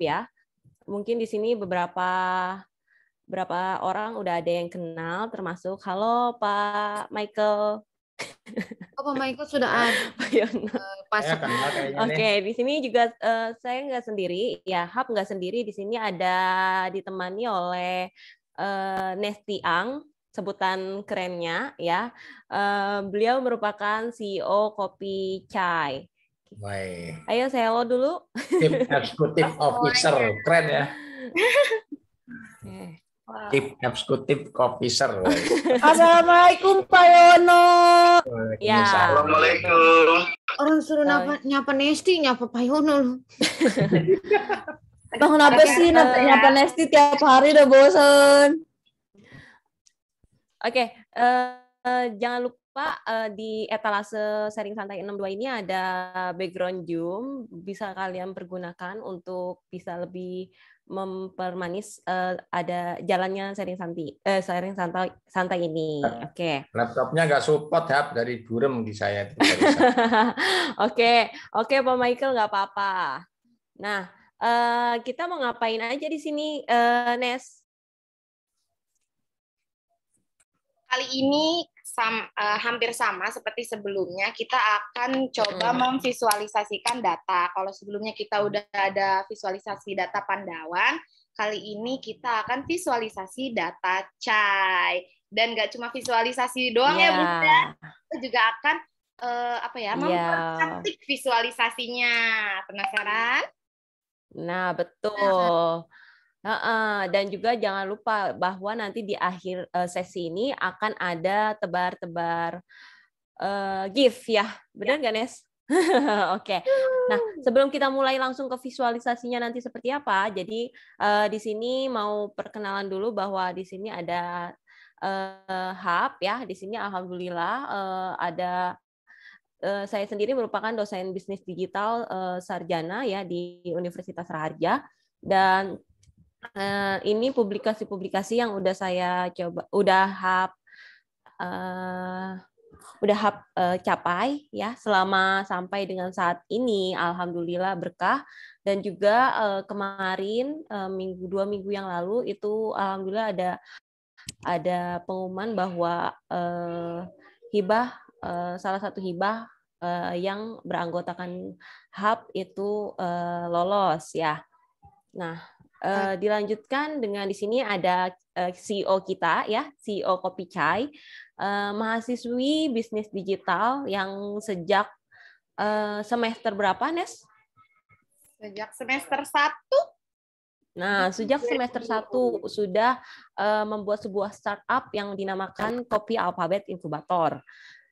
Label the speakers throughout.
Speaker 1: ya. Mungkin di sini beberapa berapa orang udah ada yang kenal termasuk halo Pak Michael. Oh, Pak Michael sudah ada.
Speaker 2: uh, Pas. Ya, Oke, okay,
Speaker 1: di sini juga uh, saya nggak sendiri, ya Hap nggak sendiri. Di sini ada ditemani oleh uh, Nesti Ang, sebutan kerennya ya. Uh, beliau merupakan CEO Kopi Chai.
Speaker 3: Baik.
Speaker 1: Ayo saya hello dulu.
Speaker 3: Chief Executive oh, Officer, iya. keren ya. Tim Wow. Chief Executive Officer.
Speaker 2: Assalamualaikum Pak Yono. Iya. Ya. Assalamualaikum. Orang suruh nyapa, nyapa Nesti, nyapa Pak Yono. Bang, kenapa sih nyapa, eh, nyapa Nesti tiap hari udah bosen?
Speaker 1: Oke, okay, uh, eh, eh, jangan lupa Pak, uh, di etalase sharing santai 62 ini ada background Zoom, bisa kalian pergunakan untuk bisa lebih mempermanis uh, ada jalannya sharing santai uh, eh, sharing santai santai ini. Nah, oke. Okay.
Speaker 3: Laptopnya nggak support ya dari burem di saya.
Speaker 1: Oke, oke okay. okay, Pak Michael nggak apa-apa. Nah, uh, kita mau ngapain aja di sini, uh, Nes?
Speaker 2: Kali ini sam, uh, hampir sama seperti sebelumnya kita akan coba hmm. memvisualisasikan data. Kalau sebelumnya kita udah ada visualisasi data Pandawan, kali ini kita akan visualisasi data Cai. Dan gak cuma visualisasi doang yeah. ya Bunda, iya. ya. kita juga akan uh, apa ya iya. mempercantik yeah. visualisasinya. Penasaran?
Speaker 1: Nah betul. Nah dan juga jangan lupa bahwa nanti di akhir eh, sesi ini akan ada tebar-tebar uh, gift ya, benar ya. Nes? Oke. Okay. Nah, sebelum kita mulai langsung ke visualisasinya nanti seperti apa, jadi eh, di sini mau perkenalan dulu bahwa di sini ada uh, hub ya, di sini alhamdulillah ada saya sendiri merupakan dosen bisnis digital sarjana ya di Universitas Raharja dan Eh, ini publikasi-publikasi yang udah saya coba udah hap uh, udah hap uh, capai ya selama sampai dengan saat ini alhamdulillah berkah dan juga uh, kemarin uh, minggu dua minggu yang lalu itu alhamdulillah ada ada pengumuman bahwa uh, hibah uh, salah satu hibah uh, yang beranggotakan hub itu uh, lolos ya nah uh, dilanjutkan dengan di sini ada uh, eh, CEO kita ya, CEO Kopi Chai, uh, mahasiswi bisnis digital yang sejak uh, semester berapa, Nes? Sejak semester satu Nah, sejak semester 1 sudah uh, membuat sebuah startup yang dinamakan Kopi Alphabet Incubator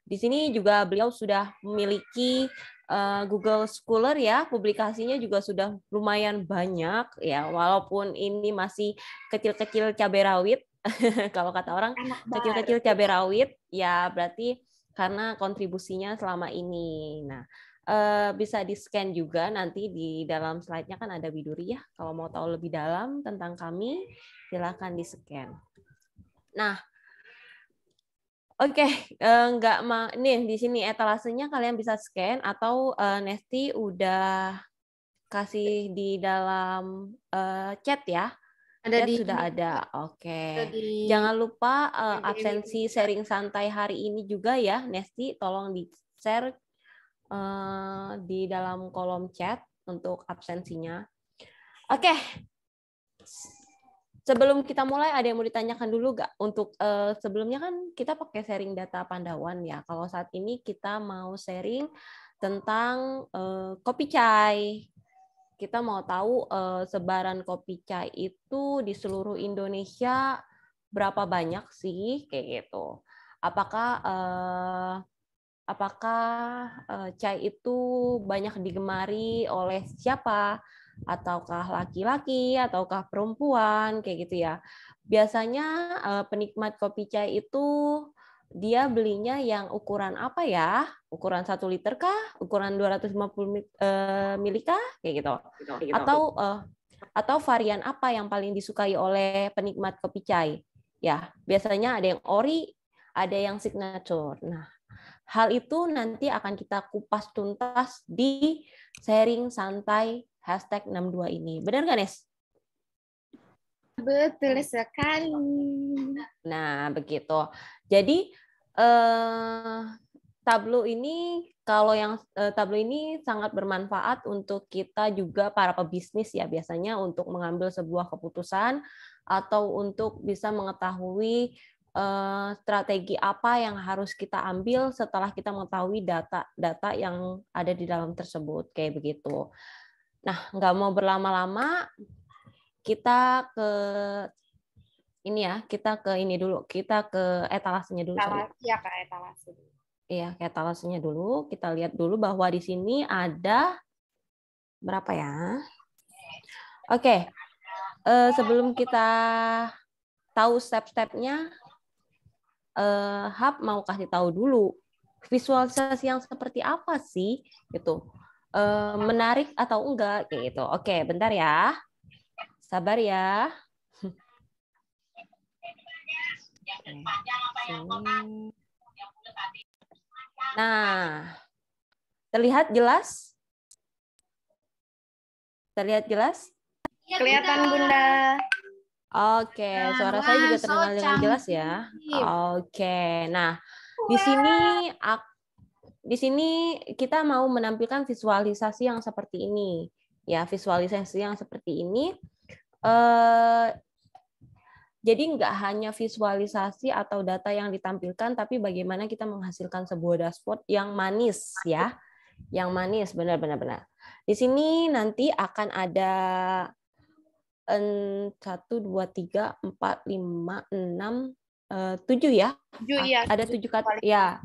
Speaker 1: Di sini juga beliau sudah memiliki Eh, Google Scholar ya publikasinya juga sudah lumayan banyak ya walaupun ini masih kecil-kecil cabai rawit kalau kata orang kecil-kecil cabai rawit ya berarti karena kontribusinya selama ini. Nah, Uh, bisa di-scan juga nanti di dalam slide-nya kan ada Biduri ya. Kalau mau tahu lebih dalam tentang kami, silahkan di-scan. Nah, Oke, okay, eh, nggak ma nih di sini etalasenya kalian bisa scan atau uh, Nesti udah kasih di dalam uh, chat ya.
Speaker 3: Ada chat di sudah ada.
Speaker 1: Oke. Okay. Jangan lupa uh, absensi sharing santai hari ini juga ya, Nesti tolong di share uh, di dalam kolom chat untuk absensinya. Oke. Okay sebelum kita mulai ada yang mau ditanyakan dulu gak? Untuk uh, sebelumnya kan kita pakai sharing data Pandawan ya. Kalau saat ini kita mau sharing tentang uh, kopi cai. Kita mau tahu uh, sebaran kopi cai itu di seluruh Indonesia berapa banyak sih kayak gitu. Apakah uh, apakah uh, cai itu banyak digemari oleh siapa? ataukah laki-laki ataukah perempuan kayak gitu ya. Biasanya eh, penikmat kopi chai itu dia belinya yang ukuran apa ya? Ukuran satu liter kah? Ukuran 250 eh, mili kah? Kayak gitu.
Speaker 2: gitu, gitu. Atau
Speaker 1: eh, atau varian apa yang paling disukai oleh penikmat kopi chai? Ya, biasanya ada yang ori, ada yang signature. Nah, hal itu nanti akan kita kupas tuntas di sharing santai hashtag 62 ini. Benar nggak, Nes?
Speaker 2: Betul sekali. Nah,
Speaker 1: begitu. Jadi, eh, tablo ini kalau yang eh, tablo ini sangat bermanfaat untuk kita juga para pebisnis ya biasanya untuk mengambil sebuah keputusan atau untuk bisa mengetahui eh, strategi apa yang harus kita ambil setelah kita mengetahui data-data yang ada di dalam tersebut kayak begitu. Nah, nggak mau berlama-lama, kita ke ini ya, kita ke ini dulu, kita ke etalasenya dulu. Etalase,
Speaker 2: ya, ke etalase.
Speaker 1: Iya, ke etalasenya dulu. Kita lihat dulu bahwa di sini ada berapa ya? Oke, okay. uh, eh, sebelum kita tahu step-stepnya, eh, Hub mau kasih tahu dulu visualisasi yang seperti apa sih gitu uh, menarik atau enggak gitu. Oke, bentar ya. Sabar ya. Nah, terlihat jelas? Terlihat jelas? Kelihatan Bunda. Oke, suara saya juga terdengar dengan jelas ya. Oke, nah di sini aku di sini kita mau menampilkan visualisasi yang seperti ini. Ya, visualisasi yang seperti ini. Eh, jadi nggak hanya visualisasi atau data yang ditampilkan, tapi bagaimana kita menghasilkan sebuah dashboard yang manis, ya, yang manis, benar-benar. Di sini nanti akan ada satu, dua, tiga, empat, lima, enam, eh, Tujuh ya. Iya. Ada tujuh kata, ya.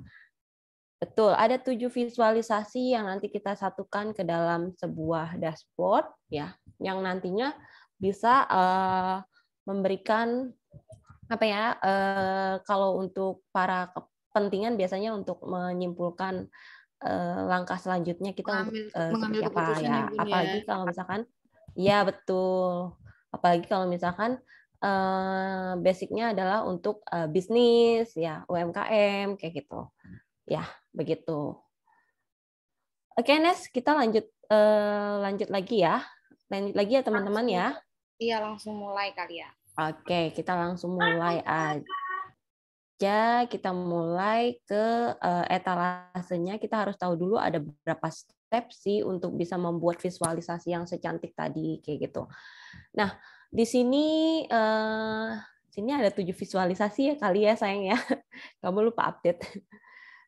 Speaker 1: Betul, ada tujuh visualisasi yang nanti kita satukan ke dalam sebuah dashboard ya, yang nantinya bisa uh, memberikan apa ya uh, kalau untuk para kepentingan biasanya untuk menyimpulkan uh, langkah selanjutnya kita mengambil, untuk, uh, mengambil apa ya, apalagi kalau misalkan, ya betul, apalagi kalau misalkan uh, basicnya adalah untuk uh, bisnis ya UMKM kayak gitu, ya begitu. Oke, Nes, kita lanjut uh, lanjut lagi ya. Lanjut lagi ya teman-teman ya.
Speaker 2: Iya, langsung mulai kali ya.
Speaker 1: Oke, kita langsung mulai aja. Kita mulai ke uh, etalasenya. Kita harus tahu dulu ada berapa step sih untuk bisa membuat visualisasi yang secantik tadi kayak gitu. Nah, di sini uh, sini ada tujuh visualisasi ya kali ya sayang ya. Kamu lupa update.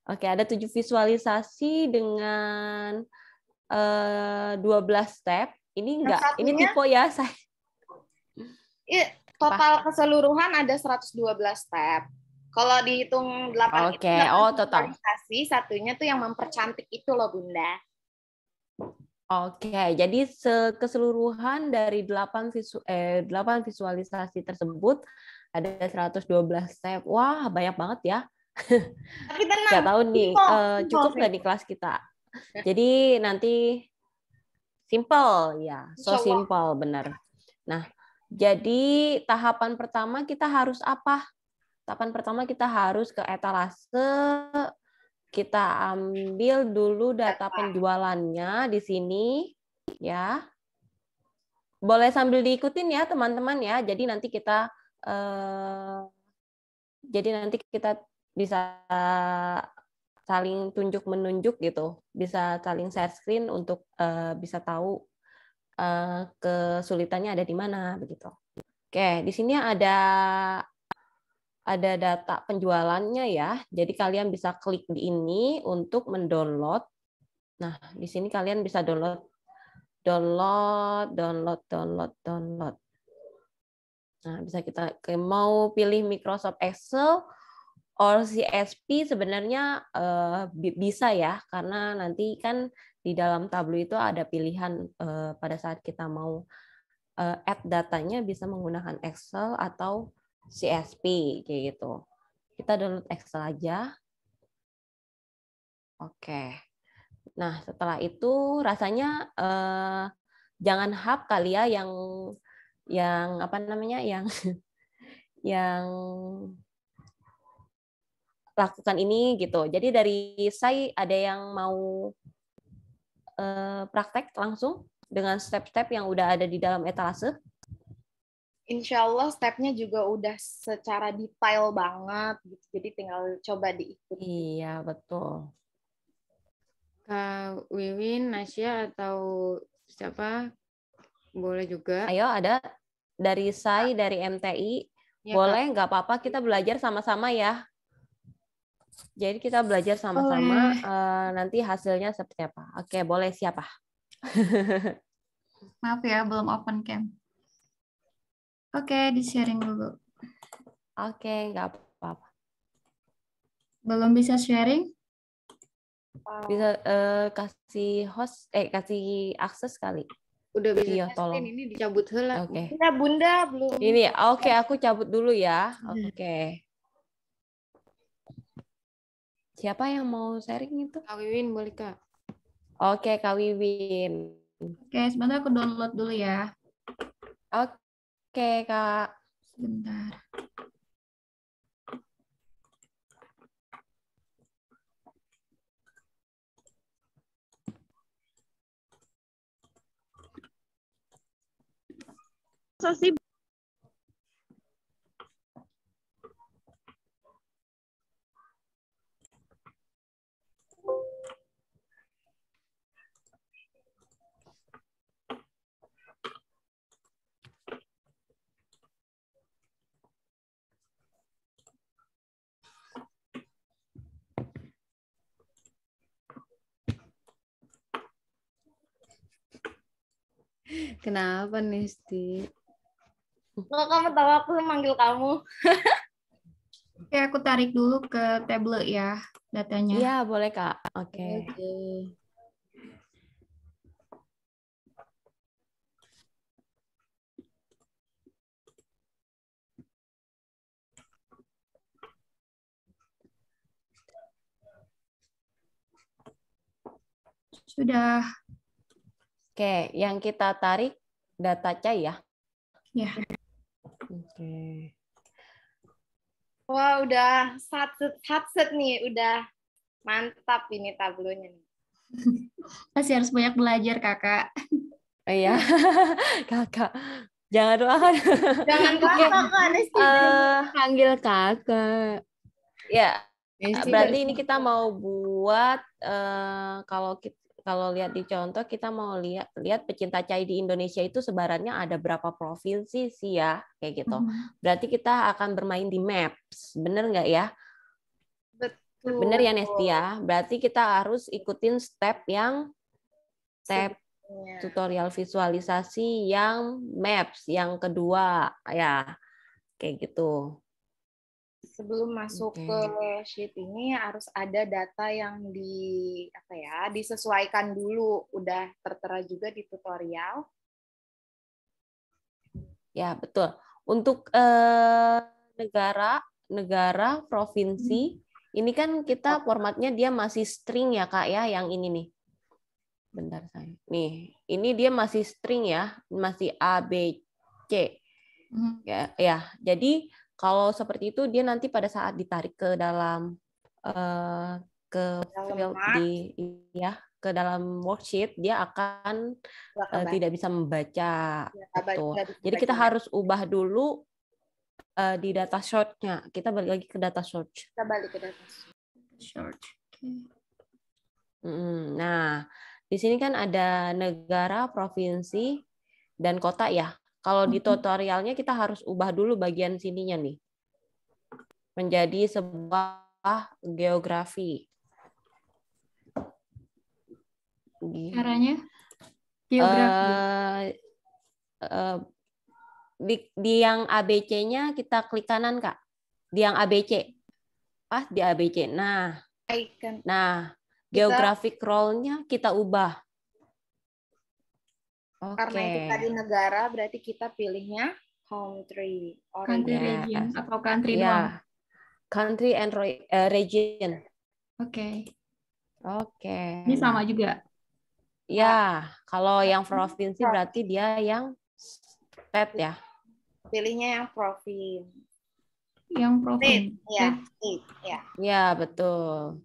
Speaker 1: Oke, ada tujuh visualisasi dengan eh, dua uh, belas step. Ini enggak, Satunya, ini tipe ya saya.
Speaker 2: total Apa? keseluruhan ada 112 step. Kalau dihitung delapan Oke, okay. oh total. Visualisasi satunya tuh yang mempercantik itu loh, Bunda.
Speaker 1: Oke, jadi keseluruhan dari delapan visu eh 8 visualisasi tersebut ada 112 step. Wah, banyak banget ya. Tapi tenang. Gak tahu nih, simple, uh, simple, cukup nggak di kelas kita. Ya. Jadi nanti simple ya, so simple benar. Nah, jadi tahapan pertama kita harus apa? Tahapan pertama kita harus ke etalase, kita ambil dulu data penjualannya di sini ya. Boleh sambil diikutin ya teman-teman ya. Jadi nanti kita eh, jadi nanti kita bisa saling tunjuk menunjuk gitu, bisa saling share screen untuk uh, bisa tahu uh, kesulitannya ada di mana begitu. Oke, di sini ada ada data penjualannya ya. Jadi kalian bisa klik di ini untuk mendownload. Nah, di sini kalian bisa download download download download download. Nah, bisa kita mau pilih Microsoft Excel Or CSP sebenarnya uh, bisa ya karena nanti kan di dalam tablo itu ada pilihan uh, pada saat kita mau uh, add datanya bisa menggunakan Excel atau CSP kayak gitu. Kita download Excel aja. Oke. Nah, setelah itu rasanya uh, jangan hub kali ya yang yang apa namanya? yang yang lakukan ini gitu. Jadi dari saya ada yang mau uh, praktek langsung dengan step-step yang udah ada di dalam etalase?
Speaker 2: Insya Allah stepnya juga udah secara detail banget, gitu. jadi tinggal coba diikuti. Iya betul. Kak Wiwin, Nasya atau siapa boleh juga. Ayo
Speaker 1: ada dari saya dari MTI ya, boleh nggak apa-apa kita belajar sama-sama ya jadi kita belajar sama-sama uh, nanti hasilnya seperti apa. Oke, boleh siapa?
Speaker 2: Maaf ya, belum open cam. Oke, di-sharing dulu.
Speaker 1: Oke, nggak apa-apa.
Speaker 2: Belum bisa sharing?
Speaker 1: Bisa uh, kasih host, eh kasih akses kali. Udah bisa iya, tolong. ini
Speaker 2: dicabut hela. Oke. Okay. Nah, Bunda, Bunda belum. Ini, oke okay, aku
Speaker 1: cabut dulu ya. Iya.
Speaker 2: Oke. Okay.
Speaker 1: Siapa yang mau sharing
Speaker 2: itu? Kak Wiwin boleh Kak.
Speaker 1: Oke, Kak Wiwin. Oke, sebentar aku download dulu ya. Oke, Kak.
Speaker 2: Sebentar. Terima kasih. Kenapa nih, Sti? Lo kamu tahu aku manggil kamu. Oke, aku tarik dulu ke table ya datanya. Iya, boleh Kak. Oke. Okay. Okay.
Speaker 1: Sudah Oke, yang kita tarik data cair ya.
Speaker 2: Ya. Oke. Wah, udah satset satset nih, udah mantap ini tablonya nih.
Speaker 1: Masih harus banyak belajar, Kakak. Oh, iya. kakak. Jangan doakan. Jangan doakan, uh, eh, panggil Kakak. Ya. Berarti ini kita mau buat uh, kalau kita kalau lihat di contoh kita mau lihat lihat pecinta cai di Indonesia itu sebarannya ada berapa provinsi sih ya kayak gitu. Mm-hmm. Berarti kita akan bermain di maps, bener nggak ya?
Speaker 2: Betul. Bener ya Nestia. Ya? Berarti
Speaker 1: kita harus ikutin step yang step tutorial visualisasi yang maps yang kedua ya kayak gitu
Speaker 2: sebelum masuk okay. ke sheet ini harus ada data yang di apa ya disesuaikan dulu udah tertera juga di tutorial
Speaker 1: ya betul untuk negara eh, negara negara provinsi hmm. ini kan kita formatnya dia masih string ya kak ya yang ini nih bentar saya nih ini dia masih string ya masih a b c hmm. ya ya jadi kalau seperti itu dia nanti pada saat ditarik ke dalam uh, ke dalam di ya ke dalam worksheet dia akan uh, tidak bisa membaca ya, itu. Jadi kita harus ubah dulu uh, di data shortnya. Kita balik lagi ke data search.
Speaker 2: Kita balik ke data search. Okay.
Speaker 1: nah, di sini kan ada negara, provinsi, dan kota ya. Kalau di tutorialnya kita harus ubah dulu bagian sininya nih. Menjadi sebuah geografi. Caranya?
Speaker 2: Geografi.
Speaker 1: Uh, uh, di, di yang ABC-nya kita klik kanan, Kak. Di yang ABC. Pas ah, di ABC. Nah,
Speaker 2: kan. nah geographic
Speaker 1: role-nya kita ubah Okay. Karena itu tadi
Speaker 2: negara berarti kita pilihnya country or country yeah. region atau country yeah.
Speaker 1: Country and eh, region. Oke. Okay. Oke. Okay. Ini sama juga. Ya, kalau yang provinsi berarti dia yang state ya.
Speaker 2: Pilihnya yang provinsi.
Speaker 1: Yang provinsi. Ya, yeah. ya. Ya, betul.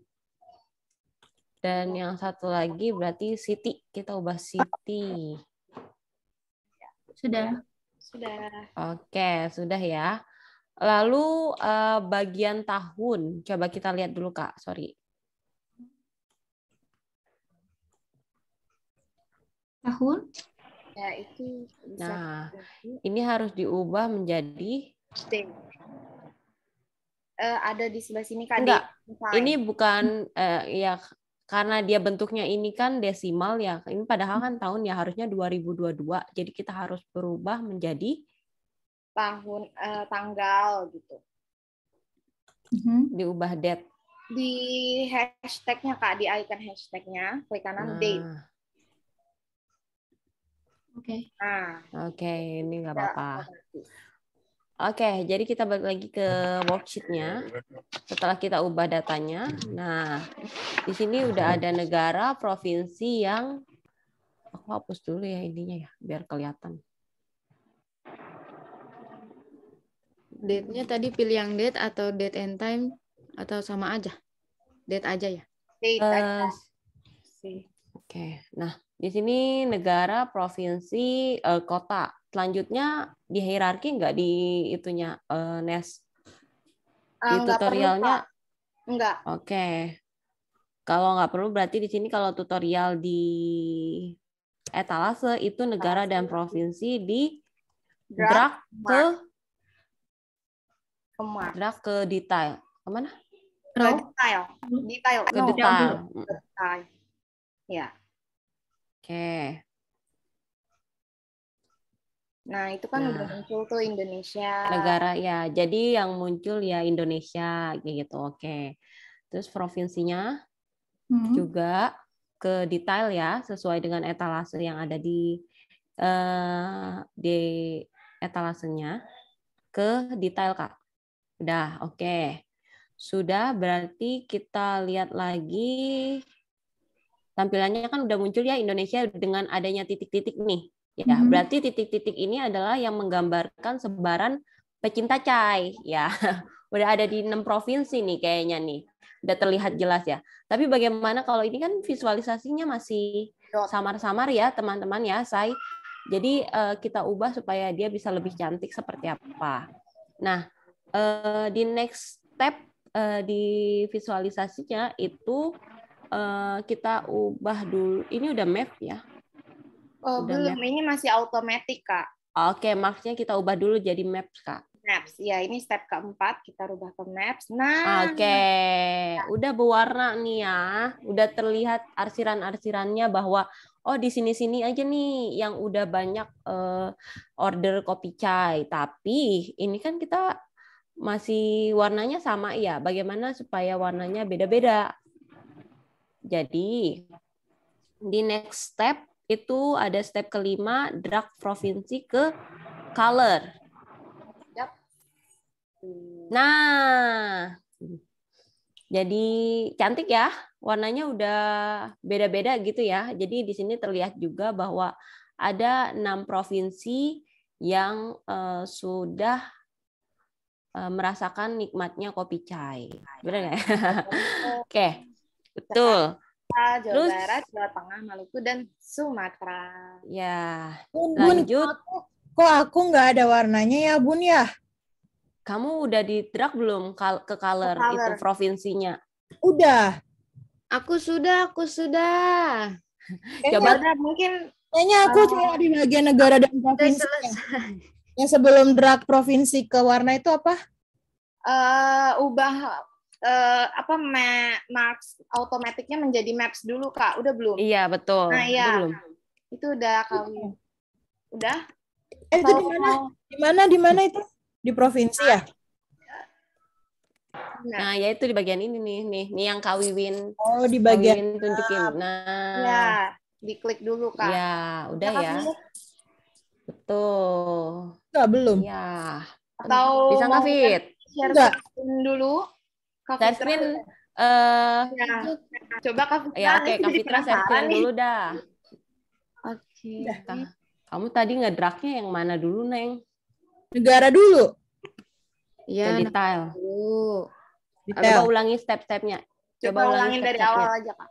Speaker 1: Dan yang satu lagi berarti city. Kita ubah city. Sudah. Sudah. Oke, sudah ya. Lalu uh, bagian tahun, coba kita lihat dulu Kak, sorry. Tahun?
Speaker 2: Ya, itu bisa. Nah, ini
Speaker 1: harus diubah menjadi
Speaker 2: Stay. Uh, eh, ada di sebelah sini kan? Enggak, ini
Speaker 1: bukan uh, ya karena dia bentuknya ini kan desimal ya. Ini padahal hmm. kan tahun ya harusnya 2022. Jadi kita harus berubah menjadi
Speaker 2: tahun eh, tanggal gitu.
Speaker 1: Mm-hmm. Diubah date.
Speaker 2: Di hashtagnya kak, di icon hashtagnya, klik kanan nah. date. Oke. Okay. Nah. Oke,
Speaker 1: okay, ini nggak apa-apa. Oke, jadi kita balik lagi ke worksheet-nya. Setelah kita ubah datanya, nah di sini udah ada negara, provinsi yang aku hapus dulu ya ininya ya, biar kelihatan.
Speaker 2: Date-nya tadi pilih yang date atau date and time atau sama aja? Date aja ya? uh, Oke,
Speaker 1: okay. nah di sini negara, provinsi, uh, kota selanjutnya di hierarki nggak di itunya uh, Nes
Speaker 2: eh, di tutorialnya nggak
Speaker 1: oke okay. kalau nggak perlu berarti di sini kalau tutorial di etalase itu negara dan provinsi di drag ke Kemar. drag ke detail kemana ke detail
Speaker 2: detail ke detail, detail. ya oke
Speaker 1: okay.
Speaker 2: Nah, itu kan nah, udah muncul tuh Indonesia. Negara
Speaker 1: ya. Jadi yang muncul ya Indonesia gitu. Oke. Terus provinsinya hmm. juga ke detail ya sesuai dengan etalase yang ada di uh, di etalasenya ke detail Kak. Udah, oke. Okay. Sudah berarti kita lihat lagi tampilannya kan udah muncul ya Indonesia dengan adanya titik-titik nih. Ya, mm-hmm. berarti titik-titik ini adalah yang menggambarkan sebaran pecinta cai, ya. Udah ada di enam provinsi nih kayaknya nih. Udah terlihat jelas ya. Tapi bagaimana kalau ini kan visualisasinya masih samar-samar ya, teman-teman ya, saya. Jadi eh, kita ubah supaya dia bisa lebih cantik seperti apa. Nah, eh, di next step eh, di visualisasinya itu kita ubah dulu. Ini udah map ya
Speaker 2: Oh, belum, ini masih automatic, Kak.
Speaker 1: Oke, maksudnya kita ubah dulu jadi maps, Kak.
Speaker 2: Maps, ya ini step keempat, kita rubah ke maps. Nah, oke,
Speaker 1: okay. udah berwarna nih ya, udah terlihat arsiran-arsirannya bahwa oh di sini-sini aja nih yang udah banyak uh, order kopi cai, tapi ini kan kita masih warnanya sama ya. Bagaimana supaya warnanya beda-beda? Jadi di next step itu ada step kelima drag provinsi ke color. Yep. Nah, jadi cantik ya warnanya udah beda-beda gitu ya. Jadi di sini terlihat juga bahwa ada enam provinsi yang uh, sudah uh, merasakan nikmatnya kopi cair. Benar nggak? Ya? Oke, okay. betul.
Speaker 2: Jawa Terus, Barat, Jawa Tengah, Maluku, dan Sumatera.
Speaker 1: Ya, bun, lanjut. Bun, kok aku
Speaker 2: nggak ada warnanya ya, Bun ya?
Speaker 1: Kamu udah di drag belum ke color, ke color itu provinsinya?
Speaker 2: Udah. Aku sudah, aku sudah. Coba ya, mungkin kayaknya aku uh, cuma di bagian negara dan provinsi. Ya. Yang sebelum drag provinsi ke warna itu apa? Uh, ubah uh, apa ma maps automaticnya menjadi maps dulu kak udah belum iya
Speaker 1: betul nah iya belum.
Speaker 2: itu udah kamu iya. udah eh, itu di mana di mana di mana itu di provinsi ya
Speaker 1: Nah, nah ya itu di bagian ini nih, nih, nih yang kawiwin. Oh, di bagian kawiwin tunjukin. Nah, ya,
Speaker 2: diklik dulu kak. Ya, udah ya. ya.
Speaker 1: Betul.
Speaker 2: Enggak belum. Ya. Atau bisa nggak fit? Share dulu. Kak eh uh, ya. coba Kak Fitra. Ya, oke, okay, Kak Fitra saya dulu dah. Oke. Okay.
Speaker 1: Kamu tadi ngedraknya yang mana dulu, Neng? Negara dulu. Iya, detail. Detail. Coba ulangi step-stepnya. Coba, Coba ulangin step dari awal aja, Kak.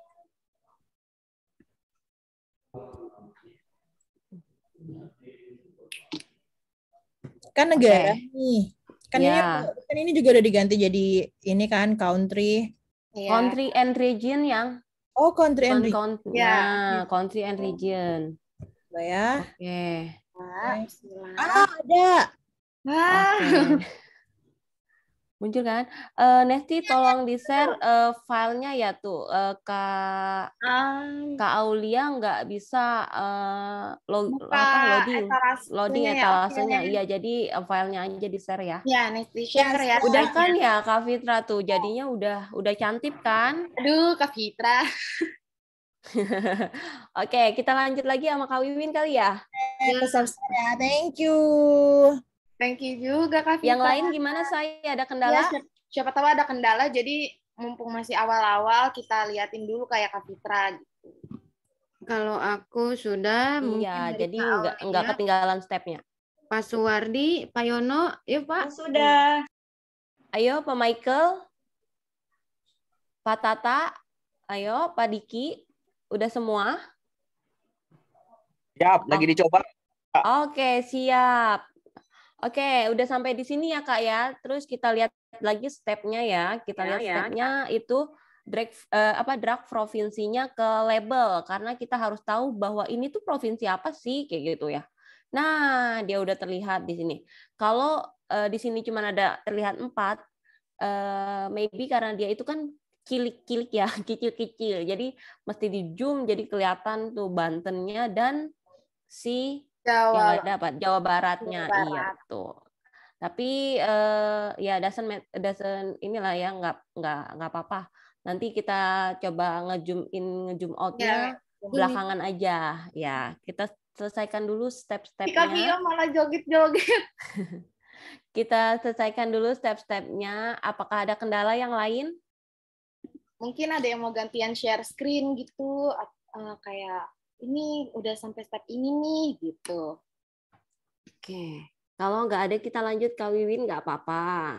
Speaker 2: Kan negara okay. nih.
Speaker 1: Kan yeah. ini ya.
Speaker 2: kan ini juga udah diganti jadi ini
Speaker 1: kan country. Yeah. Country and region yang Oh, country and region. Ya, yeah. nah, country and region. ya. Oke. Okay. Nah, ah, ada. Ah. Okay muncul kan. Uh, Nesti iya, iya, tolong di-share uh, filenya ya tuh. Uh, Kak um, Kak Aulia nggak bisa uh, lo, apa, loading etalasenya loading etalasenya. Ya, iya, jadi uh, filenya aja di-share ya. Iya,
Speaker 2: Nesti share ya. Udah kan
Speaker 1: ya Kak Fitra tuh. Jadinya udah udah cantik kan? Aduh, Kak Fitra. Oke, kita lanjut lagi sama Kak Wiwin kali ya.
Speaker 2: ya, thank you. Thank you juga Kak Vita. Yang lain gimana saya ada kendala? Ya, siapa, tahu ada kendala jadi mumpung masih awal-awal kita liatin dulu kayak Kak Fitra gitu.
Speaker 1: Kalau aku sudah Iya, jadi nggak nggak ketinggalan stepnya. Pak Suwardi, Pak Yono, yuk Pak. Sudah. Ayo Pak Michael, Pak Tata, ayo Pak Diki, udah semua?
Speaker 3: Siap, lagi dicoba.
Speaker 1: Oke, siap. Oke, udah sampai di sini ya Kak ya. Terus kita lihat lagi stepnya ya. Kita ya, lihat ya. stepnya itu drag eh, apa drag provinsinya ke label karena kita harus tahu bahwa ini tuh provinsi apa sih kayak gitu ya. Nah, dia udah terlihat di sini. Kalau eh, di sini cuma ada terlihat empat, eh, maybe karena dia itu kan kilik-kilik ya, kecil-kecil. Jadi mesti di zoom jadi kelihatan tuh Bantennya dan si Jawa yang dapat Jawa Baratnya Jawa iya, Barat. iya tuh tapi uh, ya doesn't doesn't inilah ya nggak nggak nggak apa-apa nanti kita coba ngezoom in ngezoom outnya ya, belakangan aja ya kita selesaikan dulu step-stepnya Vio
Speaker 2: malah joget-joget
Speaker 1: kita selesaikan dulu step-stepnya apakah ada kendala yang
Speaker 2: lain mungkin ada yang mau gantian share screen gitu uh, kayak ini udah sampai step ini nih gitu. Oke,
Speaker 1: kalau nggak ada kita lanjut ke Wiwin nggak apa-apa.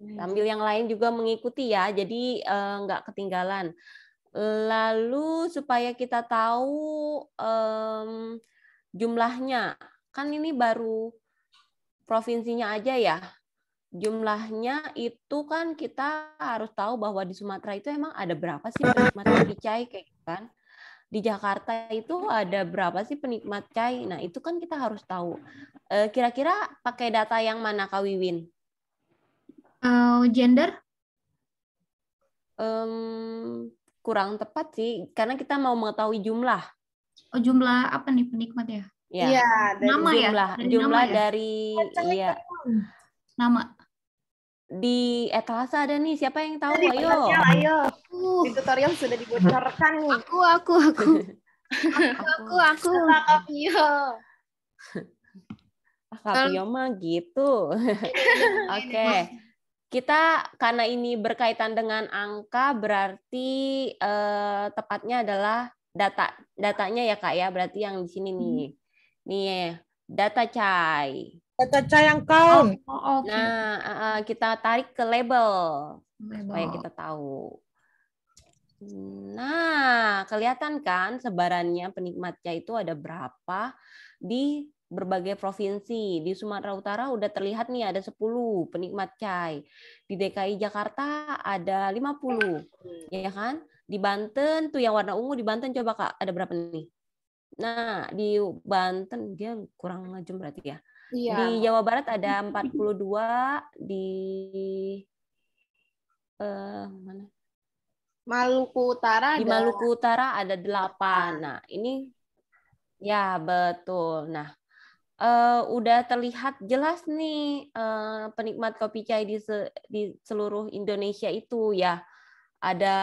Speaker 2: Hmm. Ambil yang
Speaker 1: lain juga mengikuti ya, jadi eh, nggak ketinggalan. Lalu supaya kita tahu eh, jumlahnya, kan ini baru provinsinya aja ya. Jumlahnya itu kan kita harus tahu bahwa di Sumatera itu emang ada berapa sih penikmat kicai kayak gitu kan? di Jakarta itu ada berapa sih penikmat cai? Nah, itu kan kita harus tahu. Eh, kira-kira pakai data yang mana, Kak Wiwin?
Speaker 2: Uh, gender?
Speaker 1: Um, kurang tepat sih, karena kita mau mengetahui jumlah.
Speaker 2: Oh, jumlah apa nih penikmat iya.
Speaker 1: iya, ya? Iya, ya, nama jumlah, ya? Dari jumlah nama ya? dari iya. Nama di etalase eh, ada nih siapa yang tahu ayo tutorial, ayo
Speaker 2: uh. di tutorial sudah dibocorkan nih aku aku aku aku aku aku kapio. Ah, kapio
Speaker 1: mah gitu. Oke. okay. Kita karena ini berkaitan dengan angka berarti eh, tepatnya adalah data datanya ya Kak ya. Berarti yang di sini nih. Hmm. Nih, data cai. Caca yang
Speaker 2: kaum. Oh, oh,
Speaker 1: oh okay. Nah, uh, kita tarik ke label, label supaya kita tahu. Nah, kelihatan kan sebarannya penikmatnya itu ada berapa di berbagai provinsi. Di Sumatera Utara udah terlihat nih ada 10 penikmat cai. Di DKI Jakarta ada 50, ya kan? Di Banten tuh yang warna ungu di Banten coba Kak, ada berapa nih? Nah, di Banten dia kurang ngejem berarti ya. Iya. Di Jawa Barat ada 42, di eh mana? Maluku Utara Di Maluku Utara ada 8. Nah, ini ya betul. Nah, uh, udah terlihat jelas nih uh, penikmat kopi cai di, se di seluruh Indonesia itu ya ada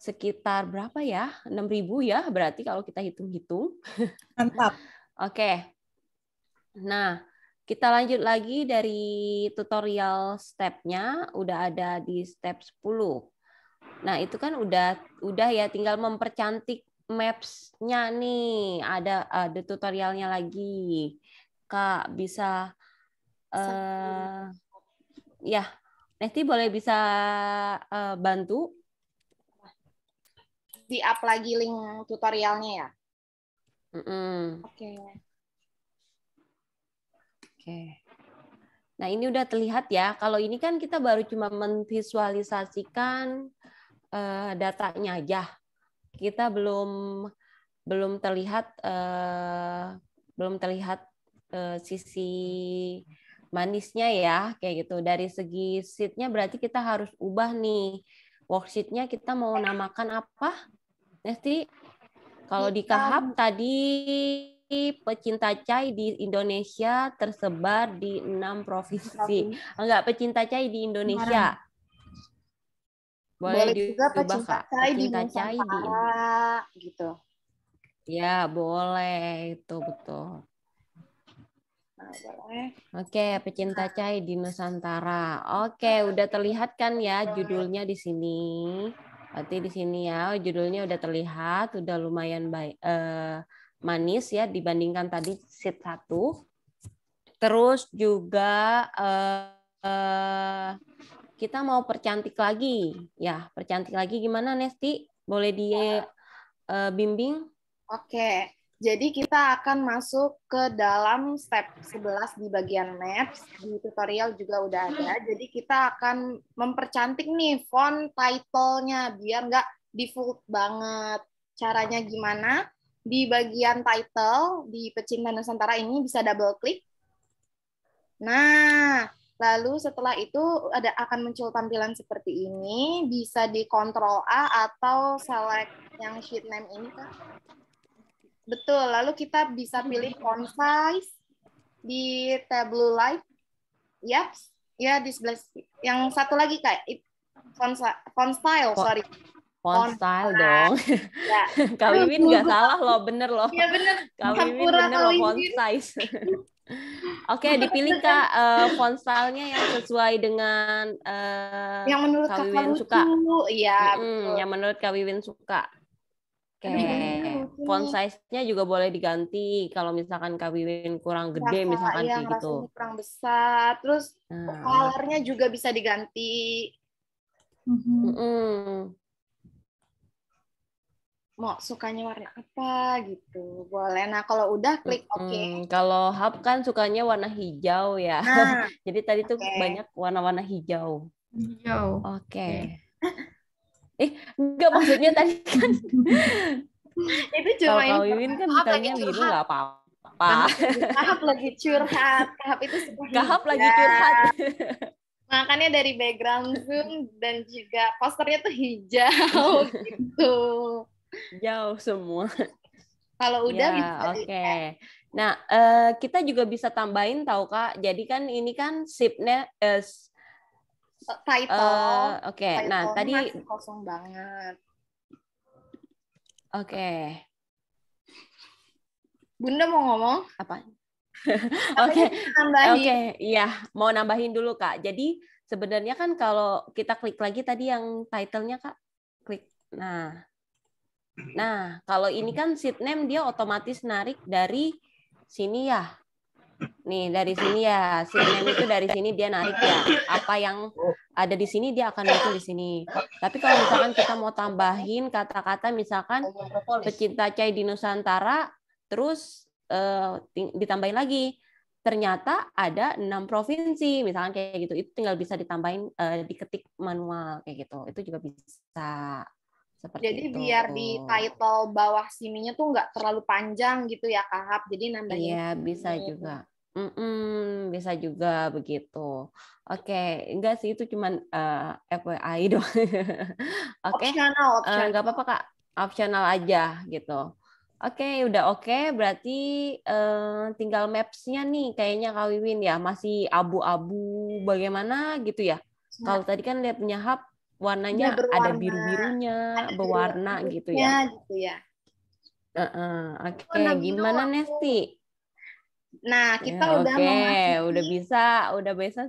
Speaker 1: sekitar berapa ya 6.000 ya berarti kalau kita hitung-hitung mantap oke okay. Nah, kita lanjut lagi dari tutorial stepnya, udah ada di step 10. Nah, itu kan udah udah ya tinggal mempercantik maps-nya nih. Ada ada tutorialnya lagi. Kak bisa uh, ya, nanti boleh bisa uh, bantu?
Speaker 2: Di-up lagi link tutorialnya ya? Mm -mm. Oke. Okay. Oke.
Speaker 1: Nah, ini udah terlihat ya. Kalau ini kan kita baru cuma memvisualisasikan uh, eh, datanya aja. Kita belum belum terlihat uh, belum terlihat uh, sisi manisnya ya kayak gitu. Dari segi sheetnya berarti kita harus ubah nih worksheetnya kita mau namakan apa? Nesti, kalau di kahap tadi pecinta cai di Indonesia tersebar di enam provinsi. Enggak, pecinta cai di Indonesia. Boleh, boleh juga pecinta cai pecinta di Indonesia. di gitu. Ya, boleh. Itu betul.
Speaker 2: Nah,
Speaker 1: Oke, pecinta nah. cai di Nusantara. Oke, udah terlihat kan ya judulnya di sini. Berarti di sini ya judulnya udah terlihat, udah lumayan baik. uh, manis ya dibandingkan tadi seat satu. Terus juga eh, eh, kita mau percantik lagi. Ya, percantik lagi gimana Nesti? Boleh di eh,
Speaker 2: bimbing? Oke. Jadi kita akan masuk ke dalam step 11 di bagian maps. Di tutorial juga udah ada. Jadi kita akan mempercantik nih font title-nya biar nggak default banget. Caranya gimana? di bagian title di Pecinta Nusantara ini bisa double klik. Nah, lalu setelah itu ada akan muncul tampilan seperti ini, bisa di control A atau select yang sheet name ini kan. Betul, lalu kita bisa pilih font size di Tableau light yaps ya di sebelah yang satu lagi Kak, font font style, sorry.
Speaker 1: Pond style dong. Ya. Kak Wiwin nggak salah loh, bener loh. Iya bener. Kak Wiwin bener loh font
Speaker 2: size.
Speaker 1: Oke, okay, dipilih Kak uh, font style-nya yang sesuai dengan uh, yang menurut Kak Wiwin suka. Iya, mm, yang menurut Kak Wiwin suka. Oke, okay. font size-nya juga boleh diganti kalau misalkan Kak Wiwin kurang gede Rasa, misalkan ya, kayak gitu.
Speaker 2: kurang besar, terus hmm. color-nya juga bisa diganti. Mm -hmm. Mm -hmm mau sukanya warna apa gitu boleh nah kalau udah klik oke okay. hmm, kalau hub kan sukanya
Speaker 1: warna hijau ya nah, jadi tadi okay. tuh banyak warna-warna hijau hijau
Speaker 2: oke okay.
Speaker 1: Iya. eh enggak
Speaker 2: maksudnya tadi kan itu cuma kalau Wiwin kan gitu, curhat biru nggak
Speaker 1: apa-apa
Speaker 2: kahap lagi curhat kahap itu kahap lagi curhat makanya dari background zoom dan juga posternya tuh hijau
Speaker 1: gitu Jauh semua. Kalau udah ya, Oke. Okay. Nah, uh, kita juga bisa tambahin tahu Kak. Jadi kan ini kan sipnya uh, eh,
Speaker 2: title. Uh, eh, oke. Okay. nah, tadi kosong banget. Oke. Okay. Bunda mau ngomong? Apa? Oke.
Speaker 1: Oke, iya, mau nambahin dulu Kak. Jadi sebenarnya kan kalau kita klik lagi tadi yang title Kak, klik. Nah, Nah, kalau ini kan seed name dia otomatis narik dari sini ya. Nih, dari sini ya. Seed name itu dari sini dia narik ya. Apa yang ada di sini dia akan muncul di sini. Tapi kalau misalkan kita mau tambahin kata-kata misalkan pecinta cai di Nusantara, terus eh, ditambahin lagi. Ternyata ada enam provinsi, misalkan kayak gitu. Itu tinggal bisa ditambahin uh, diketik manual kayak gitu. Itu juga bisa. Seperti Jadi itu. biar di
Speaker 2: title bawah sininya tuh nggak terlalu panjang gitu ya kahap. Jadi nambahin. Iya bisa ini. juga.
Speaker 1: Mm-mm, bisa juga begitu. Oke, okay. enggak sih itu cuman uh, eh, FYI doang. oke. Eh, nggak apa-apa Kak. Optional aja gitu. Oke, okay, udah oke. Okay. Berarti uh, tinggal mapsnya nih kayaknya Kak Wiwin ya masih abu-abu bagaimana gitu ya. Kalau nah. tadi kan lihat punya hub warnanya ya, berwarna, ada biru-birunya,
Speaker 2: berwarna biru gitu ya. gitu ya.
Speaker 1: Uh -uh. Oke, okay. Oh, gimana Nesti?
Speaker 2: Nah, kita ya, udah okay. mau udah bisa, udah bisa.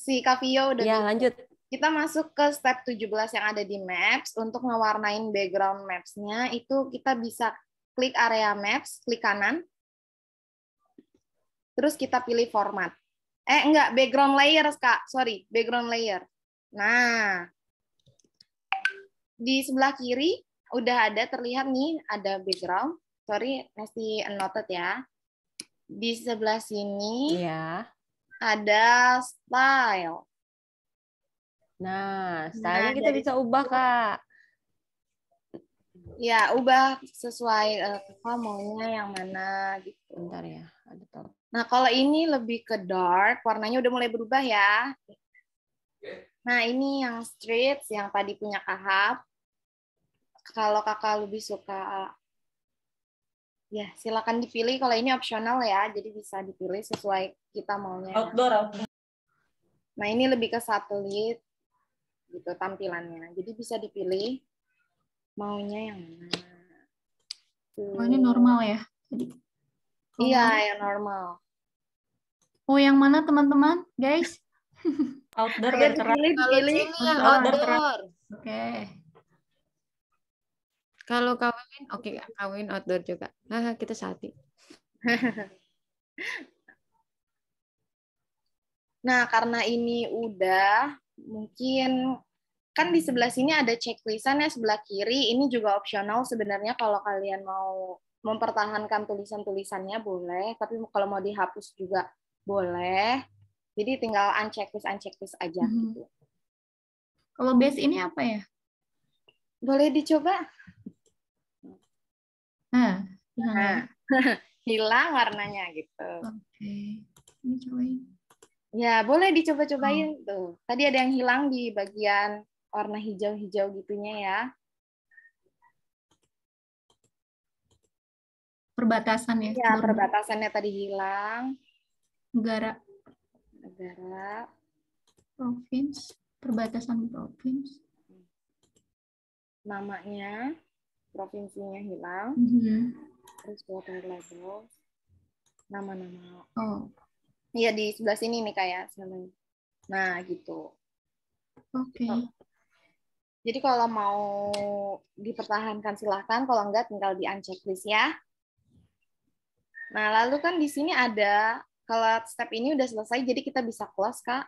Speaker 2: Si Kavio udah Ya, bisa. lanjut. Kita masuk ke step 17 yang ada di Maps untuk ngewarnain background Maps-nya itu kita bisa klik area Maps, klik kanan. Terus kita pilih format. Eh, enggak, background layer, Kak. Sorry, background layer. Nah, di sebelah kiri udah ada terlihat nih ada background. Sorry, masih unnoted ya. Di sebelah sini ya. ada style. Nah,
Speaker 1: style nah, kita dari... bisa
Speaker 2: ubah, Kak. Ya, ubah sesuai uh, maunya yang mana gitu. Bentar ya, ada Nah, kalau ini lebih ke dark, warnanya udah mulai berubah ya. Nah, ini yang street yang tadi punya Kahap. Kalau kakak lebih suka, ya silakan dipilih. Kalau ini opsional ya, jadi bisa dipilih sesuai kita maunya. Outdoor, outdoor. Nah, ini lebih ke satelit gitu tampilannya. Jadi bisa dipilih maunya yang mana. Tuh. Oh, ini normal ya? iya, yang normal. oh yang mana teman-teman, guys? outdoor biar terang. Pilih, Kalau outdoor. outdoor. Oke. Kalau kawin, oke, okay, kawin outdoor juga. Nah, kita sati. nah, karena ini udah, mungkin kan di sebelah sini ada checklistan ya sebelah kiri. Ini juga opsional sebenarnya kalau kalian mau mempertahankan tulisan-tulisannya boleh, tapi kalau mau dihapus juga boleh. Jadi tinggal unchecklist unchecklist aja hmm. gitu. Kalau base ini apa ya? Boleh dicoba? Nah, nah. hilang warnanya gitu. Oke. Okay. Ini cobain. Ya, boleh dicoba-cobain oh. tuh. Tadi ada yang hilang di bagian warna hijau-hijau gitunya ya. Perbatasan ya. Ya, perbatasannya tadi hilang. Gara negara provinsi perbatasan provinsi namanya provinsinya hilang mm -hmm. terus water level nama-nama oh iya di sebelah sini nih kayak ya, sebenarnya nah gitu oke okay. Nah. jadi kalau mau dipertahankan silahkan kalau enggak tinggal di unchecklist ya nah lalu kan di sini ada kalau step ini udah selesai, jadi kita bisa close, Kak.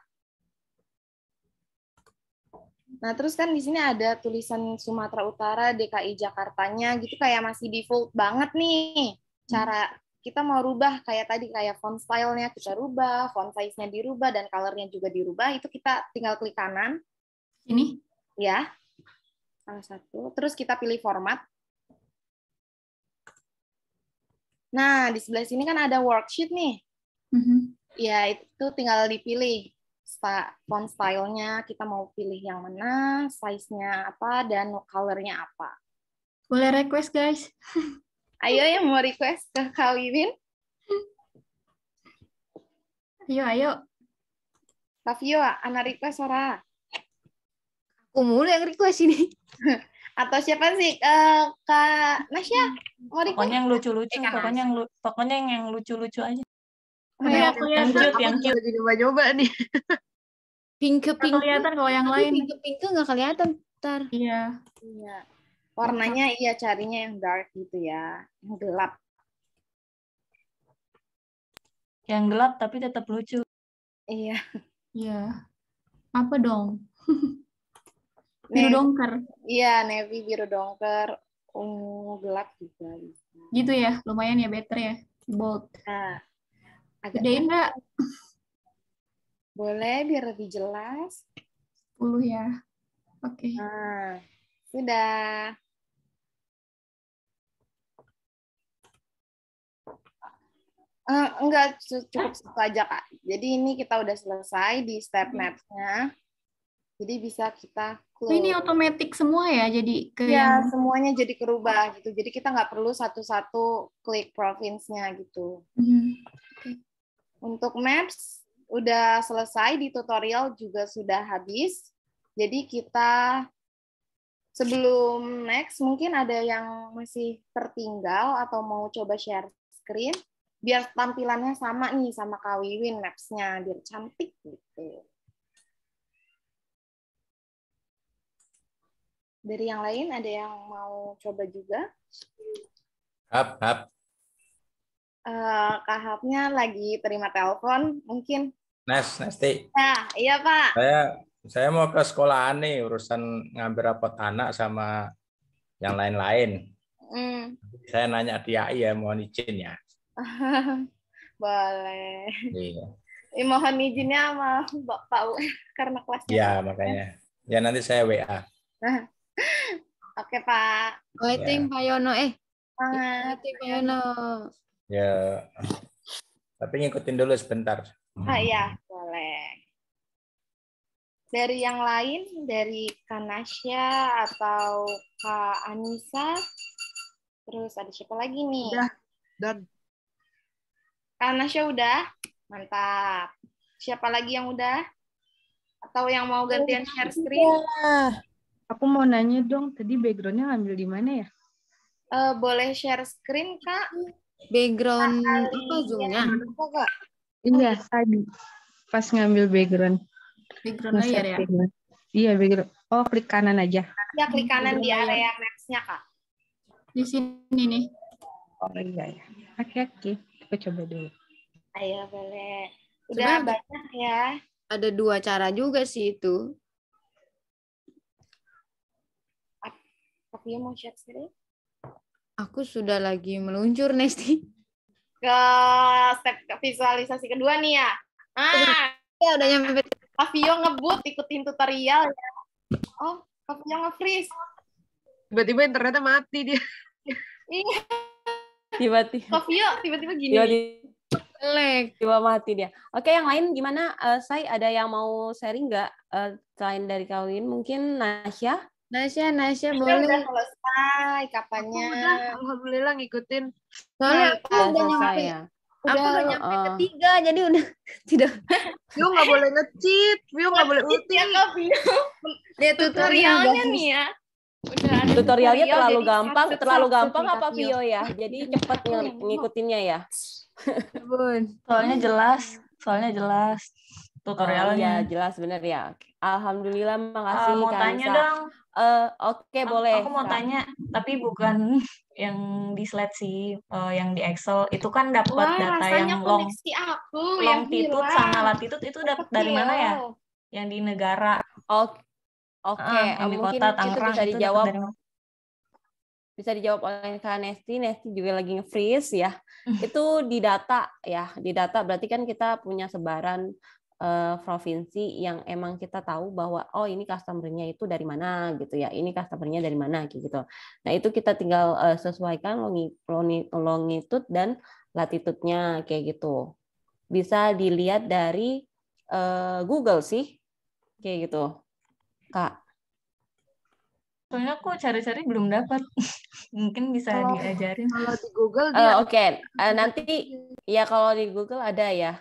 Speaker 2: Nah, terus kan di sini ada tulisan Sumatera Utara, DKI Jakartanya gitu kayak masih default banget nih. Cara kita mau rubah kayak tadi kayak font style-nya kita rubah, font size-nya dirubah dan color-nya juga dirubah, itu kita tinggal klik kanan. Ini? Ya. Salah satu. Terus kita pilih format. Nah, di sebelah sini kan ada worksheet nih hmm ya itu tinggal dipilih font stylenya kita mau pilih yang mana, size-nya apa, dan color-nya apa. Boleh request guys. Ayo yang mau request ke Kalimin Ayo, ayo. Tavio anak request ora? Aku mulai yang request ini. Atau siapa sih? Uh, Kak Nasya? Mau request?
Speaker 1: Pokoknya yang lucu-lucu, eh, pokoknya yang lucu-lucu aja.
Speaker 2: Oh, ya, yang cute, yang coba Lagi nyoba-nyoba nih. Pinke-pinke. kelihatan kalau yang lain. Pinke-pinke nggak kelihatan. Ntar. Iya. Iya. Warnanya iya carinya yang dark gitu ya. Yang gelap. Yang gelap tapi tetap lucu. Iya. Iya. Apa dong? Iya, biru dongker. Iya, navy biru dongker, ungu gelap juga. Gitu ya, lumayan ya better ya, bold. Nah, Agak Gedein nggak? Boleh, biar lebih jelas. 10 ya. Oke. Okay. Nah, sudah. Uh, enggak, cukup satu aja, Kak. Jadi ini kita udah selesai di step map-nya. Jadi bisa kita oh, close. ini otomatis semua ya? Jadi ke ya, yang... semuanya jadi kerubah gitu. Jadi kita nggak perlu satu-satu klik provinsinya gitu. Hmm. Okay. Untuk Maps udah selesai di tutorial juga sudah habis. Jadi kita sebelum next mungkin ada yang masih tertinggal atau mau coba share screen biar tampilannya sama nih sama Kawiwin Wiwin Maps-nya biar cantik gitu. Dari yang lain ada yang mau coba juga?
Speaker 3: Hap, hap.
Speaker 2: Uh, Kak lagi terima telepon mungkin.
Speaker 3: Nes, Nesti.
Speaker 2: Ya, iya Pak.
Speaker 3: Saya saya mau ke sekolahan nih urusan ngambil rapot anak sama yang lain-lain. Mm. Saya nanya dia ya, mohon izin ya.
Speaker 2: Boleh. Iya. Ya, mohon izinnya sama Bapak karena kelasnya. Iya, makanya.
Speaker 3: Ya nanti saya WA.
Speaker 2: Oke, Pak. Waiting ya. Pak Yono eh. Waiting Pak Yono.
Speaker 3: Ya, tapi ngikutin dulu sebentar.
Speaker 2: Ah iya, boleh. Dari yang lain, dari Kanasya atau Kak Anissa, terus ada siapa lagi nih? Udah, dan. Kanasya udah? Mantap. Siapa lagi yang udah? Atau yang mau gantian oh, share iya. screen? Udah. Aku mau nanya dong, tadi backgroundnya ngambil di mana ya? Uh, boleh share screen, Kak? background apa zoomnya? Iya tadi ya? iya, pas ngambil background. Background layar ya? Iya background. Oh klik kanan aja. Ya klik kanan di area nextnya iya. kak. Di sini nih. Oh iya ya. Oke oke. Kita coba dulu. Ayo boleh. Udah banyak ya. Ada dua cara juga sih itu. Tapi mau share sendiri? Aku sudah lagi meluncur, Nesti. Ke step ke visualisasi kedua nih ya. Ah, ya udah nyampe. Kavio ngebut ikutin tutorial ya. Oh, Kavio nge-freeze. Tiba-tiba internetnya mati dia. Iya.
Speaker 1: tiba-tiba. Kavio tiba-tiba gini. Tiba-tiba jiwa mati dia oke yang lain gimana uh, eh, saya ada yang mau sharing nggak uh, selain dari kawin mungkin Nasya Nasya, Nasya boleh. Udah
Speaker 2: selesai kapannya. Aku udah, alhamdulillah ngikutin. Soalnya nah, aku udah nyampe. Ya. aku udah nyampe uh, ketiga, jadi udah tidak. View nggak boleh ngecit, view nggak boleh ngecit. Ya, Lihat tutorialnya nih ya. Udah, tutorialnya tutorial, terlalu gampang, satu, terlalu gampang apa Vio
Speaker 1: ya? Jadi cepet ng ngikutinnya ya. soalnya jelas, soalnya jelas tutorialnya. Oh, ya jelas bener ya. Alhamdulillah makasih uh, mau tanya dong Uh, Oke okay, boleh. Aku mau tanya, tapi bukan yang di slide sih, uh, yang di Excel itu kan dapat data yang long,
Speaker 2: aku, ya long yang sama
Speaker 1: latitude itu dapat dari mana ya? Yang di negara. Oke, okay. uh, yang eh, di kota Tangerang bisa dijawab. Dari... bisa dijawab oleh Kak Nesti, Nesti juga lagi nge-freeze ya. itu di data ya, di data berarti kan kita punya sebaran Eh, provinsi yang emang kita tahu bahwa oh ini customernya itu dari mana gitu ya ini customernya dari mana gitu nah itu kita tinggal uh, sesuaikan longitude dan latitudenya kayak gitu bisa dilihat dari eh, Google sih kayak gitu kak soalnya aku cari-cari belum dapat mungkin bisa kalau, diajarin kalau di
Speaker 2: Google uh, oke okay. uh, nanti
Speaker 1: ya kalau di Google ada ya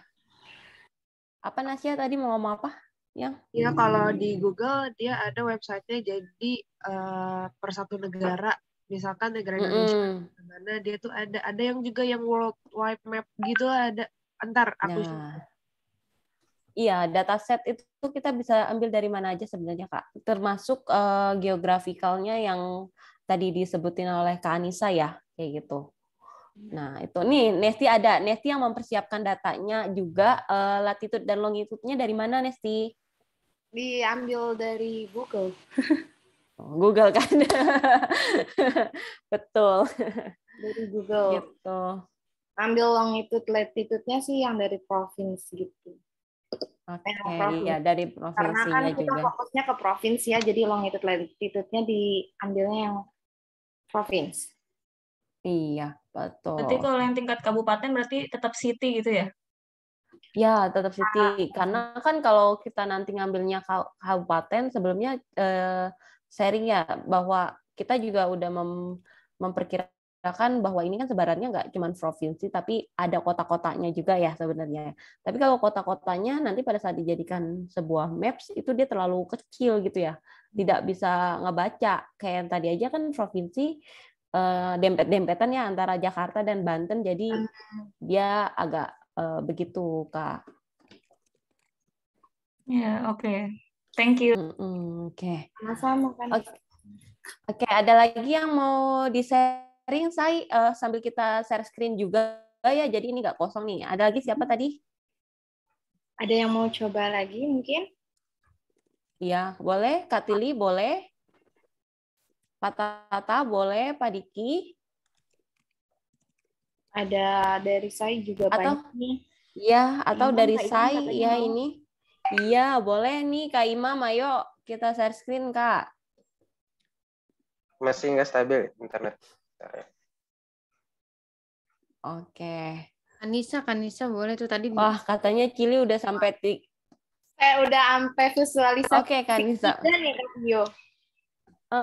Speaker 1: apa Nasya tadi mau ngomong apa? Yang
Speaker 3: ya kalau di
Speaker 1: Google dia ada
Speaker 2: websitenya jadi uh, satu Negara misalkan negara Indonesia mm -hmm. mana dia tuh ada ada yang juga yang world wide map gitu ada antar aku nah.
Speaker 1: Iya, set itu kita bisa ambil dari mana aja sebenarnya, Kak. Termasuk uh, geografikalnya yang tadi disebutin oleh Kak Anissa ya, kayak gitu. Nah, itu nih Nesti ada. Nesti yang mempersiapkan datanya juga uh, latitude dan longitudnya dari mana Nesti?
Speaker 2: Diambil dari Google. Oh, Google kan. Betul. Dari Google. Gitu. Ambil longitud latitudnya sih yang dari provinsi gitu. Oke, okay, ya dari provinsinya Karena kan kita juga. fokusnya ke provinsi ya, jadi longitud latitudnya diambilnya yang provinsi.
Speaker 1: Iya. Betul. Berarti kalau
Speaker 2: yang tingkat kabupaten berarti tetap city gitu ya?
Speaker 1: Ya, tetap city. Karena kan kalau kita nanti ngambilnya kabupaten sebelumnya eh, sharing ya bahwa kita juga udah mem memperkirakan bahwa ini kan sebarannya nggak cuma provinsi tapi ada kota-kotanya juga ya sebenarnya. Tapi kalau kota-kotanya nanti pada saat dijadikan sebuah maps itu dia terlalu kecil gitu ya. Tidak bisa ngebaca. Kayak yang tadi aja kan provinsi uh, eh, dempet ya antara Jakarta dan Banten jadi ah. dia agak uh, begitu kak. Ya yeah, oke, okay. thank you. oke. sama kan. Oke, ada lagi yang mau di sharing saya uh, eh, sambil kita share screen juga ya. Jadi ini nggak kosong nih. Ada lagi siapa tadi?
Speaker 2: Ada yang mau coba lagi mungkin?
Speaker 1: Iya, boleh. Katili boleh. Pak Tata boleh, Pak Diki. Ada dari saya juga atau, Iya, atau Imam, dari saya ya ini. Iya, boleh nih Kak Imam, ayo kita share screen, Kak. Masih nggak stabil ya internet. Ya.
Speaker 2: Oke. Anissa Anissa boleh tuh tadi. Wah, katanya Cili udah sampai tik. Saya eh, udah sampai visualisasi. Oke, Kanisa. nih, Kak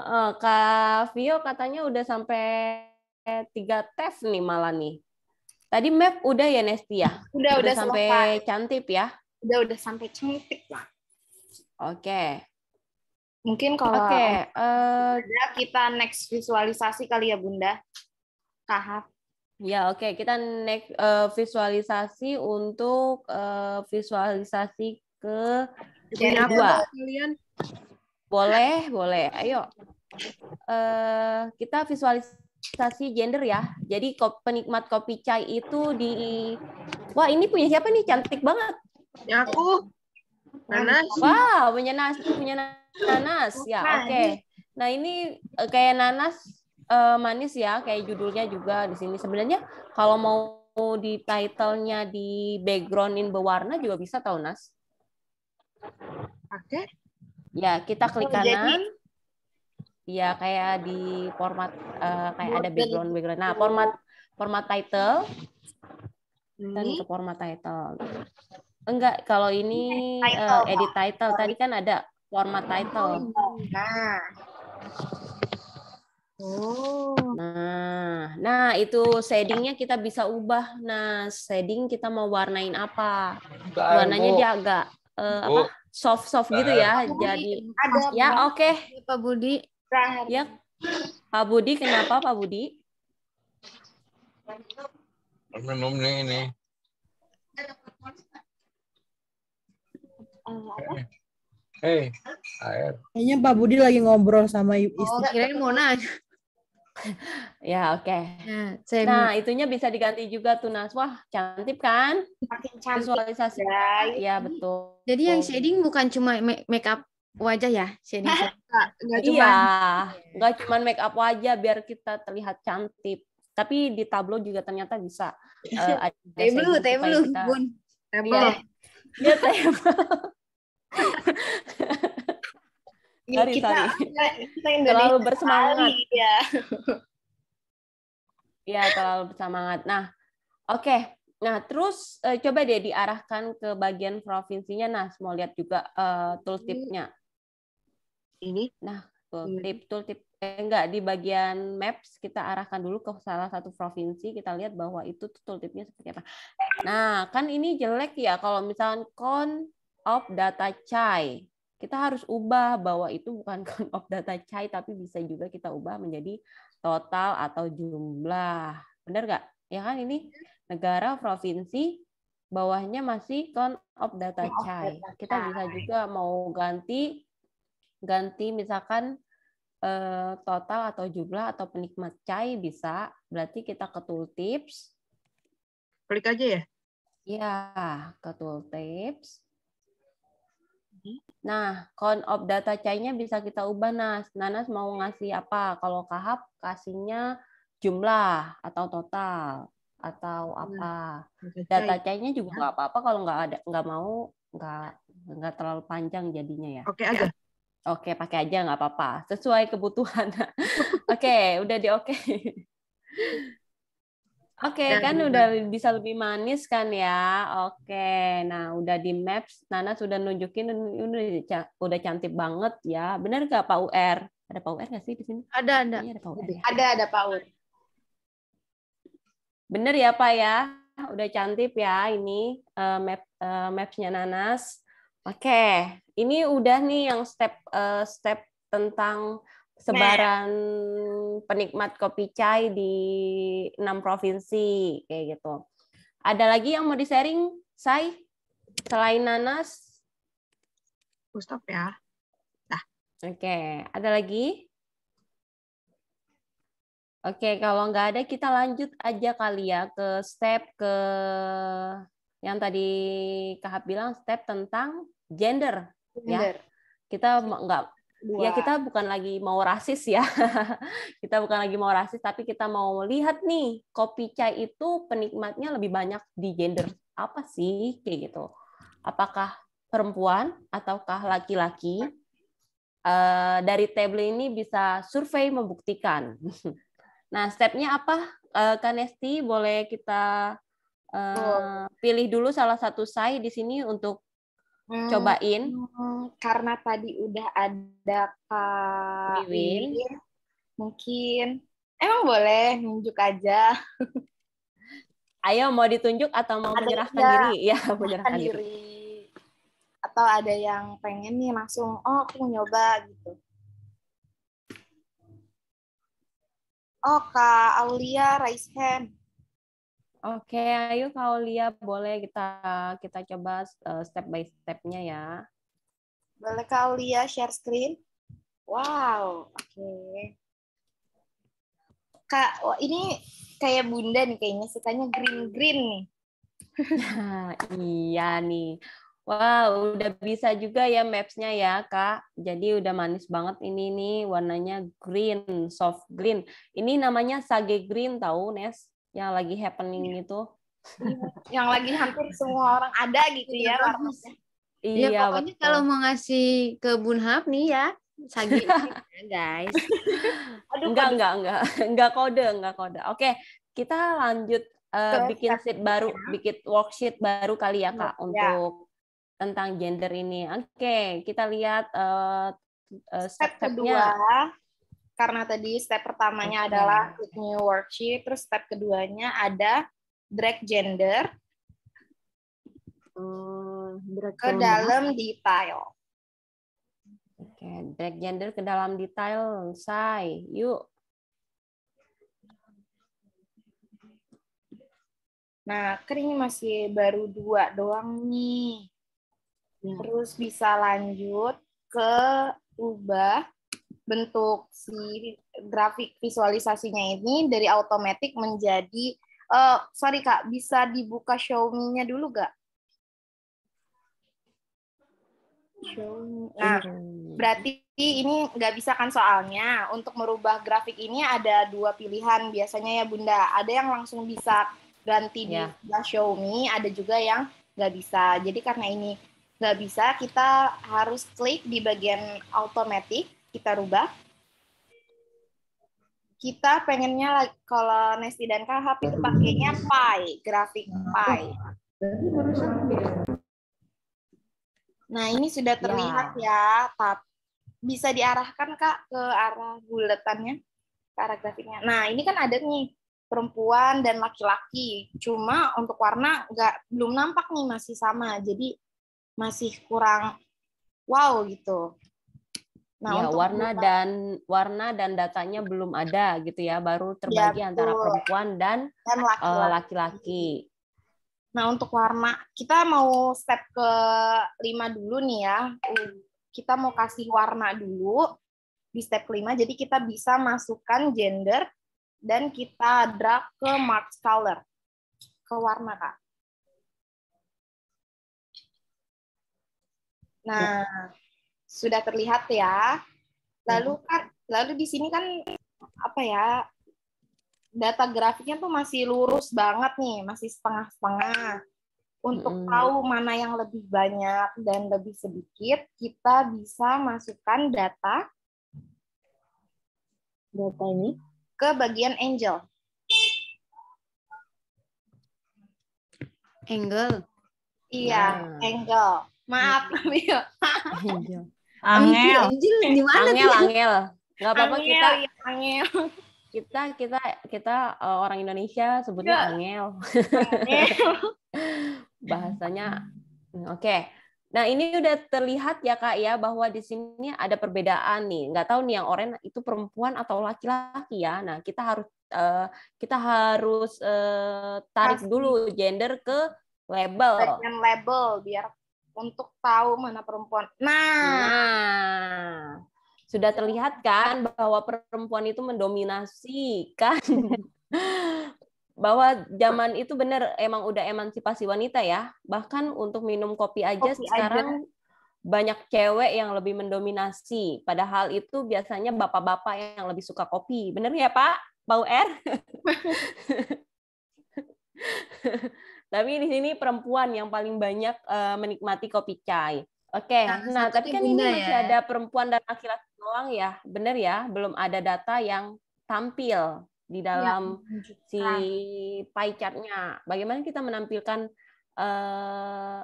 Speaker 1: uh, Kak Vio katanya udah sampai tiga tes nih malah nih. Tadi map udah ya Nesti ya? Udah, udah, sampai selesai. cantik
Speaker 2: ya? Udah, udah sampai cantik lah. Oke. Okay. Mungkin kalau okay, uh, eh, kita next visualisasi kali ya Bunda. Kahap.
Speaker 1: Ya oke, okay. kita next uh, visualisasi untuk uh, visualisasi ke kedua. Kalian boleh, boleh. Ayo. Uh, kita visualisasi gender ya. Jadi penikmat kopi chai itu di Wah, ini punya siapa nih? Cantik banget. Ya aku. Nanas. Wow, punya nanas punya nanas. Ya, oke. Okay. Nah, ini eh, kayak nanas uh, manis ya, kayak judulnya juga di sini. Sebenarnya kalau mau di title-nya di backgroundin berwarna juga bisa tahu Nas. Oke. Okay. Ya, kita klik kanan. Ya, kayak di format uh, kayak ada background gitu. background. Nah, format format title. Dan hmm. itu format title. Enggak, kalau ini uh, edit title tadi kan ada format oh, title. Nah. Nah, nah itu shadingnya kita bisa ubah. Nah, shading kita mau warnain apa? Warnanya dia agak uh, apa? soft soft gitu nah, ya. Budi, Jadi ada ya oke. Okay. Pak Budi. Ya. Pak Budi kenapa Pak Budi?
Speaker 3: Minum nih ini. hey
Speaker 2: air. Kayaknya Pak Budi lagi ngobrol sama oh, istri. Oh, kirain mau nanya ya oke. Okay. Ya, nah, nah
Speaker 1: itunya bisa diganti juga tuh Nas. Wah cantik kan? Makin cantik. Visualisasi. Ya, ya betul.
Speaker 2: Jadi yang shading bukan cuma make up wajah ya shading. Eh, iya,
Speaker 1: enggak cuma. Iya, enggak cuma make up wajah biar kita terlihat cantik. Tapi di tablo juga ternyata bisa uh, ada tablo, tablo, bun.
Speaker 2: Iya, tablo. Iya, Iya, sorry, kita, sorry. Kita, terlalu bersemangat. ya. ya,
Speaker 1: terlalu bersemangat. Nah, oke. Okay. Nah, terus eh, coba deh diarahkan ke bagian provinsinya. Nah, mau lihat juga eh, tooltipnya. Hmm. Ini? Nah, tooltip, hmm. tooltip. Eh, enggak, di bagian maps kita arahkan dulu ke salah satu provinsi. Kita lihat bahwa itu tooltipnya seperti apa. Nah, kan ini jelek ya kalau misalkan con of data chai kita harus ubah bahwa itu bukan count of data chai tapi bisa juga kita ubah menjadi total atau jumlah. Benar nggak? Ya kan ini negara provinsi bawahnya masih count of data chai. Kita bisa juga mau ganti ganti misalkan eh, total atau jumlah atau penikmat cai bisa. Berarti kita ke tool tips. Klik aja ya? Ya, ke tool tips. Nah, count of data chainnya bisa kita ubah, Nas. Nanas mau ngasih apa? Kalau kahap, kasihnya jumlah atau total atau nah, apa. Data chainnya juga nggak apa-apa kalau nggak ada nggak mau nggak nggak terlalu panjang jadinya ya. Oke aja. Oke, pakai aja nggak apa-apa. Sesuai kebutuhan. Oke, udah di oke. Oke, okay, kan udah bisa lebih manis kan ya. Oke. Okay. Nah, udah di Maps Nana sudah nunjukin udah cantik banget ya. Bener nggak Pak UR? Ada Pak UR nggak sih di sini? Ada, ada. Iya, ada Pak UR. Ada, ada Pak UR. Benar ya, Pak ya. Udah cantik ya ini uh, map uh, mapsnya Nanas. Oke, okay. ini udah nih yang step uh, step tentang Nah, sebaran nah. penikmat kopi chai di enam provinsi kayak gitu. Ada lagi yang mau di-sharing, Sai? Selain nanas? Aku ya. Nah. Oke, okay. ada lagi? Oke, okay, kalau nggak ada kita lanjut aja kali ya ke step ke yang tadi Kak bilang step tentang gender, ya. gender. ya. Kita nggak Dua. Ya kita bukan lagi mau rasis ya. kita bukan lagi mau rasis tapi kita mau lihat nih kopi chai itu penikmatnya lebih banyak di gender apa sih kayak gitu. Apakah perempuan ataukah laki-laki? Uh, dari table ini bisa survei membuktikan. nah, stepnya apa, uh, eh, Kanesti? Boleh kita uh, pilih dulu salah satu saya di sini
Speaker 2: untuk Hmm, cobain? Karena tadi udah ada Kak Wiwin, mungkin emang boleh nunjuk aja.
Speaker 1: Ayo mau ditunjuk atau mau ada menyerahkan ya, diri? Ya, menyerahkan diri. diri.
Speaker 2: Atau ada yang pengen nih langsung, oh aku mau nyoba gitu. Oh Kak Aulia, raise
Speaker 1: hand. Oke, ayo Kaulia boleh kita kita coba eh, step by stepnya ya.
Speaker 2: Boleh Kaulia share screen? Wow, oke. Okay. Kak, ini kayak bunda nih kayaknya sukanya green-green nih.
Speaker 1: Nah, iya nih. Wow, udah bisa juga ya mapsnya ya, Kak. Jadi udah manis banget ini nih warnanya green, soft green. Ini namanya sage green tahu, Nes? yang lagi happening yeah. itu. Iya,
Speaker 2: yang lagi hampir semua orang ada gitu ya. Iya, ya, pokoknya betul. kalau mau ngasih ke Bun Hap nih ya, sagi iya, guys. Aduh,
Speaker 1: enggak, enggak, enggak, enggak kode, enggak kode. Oke, kita lanjut uh, bikin sheet baru, ya. bikin worksheet baru kali ya Kak ya. untuk tentang gender ini. Oke, kita lihat uh, step Step kedua,
Speaker 2: karena tadi step pertamanya okay. adalah klik new worksheet, terus step keduanya ada drag gender
Speaker 1: hmm, drag
Speaker 2: ke gender. dalam detail. Oke, okay.
Speaker 1: drag gender ke dalam detail, say, yuk.
Speaker 2: Nah, kering kan masih baru dua doang nih. Hmm. Terus bisa lanjut ke ubah bentuk si grafik visualisasinya ini dari automatic menjadi uh, sorry kak bisa dibuka Xiaomi-nya dulu gak? Nah eh, iya. berarti ini nggak bisa kan soalnya untuk merubah grafik ini ada dua pilihan biasanya ya bunda ada yang langsung bisa ganti yeah. di iya. Xiaomi ada juga yang nggak bisa jadi karena ini nggak bisa kita harus klik di bagian automatic kita rubah. Kita pengennya kalau Nesti dan KHP itu pakainya pi, grafik pi. Nah, ini sudah terlihat ya, ya tapi bisa diarahkan Kak ke arah buletannya, ke arah grafiknya. Nah, ini kan ada nih perempuan dan laki-laki. Cuma untuk warna nggak belum nampak nih masih sama. Jadi masih kurang wow gitu. Nah, ya, warna
Speaker 1: kita, dan warna dan datanya belum ada gitu ya, baru iya, terbagi ya, antara perempuan dan eh, laki-laki.
Speaker 2: Nah, untuk warna kita mau step ke lima dulu nih ya. Kita mau kasih warna dulu di step kelima, jadi kita bisa masukkan gender dan kita drag ke mark color ke warna kak. Ya. Nah, sudah terlihat ya. Lalu hmm. kan lalu di sini kan apa ya? Data grafiknya tuh masih lurus banget nih, masih setengah-setengah. Untuk hmm. tahu mana yang lebih banyak dan lebih sedikit, kita bisa masukkan data data ini ke bagian angel. Angle. Iya, wow. Nah. angle. Maaf,
Speaker 3: angel Angel. Angel mana? Angel, tuh? Angel.
Speaker 1: Enggak apa-apa kita. Ya, angel. Kita kita kita e, orang Indonesia sebutnya iya. Angel. Bahasanya hmm, oke. Okay. Nah, ini udah terlihat ya Kak ya bahwa di sini ada perbedaan nih. Nggak tahu nih yang orange itu perempuan atau laki-laki ya. Nah, kita harus e, kita harus e, tarik dulu gender ke label.
Speaker 2: label biar
Speaker 1: untuk tahu mana perempuan. Nah, nah sudah terlihat kan bahwa perempuan itu mendominasi kan. bahwa zaman itu benar emang udah emansipasi wanita ya. Bahkan untuk minum kopi aja kopi sekarang aja. banyak cewek yang lebih mendominasi. Padahal itu biasanya bapak-bapak yang lebih suka kopi. Benar ya Pak? Bau R? Tapi di sini perempuan yang paling banyak uh, menikmati kopi cai. Oke, okay. nah, nah tapi kan ini ya. ada perempuan dan laki-laki doang ya, bener ya? Belum ada data yang tampil di iya, dalam ya, si pie chart Bagaimana kita menampilkan uh,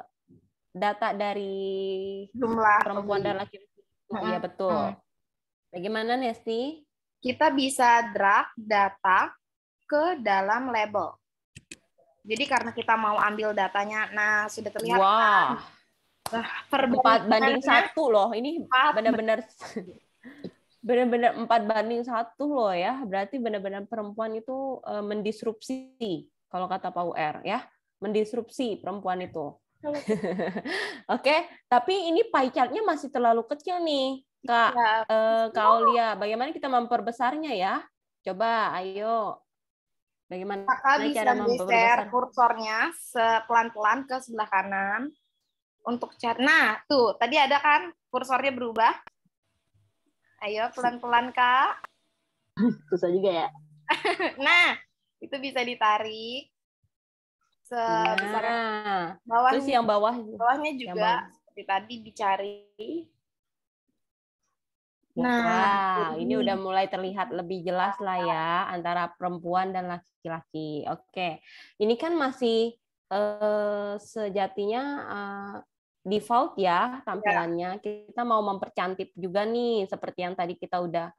Speaker 1: data dari jumlah perempuan dan laki-laki? Oh, iya -laki. betul. Hmm.
Speaker 2: Bagaimana Nesti? Kita bisa drag data ke dalam label. Jadi karena kita mau ambil datanya, nah sudah terlihat wow. kan? Nah, empat banding satu loh. Ini benar-benar
Speaker 1: benar-benar empat banding satu loh ya. Berarti benar-benar perempuan itu eh, mendisrupsi kalau kata Pak UR ya, mendisrupsi perempuan itu.
Speaker 3: Oke,
Speaker 1: okay. tapi ini pie chartnya masih terlalu kecil nih, Kak ya. uh, Kak Olia. Bagaimana kita memperbesarnya ya? Coba, ayo Bagaimana Kakak bisa geser
Speaker 2: kursornya pelan-pelan ke sebelah kanan untuk cari. Nah, tuh, tadi ada kan kursornya berubah. Ayo pelan-pelan, Kak. Susah juga ya. nah, itu bisa ditarik sebesar nah, bawahnya. Terus yang bawah bawahnya juga yang bawah. seperti tadi dicari
Speaker 1: Nah, ini udah mulai terlihat lebih jelas lah ya antara perempuan dan laki-laki. Oke, ini kan masih uh, sejatinya uh, default ya tampilannya. Ya. Kita mau mempercantik juga nih, seperti yang tadi kita udah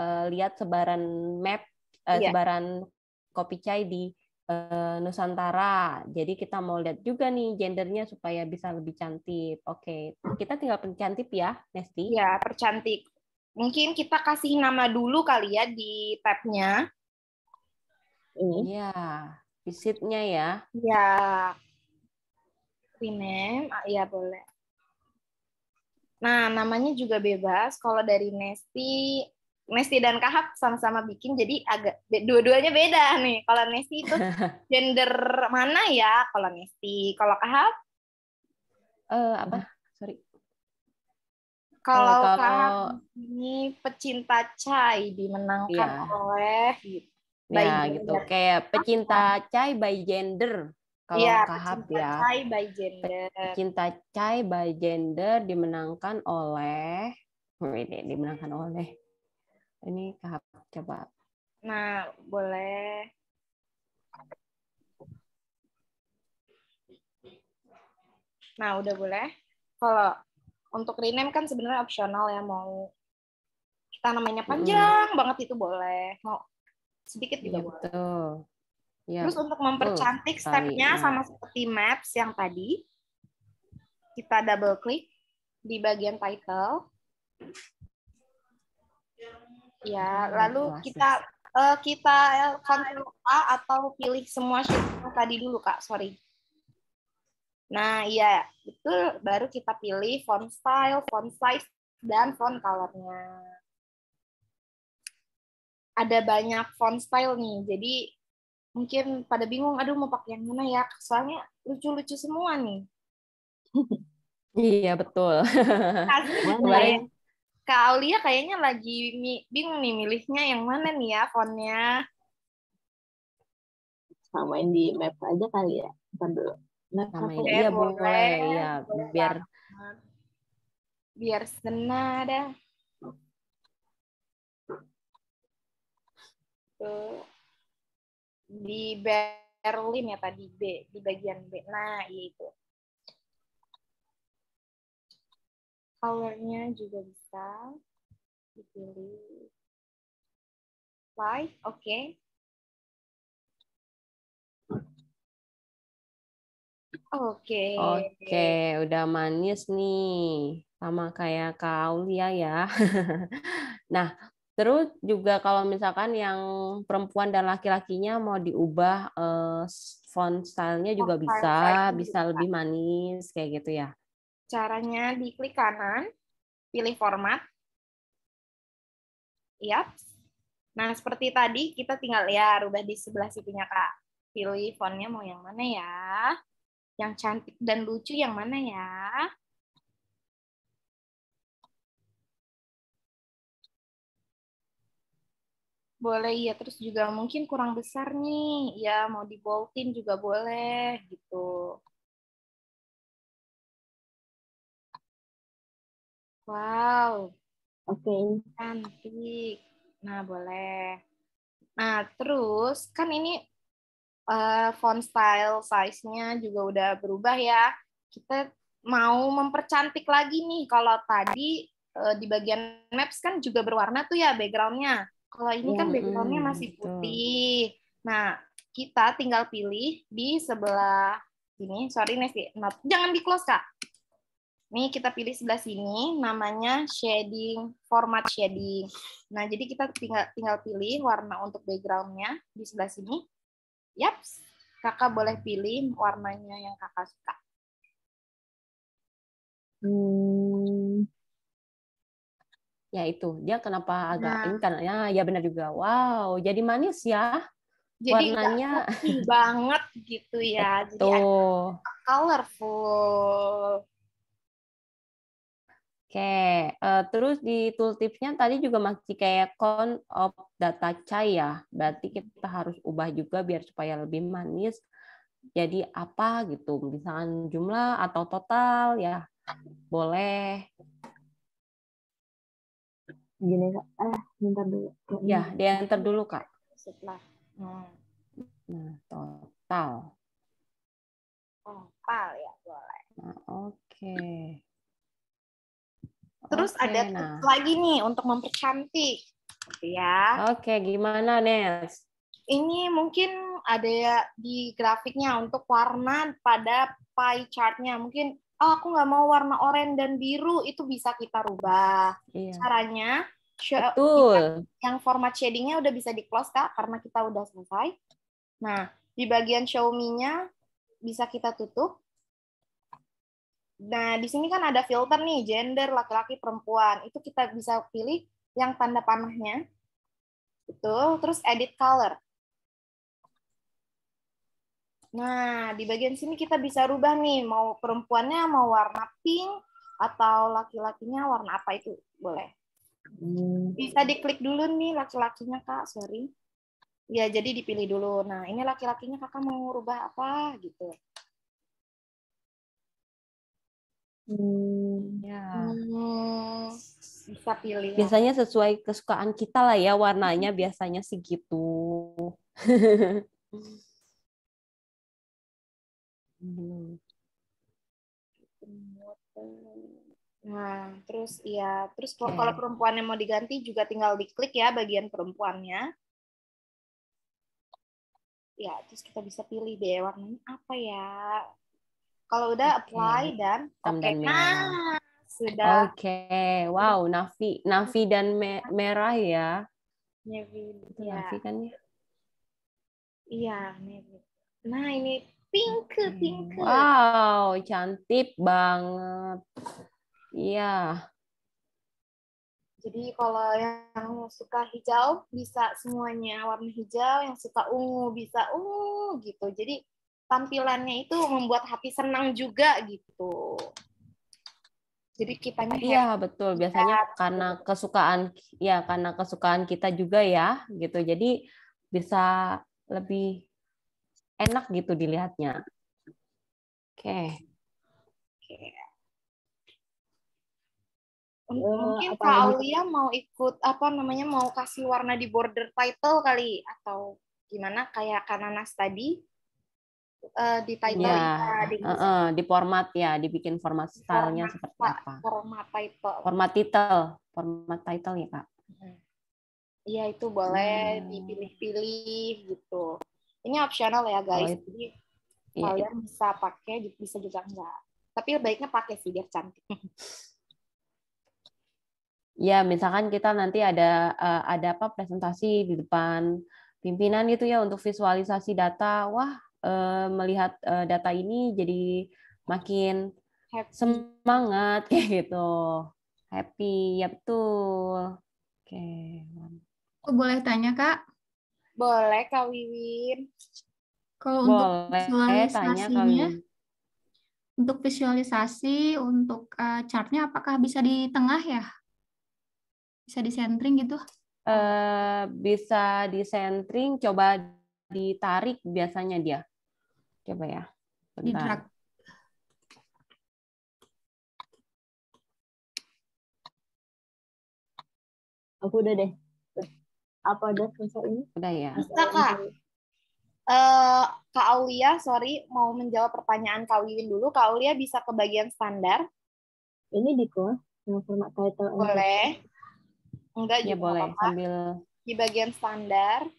Speaker 1: uh, lihat sebaran map, uh, ya. sebaran kopi chai di uh, Nusantara. Jadi kita mau lihat juga nih gendernya supaya bisa lebih
Speaker 2: cantik. Oke, kita tinggal ya, iya, percantik ya, Nesti. Ya, percantik Mungkin kita kasih nama dulu kali ya di tabnya. Iya, visitnya ya. Iya. Rename, ah, iya boleh. Nah, namanya juga bebas. Kalau dari Nesti, Nesti dan Kahak sama-sama bikin, jadi agak dua-duanya beda nih. Kalau Nesti itu gender mana ya? Kalau Nesti, kalau Kahak? Eh, uh, apa? Kalau ini pecinta cai dimenangkan iya. gitu, ya. oleh by
Speaker 1: Ya, gitu. Kayak pecinta cai by gender kalau ya, kahap pecinta ya. Cai
Speaker 2: by gender. Pecinta
Speaker 1: cai by gender dimenangkan oleh oh, ini dimenangkan oleh ini kahap coba.
Speaker 2: Nah, boleh. Nah, udah boleh. Kalau untuk rename kan sebenarnya opsional ya mau kita namanya panjang hmm. banget itu boleh mau sedikit juga ya, boleh.
Speaker 1: Betul. Ya. Terus untuk mempercantik oh, stepnya ya. sama
Speaker 2: seperti maps yang tadi, kita double klik di bagian title. Ya, lalu kita uh, kita kontrol A atau pilih semua sheet tadi dulu kak, sorry. Nah, iya, itu baru kita pilih font style, font size, dan font colornya. Ada banyak font style nih, jadi mungkin pada bingung, aduh mau pakai yang mana ya? Soalnya lucu-lucu semua nih.
Speaker 1: Iya, betul. Kemarin
Speaker 2: Kak Aulia kayaknya lagi bingung nih milihnya yang mana nih ya fontnya. Samain di map aja kali ya. bukan dulu. Nah, sama ya, ya boleh, boleh ya boleh biar banget. biar senada di Berlin ya tadi B di bagian B nah iya itu colornya juga bisa dipilih light oke okay. Oke. Okay. Oke, okay, udah
Speaker 1: manis nih. Sama kayak Kaulia ya. nah, terus juga kalau misalkan yang perempuan dan laki-lakinya mau diubah eh, font stylenya juga font bisa, style bisa juga. lebih manis kayak gitu ya.
Speaker 2: Caranya diklik kanan, pilih format. Yap. Nah, seperti tadi kita tinggal ya rubah di sebelah situnya, Kak. Pilih fontnya mau yang mana ya. Yang cantik dan lucu yang mana ya? Boleh ya, terus juga mungkin kurang besar nih. Ya, mau diboltin juga boleh gitu. Wow. Oke. Okay. Cantik. Nah, boleh. Nah, terus kan ini uh, font style size-nya juga udah berubah ya. Kita mau mempercantik lagi nih kalau tadi uh, di bagian maps kan juga berwarna tuh ya background-nya. Kalau ini kan background-nya masih putih. Nah kita tinggal pilih di sebelah sini. Sorry Nesti, not, jangan di close kak. Nih kita pilih sebelah sini, namanya shading, format shading. Nah, jadi kita tinggal tinggal pilih warna untuk background-nya di sebelah sini. Yaps, kakak boleh pilih warnanya yang kakak suka.
Speaker 1: Hmm. Ya itu, dia kenapa agak nah. ini karena ya, ya benar juga. Wow, jadi manis ya. Jadi warnanya
Speaker 2: banget gitu ya. Jadi colorful.
Speaker 1: Oke, uh, terus di tooltipsnya tadi juga masih kayak con of data chai ya, berarti kita harus ubah juga biar supaya lebih manis. Jadi apa gitu, Misalnya jumlah atau total ya, boleh. Gini kak,
Speaker 2: eh bentar dulu. Ya, dia enter dulu kak. Setelah. Hmm. Nah, total. Total ya boleh. Nah, Oke. Okay. Terus okay, ada nah. lagi nih untuk mempercantik,
Speaker 1: gitu ya. Oke, gimana Nes?
Speaker 2: Ini mungkin ada di grafiknya untuk warna pada pie chartnya. Mungkin oh aku nggak mau warna oranye dan biru itu bisa kita rubah. Iya. Caranya Betul. yang format shadingnya udah bisa di close kak karena kita udah selesai. Nah di bagian Xiaomi-nya bisa kita tutup Nah, di sini kan ada filter nih, gender, laki-laki, perempuan. Itu kita bisa pilih yang tanda panahnya. Itu, terus edit color. Nah, di bagian sini kita bisa rubah nih, mau perempuannya mau warna pink, atau laki-lakinya warna apa itu boleh. Bisa diklik dulu nih laki-lakinya, Kak, sorry. Ya, jadi dipilih dulu. Nah, ini laki-lakinya kakak mau rubah apa gitu.
Speaker 1: Hmm. Ya.
Speaker 2: Hmm. Bisa pilih. Biasanya
Speaker 1: sesuai kesukaan kita lah ya warnanya biasanya segitu.
Speaker 2: hmm. Nah, terus ya, terus okay. kalau iya. yang mau diganti juga tinggal diklik ya bagian perempuannya. Ya, terus kita bisa pilih deh warnanya apa ya. Kalau udah apply dan oke. Okay. Nah, sudah. Oke,
Speaker 1: okay. wow, Nafi, Nafi hmm. dan me merah ya.
Speaker 2: Navy. Itu
Speaker 1: ya. Nafi kan ya?
Speaker 2: Iya, Navy. Nah, ini pink, hmm, pink.
Speaker 1: Wow, cantik banget. Iya.
Speaker 2: Jadi kalau yang suka hijau bisa semuanya warna hijau, yang suka ungu bisa ungu gitu. Jadi tampilannya itu membuat hati senang juga gitu. Jadi kitanya Iya,
Speaker 1: betul. Biasanya kita, karena kesukaan ya karena kesukaan kita juga ya gitu. Jadi bisa lebih enak gitu dilihatnya. Oke. Okay.
Speaker 2: Okay. Eh, mungkin Kak Aulia mau ikut apa namanya mau kasih warna di border title kali atau gimana kayak Kananas tadi? Eh, di title ya, di, uh, di
Speaker 1: format ya dibikin format stylenya seperti apa
Speaker 2: format title format
Speaker 1: title format title ya kak
Speaker 2: hmm. iya itu boleh hmm. dipilih-pilih gitu ini opsional ya oh, guys oh, jadi iya. kalian bisa pakai bisa juga enggak tapi baiknya pakai sih biar cantik
Speaker 1: ya misalkan kita nanti ada eh, ada apa presentasi di depan pimpinan gitu ya untuk visualisasi data wah Eh, melihat uh, data ini jadi makin happy. semangat kayak gitu happy ya betul oke okay.
Speaker 2: oh, boleh tanya kak boleh kak Wiwin kalau boleh, untuk visualisasinya untuk visualisasi untuk uh, chartnya apakah bisa di tengah ya bisa di centering gitu
Speaker 1: uh, bisa di centering coba ditarik biasanya
Speaker 2: dia Coba ya. Bentar. Aku udah deh. Apa ada selesai ini? Udah ya. Bisa, Kak. Uh, Kak Aulia, sorry, mau menjawab pertanyaan Kak Wiwin dulu. Kak Aulia bisa ke bagian standar. Ini di kelas yang format title. Boleh. Enggak ya, boleh. Apa -apa. Sambil di bagian standar.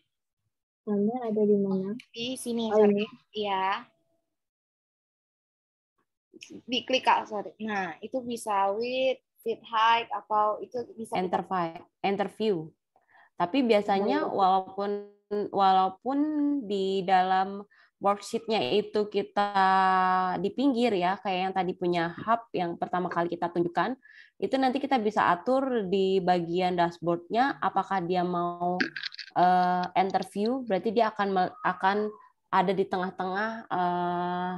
Speaker 2: Gambar ada di oh, mana? Di sini, oh, sorry. Iya. iya. klik Kak, sorry. Nah, itu bisa with, with high, atau itu bisa... interview
Speaker 1: interview Tapi biasanya walaupun walaupun di dalam worksheet-nya itu kita di pinggir ya, kayak yang tadi punya hub yang pertama kali kita tunjukkan, itu nanti kita bisa atur di bagian dashboardnya apakah dia mau uh, interview berarti dia akan akan ada di tengah-tengah uh,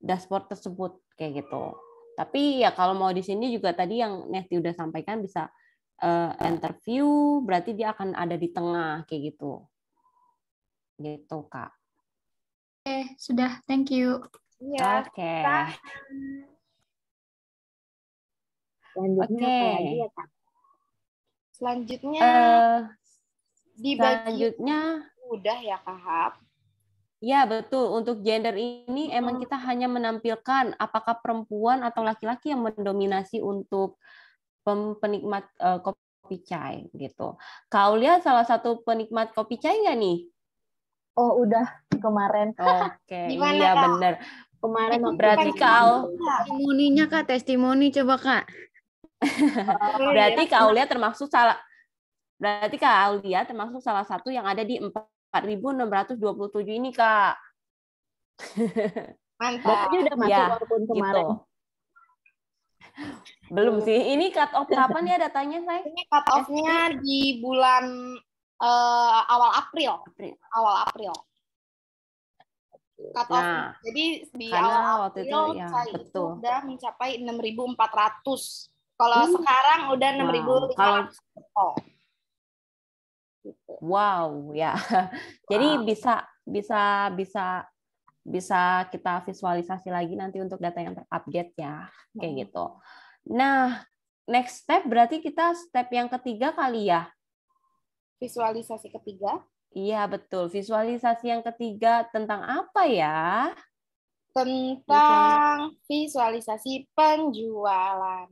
Speaker 1: dashboard tersebut kayak gitu. Tapi ya kalau mau di sini juga tadi yang Nesti udah sampaikan bisa uh, interview berarti dia akan ada di tengah kayak gitu. Gitu, Kak.
Speaker 2: Oke, okay, sudah. Thank you. Iya, ya, Oke. Okay. Selanjutnya okay. Selanjutnya uh, di selanjutnya udah ya Kahap. Ya
Speaker 1: betul untuk gender ini hmm. emang kita hanya menampilkan apakah perempuan atau laki-laki yang mendominasi untuk penikmat uh, kopi chai gitu. Kau lihat salah satu penikmat kopi chai nggak nih?
Speaker 2: Oh udah kemarin. Oke okay. iya bener.
Speaker 1: Kemarin berarti kau
Speaker 2: testimoninya kak testimoni coba kak. Oh, iya, iya. berarti kau lihat
Speaker 1: termasuk salah Berarti Kak Alia termasuk salah satu yang ada di 4.627 ini, Kak.
Speaker 2: Mantap. Berarti udah masuk ya, walaupun gitu. kemarin. Gitu. Belum iya. sih. Ini cut off kapan ya datanya, saya? Ini cut off-nya di bulan uh, awal April. April. Awal April. Cut off. Nah, Jadi di awal waktu April itu, ya, saya betul. itu udah mencapai 6.400. Kalau hmm. sekarang udah 6.500. Wow. Kalau Gitu.
Speaker 1: Wow, ya. Jadi wow. bisa bisa bisa bisa kita visualisasi lagi nanti untuk data yang terupdate ya, kayak hmm. gitu. Nah, next step berarti kita step yang ketiga kali ya.
Speaker 2: Visualisasi ketiga?
Speaker 1: Iya, betul. Visualisasi yang ketiga tentang apa ya?
Speaker 2: Tentang visualisasi penjualan.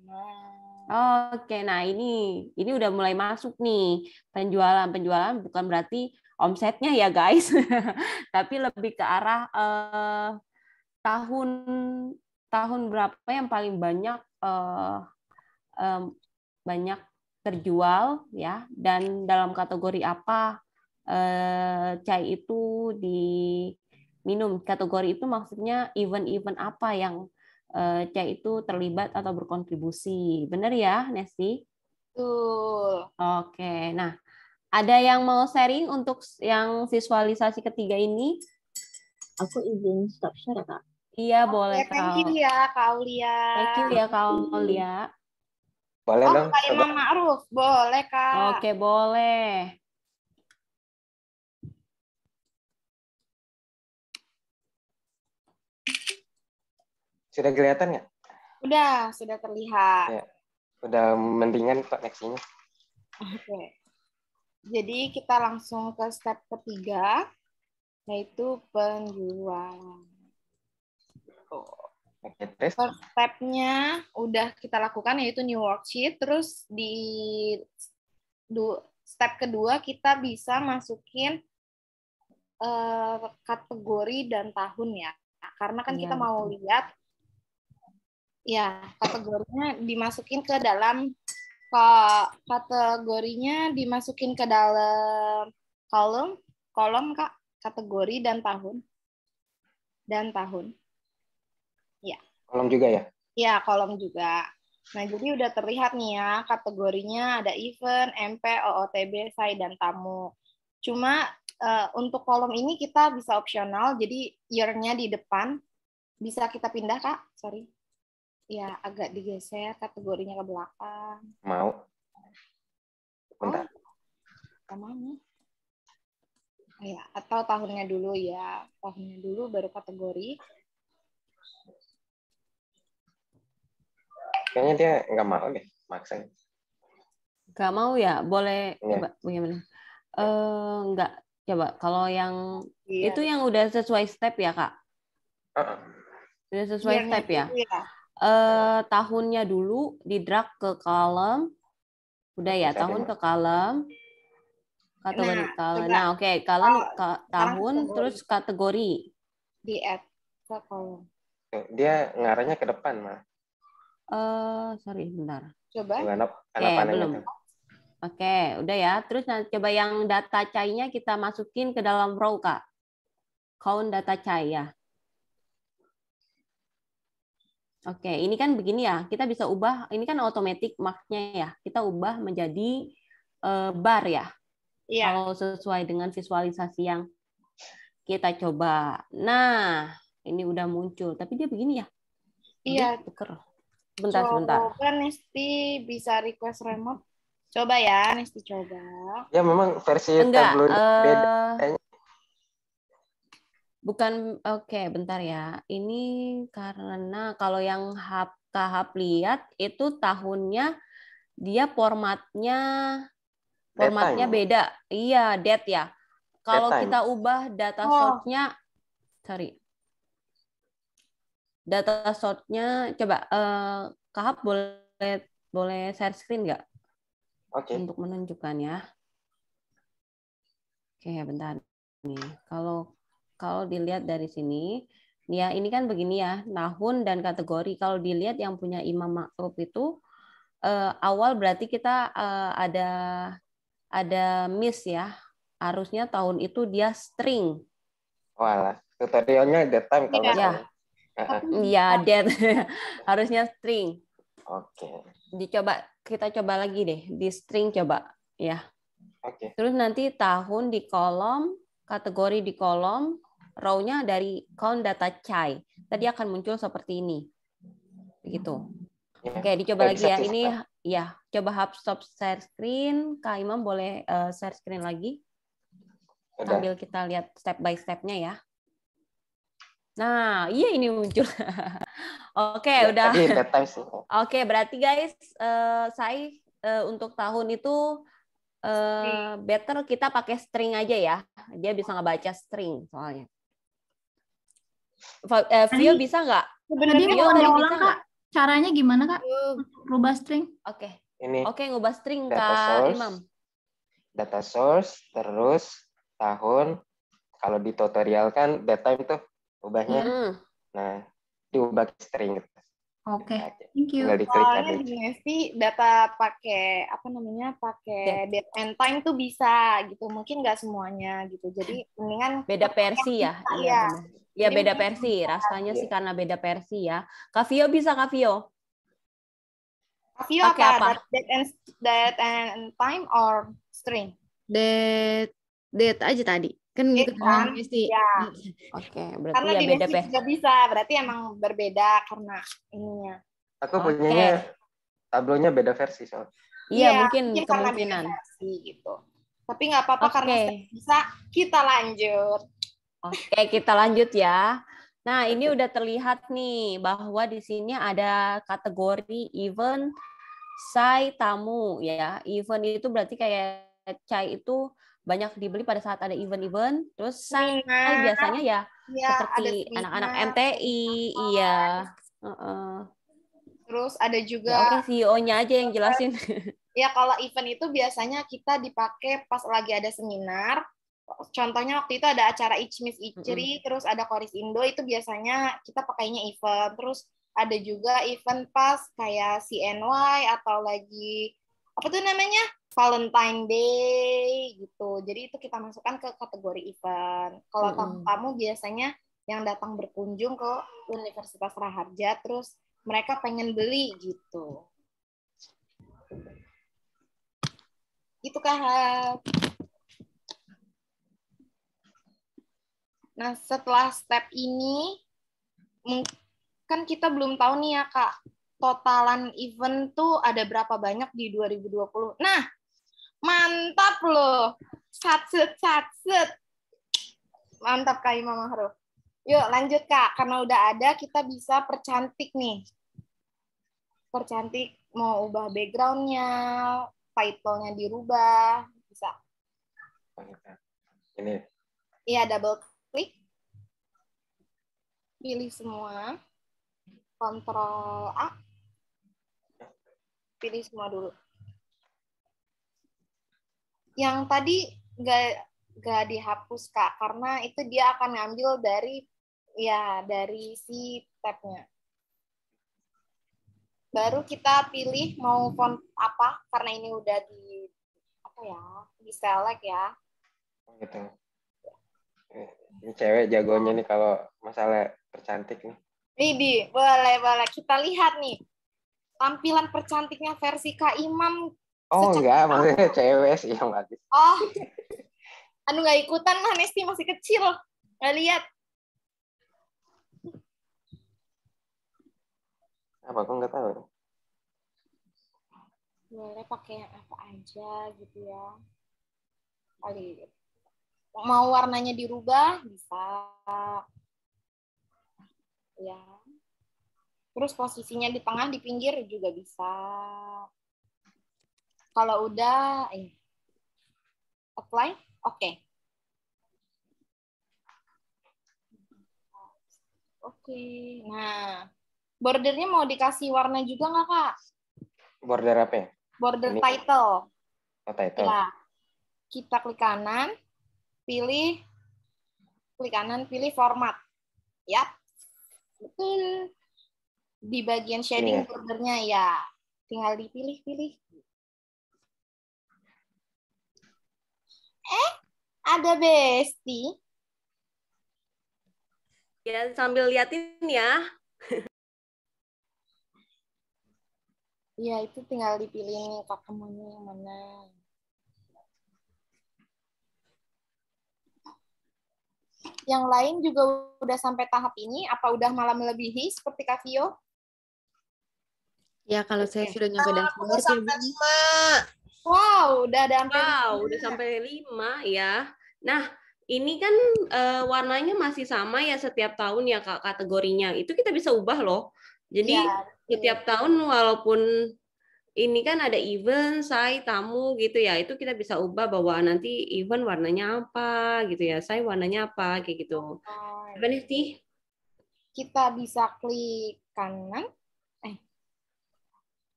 Speaker 1: Oke, nah ini ini udah mulai masuk nih penjualan penjualan bukan berarti omsetnya ya guys, tapi lebih ke arah eh, tahun tahun berapa yang paling banyak eh, eh, banyak terjual ya dan dalam kategori apa eh, cai itu diminum kategori itu maksudnya event-event apa yang Eh, C itu terlibat atau berkontribusi. Benar ya, Nesti? Betul. Oke. Nah, ada yang mau sharing untuk yang visualisasi ketiga ini?
Speaker 2: Aku izin stop share, ya, Kak. Iya, oh, boleh, Kak. Ya, thank you ya, Kak Ulia. Thank you ya, Kak Ulia.
Speaker 3: Boleh oh, dong. Kak Imam
Speaker 2: Ma'ruf. Boleh, Kak. Oke, boleh. Sudah kelihatan nggak? Sudah, sudah terlihat.
Speaker 1: Ya, sudah mendingan koneksinya.
Speaker 2: Oke. Jadi kita langsung ke step ketiga, yaitu penjualan. Oh. Oke, terus. stepnya udah kita lakukan yaitu new worksheet. Terus di step kedua kita bisa masukin eh, kategori dan tahun ya. karena kan ya. kita iya, mau lihat Ya, kategorinya dimasukin ke dalam ke kategorinya dimasukin ke dalam kolom kolom Kak, kategori dan tahun. Dan tahun. Ya. Kolom juga ya? Ya, kolom juga. Nah, jadi udah terlihat nih ya kategorinya ada event, MP, OOTB, saya dan tamu. Cuma uh, untuk kolom ini kita bisa opsional, jadi year-nya di depan bisa kita pindah, Kak. Sorry ya agak digeser kategorinya ke belakang. Mau? Bentar. Oh, oh, Ya, atau tahunnya dulu ya. Tahunnya dulu baru kategori. Kayaknya dia enggak mau deh, maksain.
Speaker 1: enggak mau ya? Boleh ya. coba bagaimana? Eh, uh, nggak. Coba kalau yang ya. itu yang udah sesuai step ya, Kak? Uh -uh. Udah sesuai ya, step ya? Iya uh, tahunnya dulu di drag ke kolom. Udah ya, tahun ke kolom. Kategori nah, kolom. Nah, oke, okay. kolom oh, ka tahun kategori. terus kategori. Di add ke kolom.
Speaker 3: Eh, dia ngarahnya ke depan, mah.
Speaker 1: Eh, sorry, bentar. Coba. Oke, okay, belum. Oke, Oke, udah ya. Terus nanti coba yang data cainya kita masukin ke dalam row, Kak. Count data cai ya. Oke, ini kan begini ya, kita bisa ubah, ini kan otomatis marknya ya, kita ubah menjadi uh, bar ya, iya. kalau sesuai dengan visualisasi yang kita coba. Nah, ini udah muncul, tapi dia begini ya. Iya. Tuker. Bentar, coba bentar.
Speaker 2: Coba Nesti bisa request remote. Coba ya, Nesti coba.
Speaker 1: Ya memang versi Enggak, tabloid uh, beda. Bukan oke, okay, bentar ya. Ini karena kalau yang hap kahap lihat itu tahunnya dia formatnya formatnya ya? beda. Iya, dead ya. Kalau ya? kita ubah data oh. sortnya sorry. Data sortnya coba uh, eh, kahap boleh boleh share screen nggak? Oke. Okay. Untuk menunjukkan ya. Oke, bentar nih. Kalau kalau dilihat dari sini ya ini kan begini ya tahun dan kategori kalau dilihat yang punya Imam makruf itu eh, awal berarti kita eh, ada ada miss ya harusnya tahun itu dia string
Speaker 3: Walah, kriterianya dead time kalau ya. Iya, ya,
Speaker 1: dead. harusnya string. Oke. Okay. Dicoba kita coba lagi deh di string coba ya. Oke. Okay. Terus nanti tahun di kolom, kategori di kolom, row-nya dari count data chai. Tadi akan muncul seperti ini. Begitu. Ya, Oke, dicoba lagi ya. Ini ya, coba stop share screen. Kak Imam boleh uh, share screen lagi. Udah. Sambil kita lihat step by step-nya ya. Nah, iya ini muncul. Oke, okay, ya, udah. Oke, okay, berarti guys, uh, eh, saya uh, eh, untuk tahun itu uh, better kita pakai string aja ya. Dia bisa ngebaca string soalnya uh, eh, Vio bisa nggak? Sebenarnya Vio tadi bisa nggak?
Speaker 2: Caranya gimana kak?
Speaker 1: Rubah string? Oke. Okay. Ini. Oke, okay, ngubah string data kak source, Imam. Data source, terus tahun. Kalau di tutorial kan data tuh ubahnya. Mm. Nah, diubah string string.
Speaker 2: Oke, okay. thank you. Soalnya di Nevi data pakai apa namanya pakai yeah. Ya. date and time tuh bisa gitu, mungkin nggak semuanya gitu. Jadi mendingan
Speaker 1: beda versi ya. Iya. Iya ya beda versi. Rasanya ya. sih karena beda versi ya. Kavio bisa Kavio.
Speaker 2: Kavio apa? apa? Date and date and time or string? Date date aja tadi kan iya gitu kan, kan? ya. oke okay, berarti karena ya di beda bisa berarti emang berbeda karena ininya aku okay. punyanya
Speaker 1: tablonya beda versi so
Speaker 2: iya ya, mungkin, ya, kemungkinan versi, gitu tapi nggak apa-apa okay. karena bisa kita lanjut oke okay, kita lanjut
Speaker 1: ya nah ini udah terlihat nih bahwa di sini ada kategori event sai tamu ya event itu berarti kayak cai itu banyak dibeli pada saat ada event-event. Terus saya nah, kan biasanya ya, ya seperti anak-anak MTI, oh. iya. Uh -uh.
Speaker 2: Terus ada juga. Ya, okay,
Speaker 1: CEO-nya aja yang jelasin.
Speaker 2: Ya kalau event itu biasanya kita dipakai pas lagi ada seminar. Contohnya waktu itu ada acara Ichmis Ichri mm -hmm. terus ada Koris Indo itu biasanya kita pakainya event. Terus ada juga event pas kayak CNY atau lagi apa tuh namanya Valentine Day gitu. Jadi itu kita masukkan ke kategori event. Kalau mm -hmm. tamu biasanya yang datang berkunjung ke Universitas Raharja, terus mereka pengen beli gitu. Itu kak. Nah setelah step ini, kan kita belum tahu nih ya kak totalan event tuh ada berapa banyak di 2020. Nah, mantap loh. Satset, satset. Mantap Kak Imam Mahru. Yuk lanjut Kak, karena udah ada kita bisa percantik nih. Percantik mau ubah backgroundnya, title-nya dirubah, bisa. Ini. Iya, double klik. Pilih semua. Kontrol A, pilih semua dulu. Yang tadi nggak nggak dihapus kak karena itu dia akan ngambil dari ya dari si tabnya. Baru kita pilih mau font apa karena ini udah di apa ya di select ya.
Speaker 1: Oh, gitu. Ini cewek jagonya nih kalau masalah tercantik nih.
Speaker 2: Ini boleh boleh kita lihat nih tampilan percantiknya versi Kak Imam.
Speaker 1: Oh enggak, maksudnya cewek sih yang lagi
Speaker 2: Oh, anu nggak ikutan lah Nesti masih kecil, nggak lihat. Apa aku nggak tahu. Boleh pakai yang apa aja gitu ya. Kali mau warnanya dirubah bisa. Ya. Terus posisinya di tengah, di pinggir juga bisa. Kalau udah, eh, apply, oke. Okay. Oke, okay. nah bordernya mau dikasih warna juga nggak kak?
Speaker 3: Border apa ya?
Speaker 2: Border Ini. title.
Speaker 3: Oh, title. Nah,
Speaker 2: Kita klik kanan, pilih klik kanan, pilih format. Yap, betul di bagian shading yeah. bordernya ya tinggal dipilih-pilih. Eh, ada Besti.
Speaker 1: Ya, sambil liatin ya.
Speaker 2: ya, itu tinggal dipilih nih kak kemunya yang mana. Yang lain juga udah sampai tahap ini, apa udah malah melebihi seperti Kak Vio? Ya kalau saya sudah nyampe nah, dashboard ya lima. Wow, udah ada sampai Wow, lima. Ya? udah sampai
Speaker 1: lima ya. Nah, ini kan uh, warnanya masih sama ya setiap tahun ya Kak kategorinya. Itu kita bisa ubah loh. Jadi ya, setiap ya. tahun walaupun ini kan ada event, saya tamu gitu ya. Itu kita bisa ubah bahwa nanti event warnanya apa gitu ya. Saya warnanya apa kayak gitu. Oh, apa iya. nih,
Speaker 2: Kita bisa klik kanan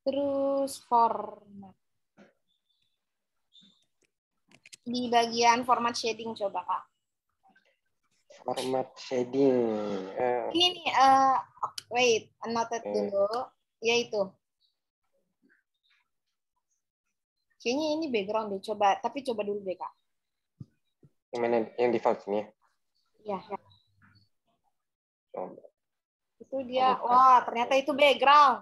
Speaker 2: Terus format. Di bagian format shading coba Kak.
Speaker 3: Format shading. Uh. Ini
Speaker 2: nih, uh, wait, annotate uh. dulu. Ya itu. Kayaknya ini background deh, coba. Tapi coba dulu deh, Kak.
Speaker 1: Yang mana? Yang default ini? Ya? Iya. Ya. Coba.
Speaker 2: Itu dia, wah ternyata itu background.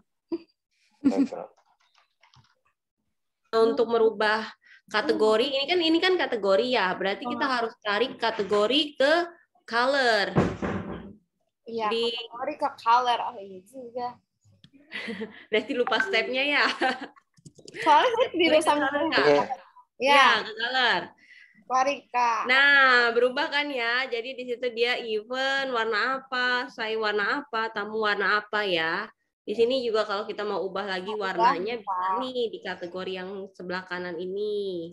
Speaker 3: Nah,
Speaker 1: untuk merubah kategori ini kan ini kan kategori ya berarti kita hmm. harus cari kategori ke color
Speaker 2: ya, di kategori ke color oh iya juga
Speaker 1: berarti lupa stepnya ya
Speaker 2: soalnya saya biru sama ya, ya ke color Warika.
Speaker 1: Nah, berubah kan ya. Jadi di situ dia event warna apa, saya warna apa, tamu warna apa ya. Di sini juga kalau kita mau ubah lagi warnanya iya. bisa nih di kategori yang sebelah kanan
Speaker 2: ini.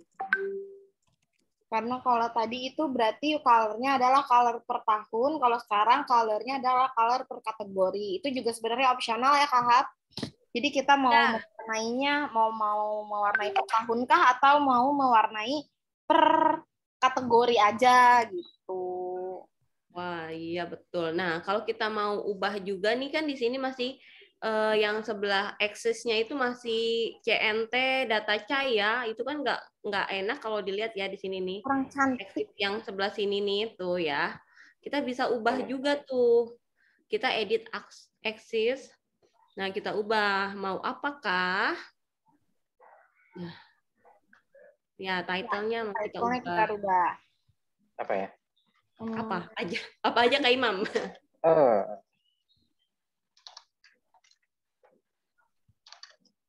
Speaker 2: Karena kalau tadi itu berarti colornya adalah color per tahun, kalau sekarang colornya adalah color per kategori. Itu juga sebenarnya opsional ya Kak Jadi kita mau nah. mewarnainya, mau mau mewarnai per tahun kah atau mau mewarnai per
Speaker 1: kategori aja gitu. Wah iya betul. Nah kalau kita mau ubah juga nih kan di sini masih uh, yang sebelah eksisnya itu masih CNT data cahaya itu kan nggak nggak enak kalau dilihat ya di sini nih kurang cantik yang sebelah sini nih tuh ya kita bisa ubah iya. juga tuh kita edit axis. nah kita ubah mau apakah nah, ya titlenya mau kita ubah. kita ubah apa ya hmm. apa aja apa aja kak Imam eh,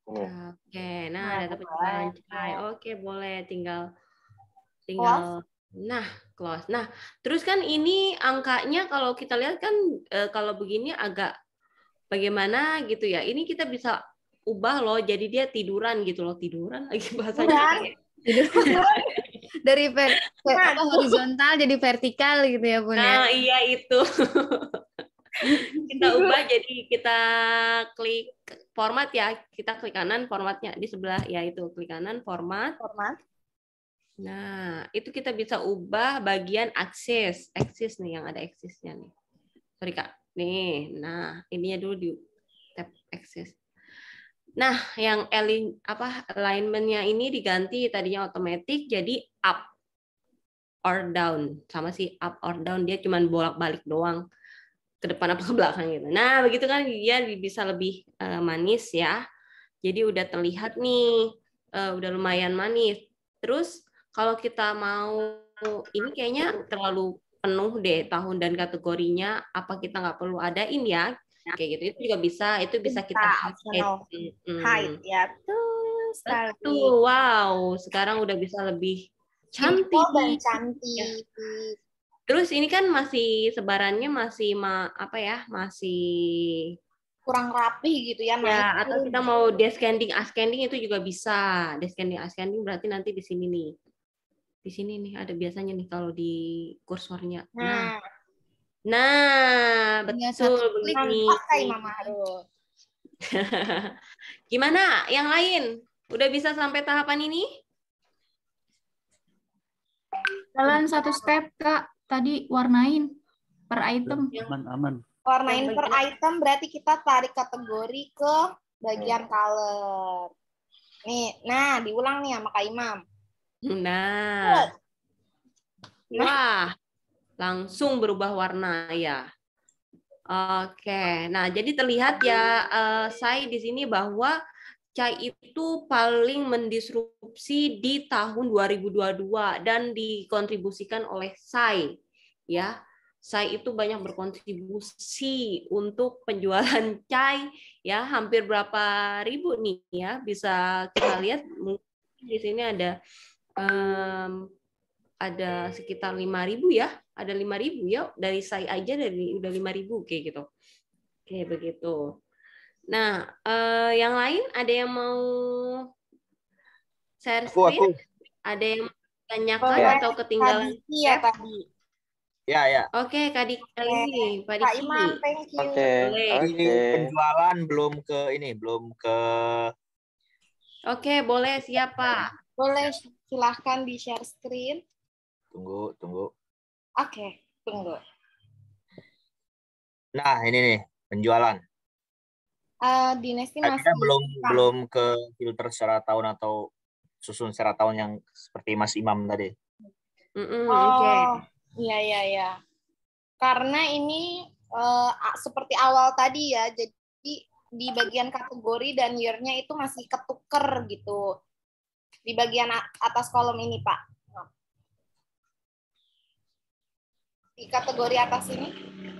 Speaker 2: Oke,
Speaker 1: nah, nah ada tepuk tangan cerai. Oke, boleh tinggal tinggal close. nah, close. Nah, terus kan ini angkanya kalau kita lihat kan e, kalau begini agak bagaimana gitu ya. Ini kita bisa ubah loh jadi dia tiduran gitu loh, tiduran lagi bahasanya.
Speaker 2: Dari ver nah, horizontal jadi vertikal gitu ya, Bun. Ya? Nah, iya itu. kita ubah jadi
Speaker 1: kita klik format ya kita klik kanan formatnya di sebelah ya itu klik kanan format format nah itu kita bisa ubah bagian akses akses nih yang ada aksesnya nih sorry kak nih nah ininya dulu di tab akses nah yang align apa alignmentnya ini diganti tadinya otomatis jadi up or down sama sih up or down dia cuma bolak balik doang ke depan apa ke belakang gitu. Nah, begitu kan dia bisa lebih uh, manis ya. Jadi udah terlihat nih, uh, udah lumayan manis. Terus kalau kita mau ini kayaknya terlalu penuh deh tahun dan kategorinya apa kita nggak perlu adain ya kayak gitu itu juga bisa itu bisa, kita hide
Speaker 2: hide ya
Speaker 1: tuh wow sekarang udah bisa lebih cantik
Speaker 2: dan cantik
Speaker 1: Terus ini kan masih sebarannya masih ma apa ya masih kurang rapi gitu ya. Ya atau kita mau descending ascending itu juga bisa. Descending ascending berarti nanti di sini nih. Di sini nih ada biasanya nih kalau di kursornya. Hmm. Nah. Nah, nah betul begini. Gimana yang lain? Udah bisa sampai tahapan ini?
Speaker 2: Jalan satu step, Kak tadi warnain per item. Aman, aman. Warnain per item berarti kita tarik kategori ke bagian iya. color. Nih, nah diulang nih sama Kak Imam.
Speaker 1: Nah. Wah, langsung berubah warna ya. Oke, nah jadi terlihat ya uh, eh, saya di sini bahwa CAI itu paling mendisrupsi di tahun 2022 dan dikontribusikan oleh SAI. Ya, SAI itu banyak berkontribusi untuk penjualan CAI ya, hampir berapa ribu nih ya, bisa kita lihat mungkin di sini ada um, ada sekitar lima ribu ya, ada lima ribu ya dari SAI aja dari udah ribu kayak gitu. Oke, begitu. Nah, uh, yang lain ada yang mau share aku, screen? Aku. Ada yang tanyakan oh, ya. atau ketinggalan? Iya ya tadi. Ya ya. Oke, okay, Kak ini, okay. Pak Diki.
Speaker 2: Imam, Oke. Okay.
Speaker 3: Penjualan belum ke ini, belum ke
Speaker 2: Oke, okay, boleh siapa Boleh, silahkan di share screen.
Speaker 3: Tunggu, tunggu.
Speaker 2: Oke, okay, tunggu.
Speaker 3: Nah, ini nih, penjualan.
Speaker 2: Uh, eh, dinasti masih belum nah. belum
Speaker 3: ke filter secara tahun atau susun secara tahun yang seperti Mas Imam tadi.
Speaker 2: Mm -mm, oh, okay. iya iya iya. Karena ini uh, seperti awal tadi ya, jadi di bagian kategori dan year-nya itu masih ketuker gitu. Di bagian atas kolom ini, Pak. di kategori atas ini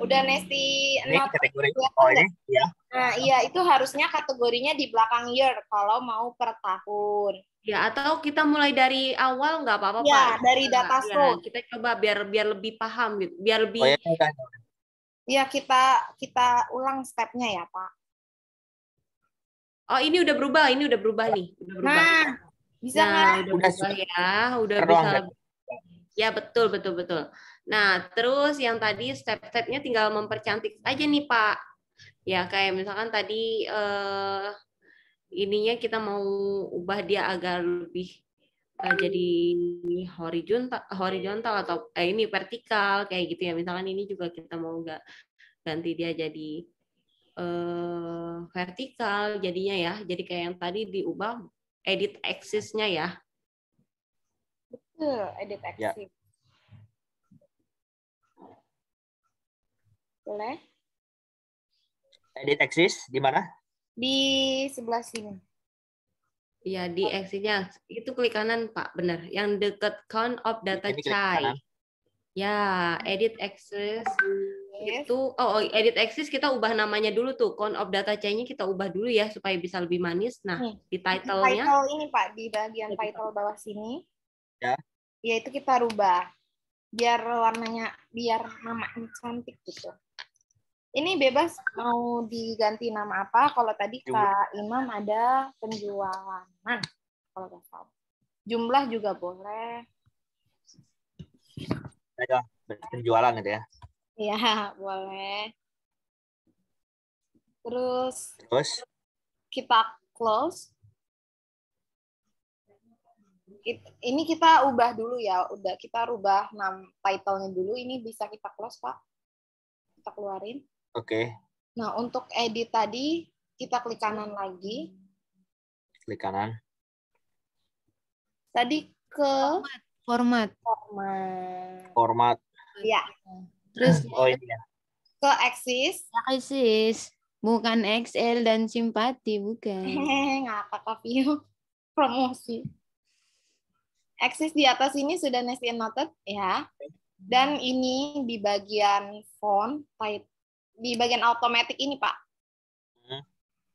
Speaker 2: udah Nesti ini kategori oh ya nah iya itu harusnya kategorinya di belakang year kalau mau per tahun ya atau kita mulai dari awal nggak apa-apa ya Pak.
Speaker 1: dari data ya, kita coba biar biar lebih paham gitu, biar lebih oh, ya, ya kita kita ulang stepnya ya Pak oh ini udah berubah ini udah berubah nih udah berubah nah bisa nah, kan? udah berubah ya udah Terlalu bisa ya betul betul betul Nah, terus yang tadi step-stepnya tinggal mempercantik aja nih, Pak. Ya, kayak misalkan tadi eh, ininya kita mau ubah dia agar lebih eh, jadi horizontal, horizontal atau eh, ini vertikal kayak gitu ya. Misalkan ini juga kita mau nggak ganti dia jadi eh, vertikal jadinya ya. Jadi kayak yang tadi diubah edit axisnya ya.
Speaker 2: Betul, edit ya. axis. Boleh?
Speaker 3: edit eh, eksis di mana?
Speaker 2: Di sebelah sini.
Speaker 1: Iya, di oh. Itu klik kanan, Pak. Benar. Yang dekat count
Speaker 2: of data cai chai.
Speaker 1: Ya, edit eksis yes. itu oh, oh edit eksis kita ubah namanya dulu tuh count of data chai-nya kita ubah dulu ya supaya bisa lebih manis. Nah, hmm. di title-nya title
Speaker 2: ini Pak di bagian iya, title bawah sini. Ya. Ya itu kita rubah biar warnanya biar namanya cantik gitu. Ini bebas mau diganti nama apa? Kalau tadi Kak Imam ada penjualan, kalau nggak salah. Jumlah juga boleh.
Speaker 3: Ada penjualan gitu ya?
Speaker 2: Iya boleh. Terus, Terus kita close ini kita ubah dulu ya udah kita rubah nam titlenya dulu ini bisa kita close pak kita keluarin oke okay. nah untuk edit tadi kita klik kanan lagi klik kanan tadi ke format format format ya
Speaker 3: terus ah, oh iya
Speaker 2: ke axis eksis bukan XL dan simpati bukan ngapa tapi promosi Eksis di atas ini sudah and noted ya. Dan ini di bagian font, di bagian automatic ini Pak. Hmm.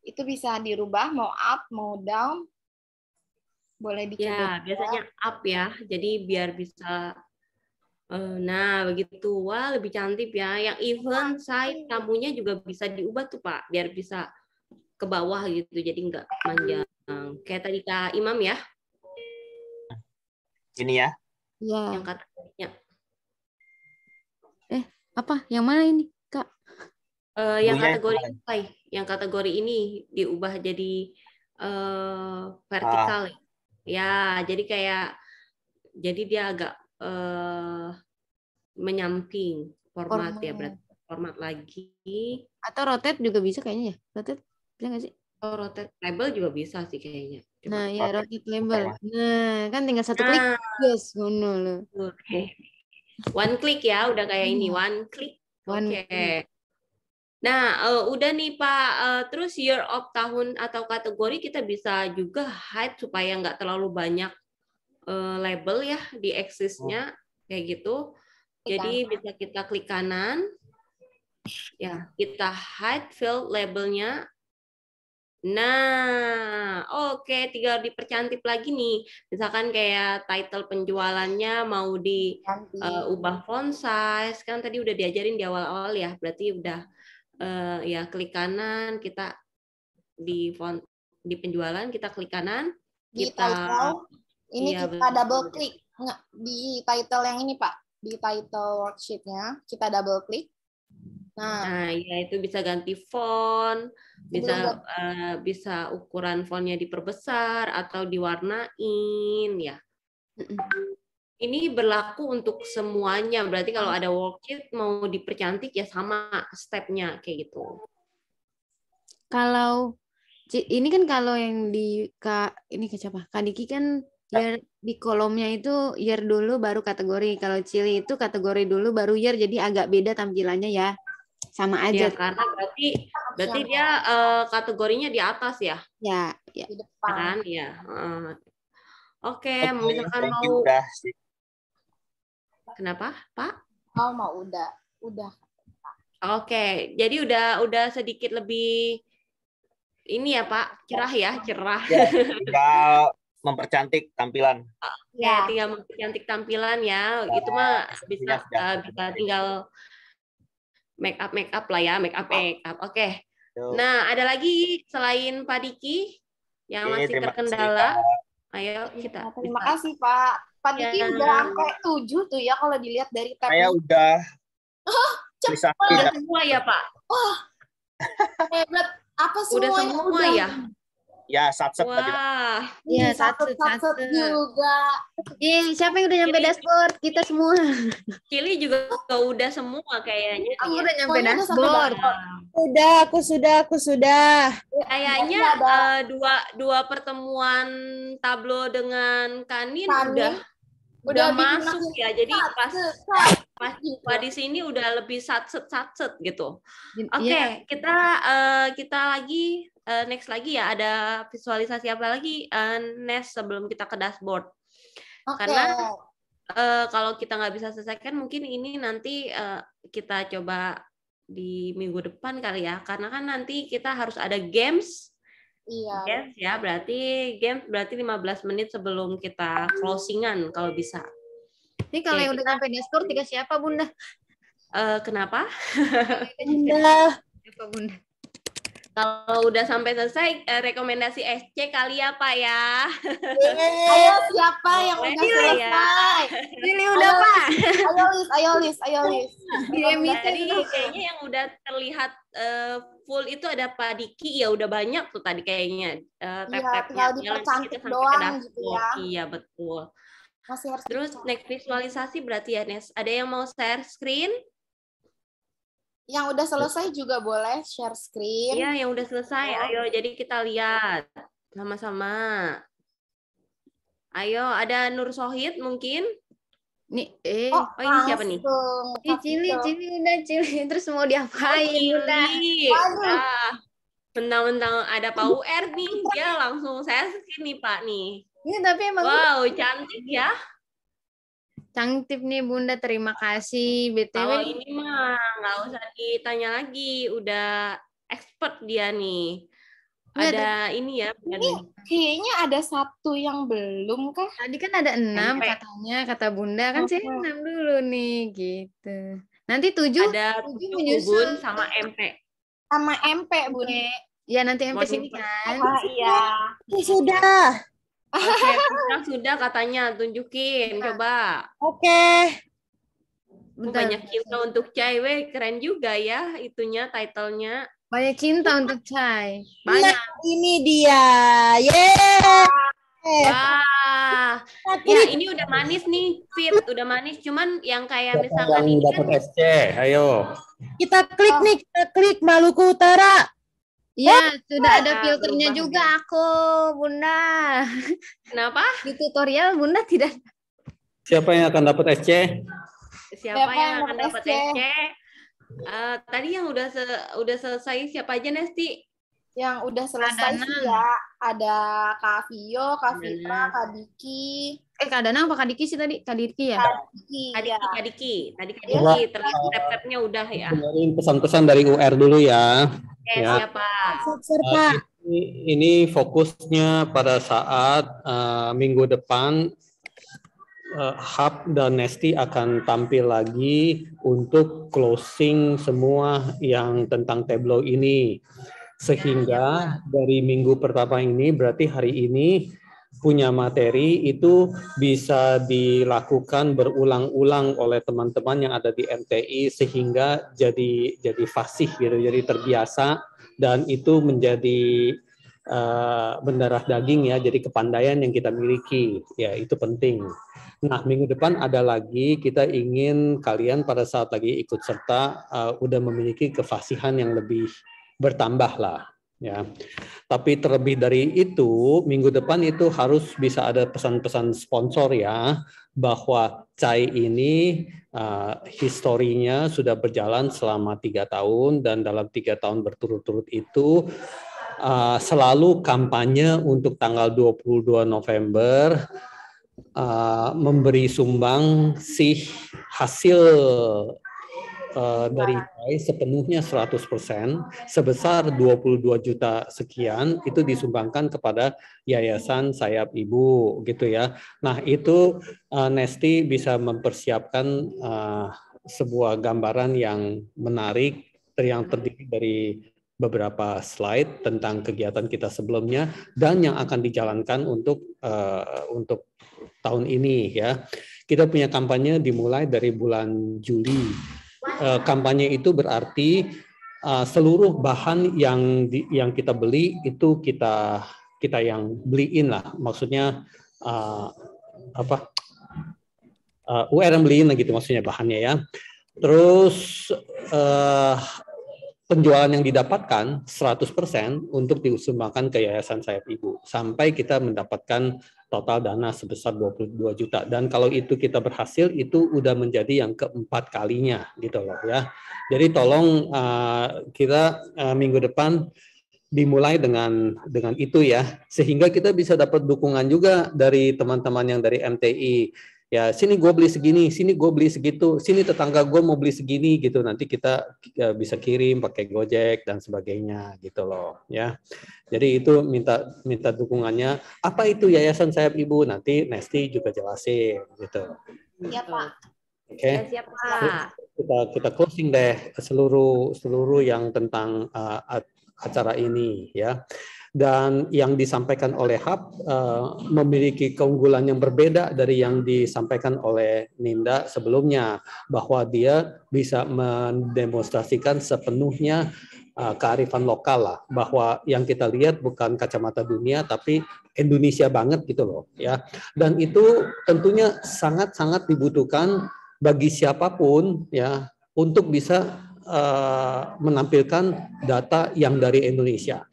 Speaker 2: Itu bisa dirubah mau up, mau down. Boleh dicoba. Ya, biasanya
Speaker 1: up ya. Jadi biar bisa eh, Nah, begitu. Wah, lebih cantik ya. Yang even side kamunya juga bisa diubah tuh, Pak. Biar bisa ke bawah gitu. Jadi nggak panjang. Kayak tadi Kak Imam ya. Ini ya? Iya. Yang
Speaker 2: kategorinya. Eh, apa? Yang mana ini, Kak?
Speaker 1: Uh, yang Bunya kategori ini, Yang kategori ini diubah jadi uh, vertikal. Ah. Ya. ya, jadi kayak jadi dia agak uh, menyamping format, ya, format ya berarti format
Speaker 2: lagi. Atau rotate juga bisa kayaknya ya? Rotate bisa nggak sih?
Speaker 1: Oh, rotate table juga bisa
Speaker 2: sih kayaknya. Nah, ya rocket label. Nah, kan tinggal satu nah. klik, yes, ngono Oke. Okay.
Speaker 1: One click ya, udah kayak hmm. ini one click. Oke. Okay. Nah, uh, udah nih Pak, uh, terus year of tahun atau kategori kita bisa juga hide supaya nggak terlalu banyak uh, label ya di oh. kayak gitu. Jadi bisa kita klik kanan, ya kita hide field labelnya Nah, oke, okay, tinggal dipercantik lagi nih. Misalkan kayak title penjualannya mau di uh, ubah font size, kan tadi udah diajarin di awal-awal ya. Berarti udah uh, ya klik kanan kita di font di penjualan kita klik kanan, di kita title, ini iya, kita double klik
Speaker 2: di title yang ini Pak, di title worksheetnya kita double klik
Speaker 1: Nah, nah ya itu bisa ganti font, bisa uh, bisa ukuran fontnya diperbesar atau diwarnain ya. Ini berlaku untuk semuanya. Berarti kalau ada worksheet mau dipercantik ya sama stepnya kayak gitu.
Speaker 2: Kalau ini kan kalau yang di Kak ini ke siapa? Kak Diki kan year di kolomnya itu year dulu baru kategori. Kalau Cili itu kategori dulu baru year jadi agak beda tampilannya ya sama iya, aja. Ya, karena
Speaker 1: berarti berarti dia uh, kategorinya di atas ya?
Speaker 2: Ya, ya. Di depan. Kan?
Speaker 1: Ya. Uh.
Speaker 2: Oke, okay, misalkan mau udah
Speaker 1: sih. Kenapa,
Speaker 2: Pak? Oh, mau udah, udah. Oke, okay.
Speaker 1: jadi udah udah sedikit lebih ini ya Pak, cerah ya, cerah.
Speaker 3: Ya, tinggal mempercantik tampilan.
Speaker 1: Ya, ya. tinggal mempercantik tampilan ya. ya Itu mah bisa ya, uh, bisa tinggal make up make up lah ya make up make up oke okay. nah ada lagi selain Pak Diki yang masih terkendala
Speaker 2: kasih, ayo kita terima kasih Pak Pak Diki ya. udah sampai tujuh tuh ya kalau dilihat dari tab saya
Speaker 3: udah oh, cepat udah
Speaker 2: semua ya Pak oh, hebat apa semua udah semua ya, ya?
Speaker 3: Ya, satset Wah. tadi.
Speaker 2: Iya, hmm, satset, satset juga. Iya, siapa yang udah nyampe Kili, dashboard? Kita semua.
Speaker 1: kili juga udah semua kayaknya. Aku ya. udah nyampe dashboard.
Speaker 2: Udah, aku sudah, aku sudah.
Speaker 1: Kayaknya uh, dua dua pertemuan tablo dengan Kanin, Kanin. udah
Speaker 2: udah, udah masuk
Speaker 1: ya jadi pas pas jumpa di sini udah lebih satset satset gitu
Speaker 2: oke okay, iya. yeah.
Speaker 1: kita uh, kita lagi uh, next lagi ya ada visualisasi apa lagi uh, eh, next sebelum kita ke dashboard okay. karena uh, kalau kita nggak bisa selesaikan mungkin ini nanti uh, kita coba di minggu depan kali ya karena kan nanti kita harus ada games
Speaker 2: Iya. Games
Speaker 1: ya, berarti game berarti 15 menit sebelum kita closingan kalau bisa.
Speaker 2: Ini kalau yang udah sampai dashboard tiga siapa Bunda? Uh, kenapa?
Speaker 1: Bunda. Bunda? Kalau udah sampai selesai, eh, rekomendasi SC kali ya Pak ya. ayo siapa yang udah ya. selesai? Ya. Lili udah ayo, Pak. Ayo list, ayo list, ayo list. Tadi kayaknya yang udah terlihat uh, full itu ada Pak Diki ya udah banyak tuh tadi kayaknya. Uh, eh, iya, tap -tapnya. ya, tinggal dipercantik doang gitu ya. Iya betul. Masih harus Terus next visualisasi berarti ya Nes. Ada yang mau share screen?
Speaker 2: Yang udah iya. selesai juga boleh share screen. Iya, yang udah selesai. Oh. Ayo,
Speaker 1: jadi kita lihat sama-sama. Ayo, ada Nur Sohid mungkin?
Speaker 2: Nih, eh, oh, oh ini siapa nih? Ini Cili, Cili udah Cili terus mau diapain? Oh, Cili. Ah,
Speaker 1: mentang ada Pak UR nih, dia langsung saya skin Pak nih. Ini iya, tapi emang Wow, cantik ya
Speaker 2: cantik nih Bunda, terima kasih. BTW oh, ini mah nggak usah
Speaker 1: ditanya lagi, udah expert dia nih. ada, ada ini ya. Ini
Speaker 2: kayaknya ada satu yang belum kah? Tadi kan ada enam Sampai. katanya, kata Bunda kan oh. saya enam dulu nih gitu. Nanti tujuh, ada tujuh menyusun sama MP. Sama MP, bunda. Ya nanti MP Mau sini kan. Oh, iya.
Speaker 1: Ya, sudah. Oke, okay, sudah katanya tunjukin nah. coba. Oke.
Speaker 2: Okay. Oh, Bentar. Banyak
Speaker 1: cinta untuk Chai, weh keren juga ya itunya titlenya.
Speaker 2: Banyak cinta untuk Chai. Banyak. Nah, ini dia. Yeah. Wah.
Speaker 1: Ya ini udah manis nih, Fit. Udah manis, cuman yang kayak misalkan ini
Speaker 3: dapat kan... SC, ayo.
Speaker 1: Kita klik nih, kita klik Maluku Utara.
Speaker 2: Iya, sudah ada filternya juga aku, Bunda. Kenapa? Di tutorial Bunda tidak.
Speaker 3: Siapa yang akan dapat SC?
Speaker 1: Siapa, siapa yang, yang akan dapat SC? SC? Uh, eh, tadi yang udah se
Speaker 2: udah selesai
Speaker 1: siapa aja Nesti?
Speaker 2: yang udah selesai sih ya ada Kak Vio, Kak iya, Fitra, iya. Kak Diki. Eh Kak Danang apa Kak Diki sih tadi? Kak Diki ya? Kak Diki, Kak
Speaker 1: iya. Diki, ya. Kak Diki. Tadi Kak Diki,
Speaker 3: ya.
Speaker 2: terus udah ya.
Speaker 3: Dengerin pesan-pesan dari UR dulu ya. Oke, ya.
Speaker 2: siapa? Serpa. Eh, uh,
Speaker 3: ini, ini fokusnya pada saat uh, minggu depan uh, Hub dan Nesti akan tampil lagi untuk closing semua yang tentang Tableau ini. Sehingga iya, iya. dari minggu pertama ini berarti hari ini punya materi itu bisa dilakukan berulang-ulang oleh teman-teman yang ada di MTI sehingga jadi jadi fasih gitu, jadi terbiasa dan itu menjadi uh, daging ya, jadi kepandaian yang kita miliki. Ya, itu penting. Nah, minggu depan ada lagi kita ingin kalian pada saat lagi ikut serta uh, udah memiliki kefasihan yang lebih bertambahlah ya. Tapi terlebih dari itu, minggu depan itu harus bisa ada pesan-pesan sponsor ya bahwa CAI ini uh, historinya sudah berjalan selama tiga tahun dan dalam tiga tahun berturut-turut itu uh, selalu kampanye untuk tanggal 22 November uh, memberi sumbang sih hasil dari eh, IPAI iya. sepenuhnya 100% sebesar 22 juta sekian itu disumbangkan kepada Yayasan Sayap Ibu gitu ya. Nah, itu uh, Nesti bisa mempersiapkan uh, sebuah gambaran yang menarik yang terdiri dari beberapa slide tentang kegiatan kita sebelumnya dan yang akan dijalankan untuk uh, untuk tahun ini ya. Kita punya kampanye dimulai dari bulan Juli Eh, kampanye itu berarti eh, seluruh bahan yang di, yang kita beli itu kita kita yang beliin lah maksudnya uh, apa uh, UR yang beliin lah gitu maksudnya bahannya ya terus uh, penjualan yang didapatkan 100% untuk makan ke yayasan sayap ibu sampai kita mendapatkan total dana sebesar 22 juta. Dan kalau itu kita berhasil, itu udah menjadi yang keempat kalinya gitu loh ya. Jadi tolong uh, kita uh, minggu depan dimulai dengan dengan itu ya sehingga kita bisa dapat dukungan juga dari teman-teman yang dari MTI ya sini gue beli segini, sini gue beli segitu, sini tetangga gue mau beli segini gitu. Nanti kita e, bisa kirim pakai Gojek dan sebagainya gitu loh ya. Jadi itu minta minta dukungannya. Apa itu yayasan sayap ibu? Nanti Nesti juga jelasin gitu. Iya Pak. Oke. Okay. Ya, Kita kita closing deh seluruh seluruh yang tentang uh, acara ini ya dan yang disampaikan oleh Hub uh, eh, memiliki keunggulan yang berbeda dari yang disampaikan oleh Ninda sebelumnya bahwa dia bisa mendemonstrasikan sepenuhnya uh, kearifan lokal lah bahwa yang kita lihat bukan kacamata dunia tapi Indonesia banget gitu loh ya dan itu tentunya sangat-sangat dibutuhkan bagi siapapun ya untuk bisa uh, menampilkan data yang dari Indonesia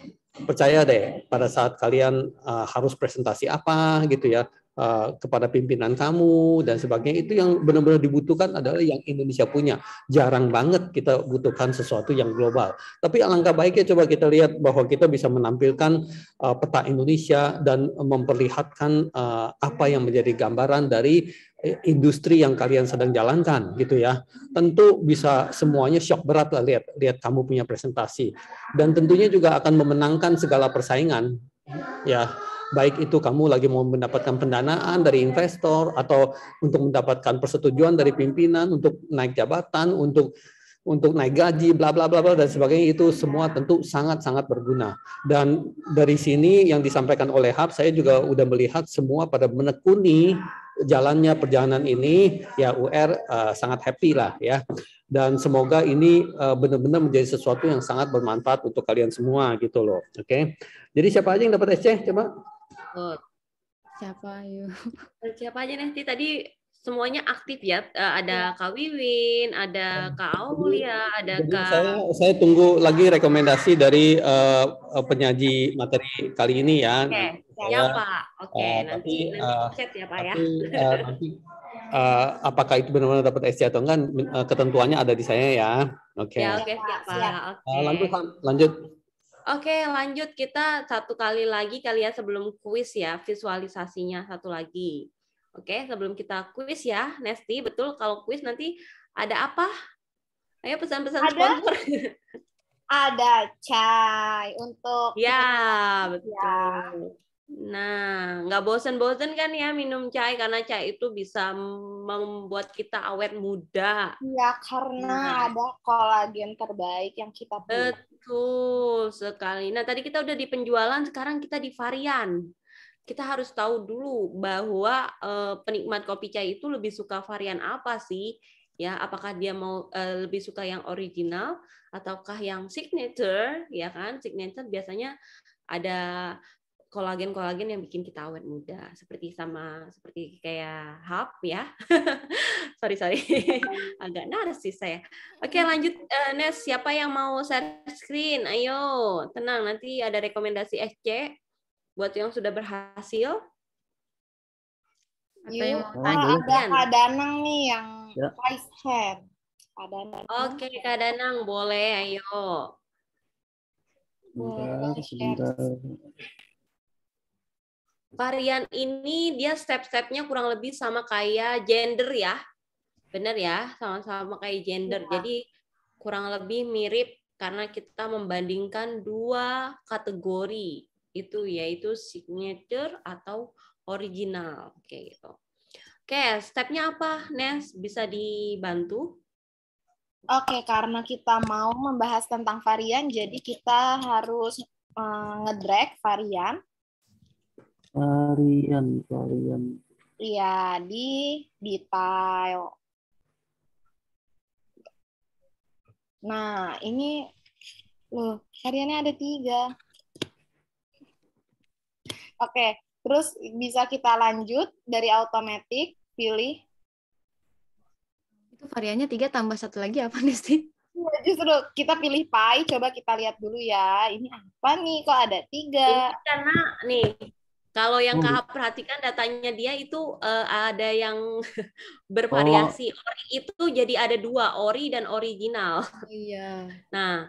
Speaker 3: percaya deh pada saat kalian uh, harus presentasi apa gitu ya Eh, kepada pimpinan kamu dan hmm. sebagainya itu yang benar-benar dibutuhkan adalah yang Indonesia punya. Jarang banget kita butuhkan sesuatu yang global. Tapi alangkah baiknya coba kita lihat bahwa kita bisa menampilkan uh, peta Indonesia dan memperlihatkan uh, apa yang menjadi gambaran dari industri yang kalian sedang jalankan gitu ya. Tentu bisa semuanya shock berat lah lihat lihat kamu punya presentasi dan tentunya juga akan memenangkan segala persaingan ya baik itu kamu lagi mau mendapatkan pendanaan dari investor atau untuk mendapatkan persetujuan dari pimpinan untuk naik jabatan untuk untuk naik gaji bla bla bla dan sebagainya itu semua tentu sangat sangat berguna dan dari sini yang disampaikan oleh hab saya juga udah melihat semua pada menekuni jalannya perjalanan ini ya UR uh, eh, sangat happy lah ya dan semoga ini uh, benar-benar menjadi sesuatu yang sangat bermanfaat untuk kalian semua gitu loh oke okay? jadi siapa aja yang dapat SC coba
Speaker 1: Betul. Siapa yuk? Siapa aja nih? tadi semuanya aktif ya. Eh, ada iya. Kak Wiwin, ada iya. Kak Aulia, ada Jadi Kak. Saya,
Speaker 3: saya tunggu lagi rekomendasi dari uh, penyaji materi kali ini ya. Oke,
Speaker 2: okay. ya Oke, okay. uh, nanti tapi, nanti uh, chat ya Pak ya. tapi, ya. Uh, nanti
Speaker 3: uh, apakah itu benar-benar dapat SC atau enggak? Uh, ketentuannya ada di saya ya. Oke. Okay. Ya, oke,
Speaker 1: okay, siap Pak. Okay.
Speaker 3: Uh, lanjut, lanjut.
Speaker 1: Oke, lanjut kita satu kali lagi kali ya sebelum kuis ya visualisasinya satu lagi. Oke, sebelum kita kuis ya, Nesti, betul kalau kuis nanti ada apa? Ayo pesan-pesan sponsor. Ada, chai cai untuk Ya, betul. Ya. Nah, nggak bosen-bosen kan ya minum cai karena cai itu bisa membuat kita awet muda.
Speaker 2: Iya, karena nah. ada kolagen terbaik yang kita punya.
Speaker 1: Betul sekali. Nah, tadi kita udah di penjualan, sekarang kita di varian. Kita harus tahu dulu bahwa eh, penikmat kopi cai itu lebih suka varian apa sih? Ya, apakah dia mau eh, lebih suka yang original ataukah yang signature, ya kan? Signature biasanya ada kolagen-kolagen yang bikin kita awet muda seperti sama seperti kayak hap ya sorry sorry agak narsis saya oke hmm. lanjut uh, Nes siapa yang mau share screen ayo tenang nanti ada rekomendasi SC buat yang sudah
Speaker 2: berhasil Yuk, yang ada oh, Kak Danang nih yang ya. vice chair Oke
Speaker 1: okay, Kak Danang boleh ayo
Speaker 2: sebentar sebentar
Speaker 1: varian ini dia step-stepnya kurang lebih sama kayak gender ya. Benar ya, sama-sama kayak gender. Ya. Jadi kurang lebih mirip karena kita membandingkan dua kategori itu yaitu signature atau original kayak gitu. Oke, stepnya apa, Nes? Bisa dibantu?
Speaker 2: Oke, karena kita mau membahas tentang varian, jadi kita harus uh, ngedrag varian
Speaker 1: Varian, varian.
Speaker 2: Iya, di detail. Nah, ini loh, variannya ada tiga. Oke, terus bisa kita lanjut dari automatic, pilih. Itu variannya tiga tambah satu lagi apa nih sih? Iya, justru kita pilih pie coba kita lihat dulu ya. Ini apa nih? Kok ada tiga? Ini karena nih
Speaker 1: kalau yang oh. kakak perhatikan datanya dia itu uh, ada yang bervariasi. Oh. Ori itu jadi ada dua, ori dan original.
Speaker 2: Iya. Nah,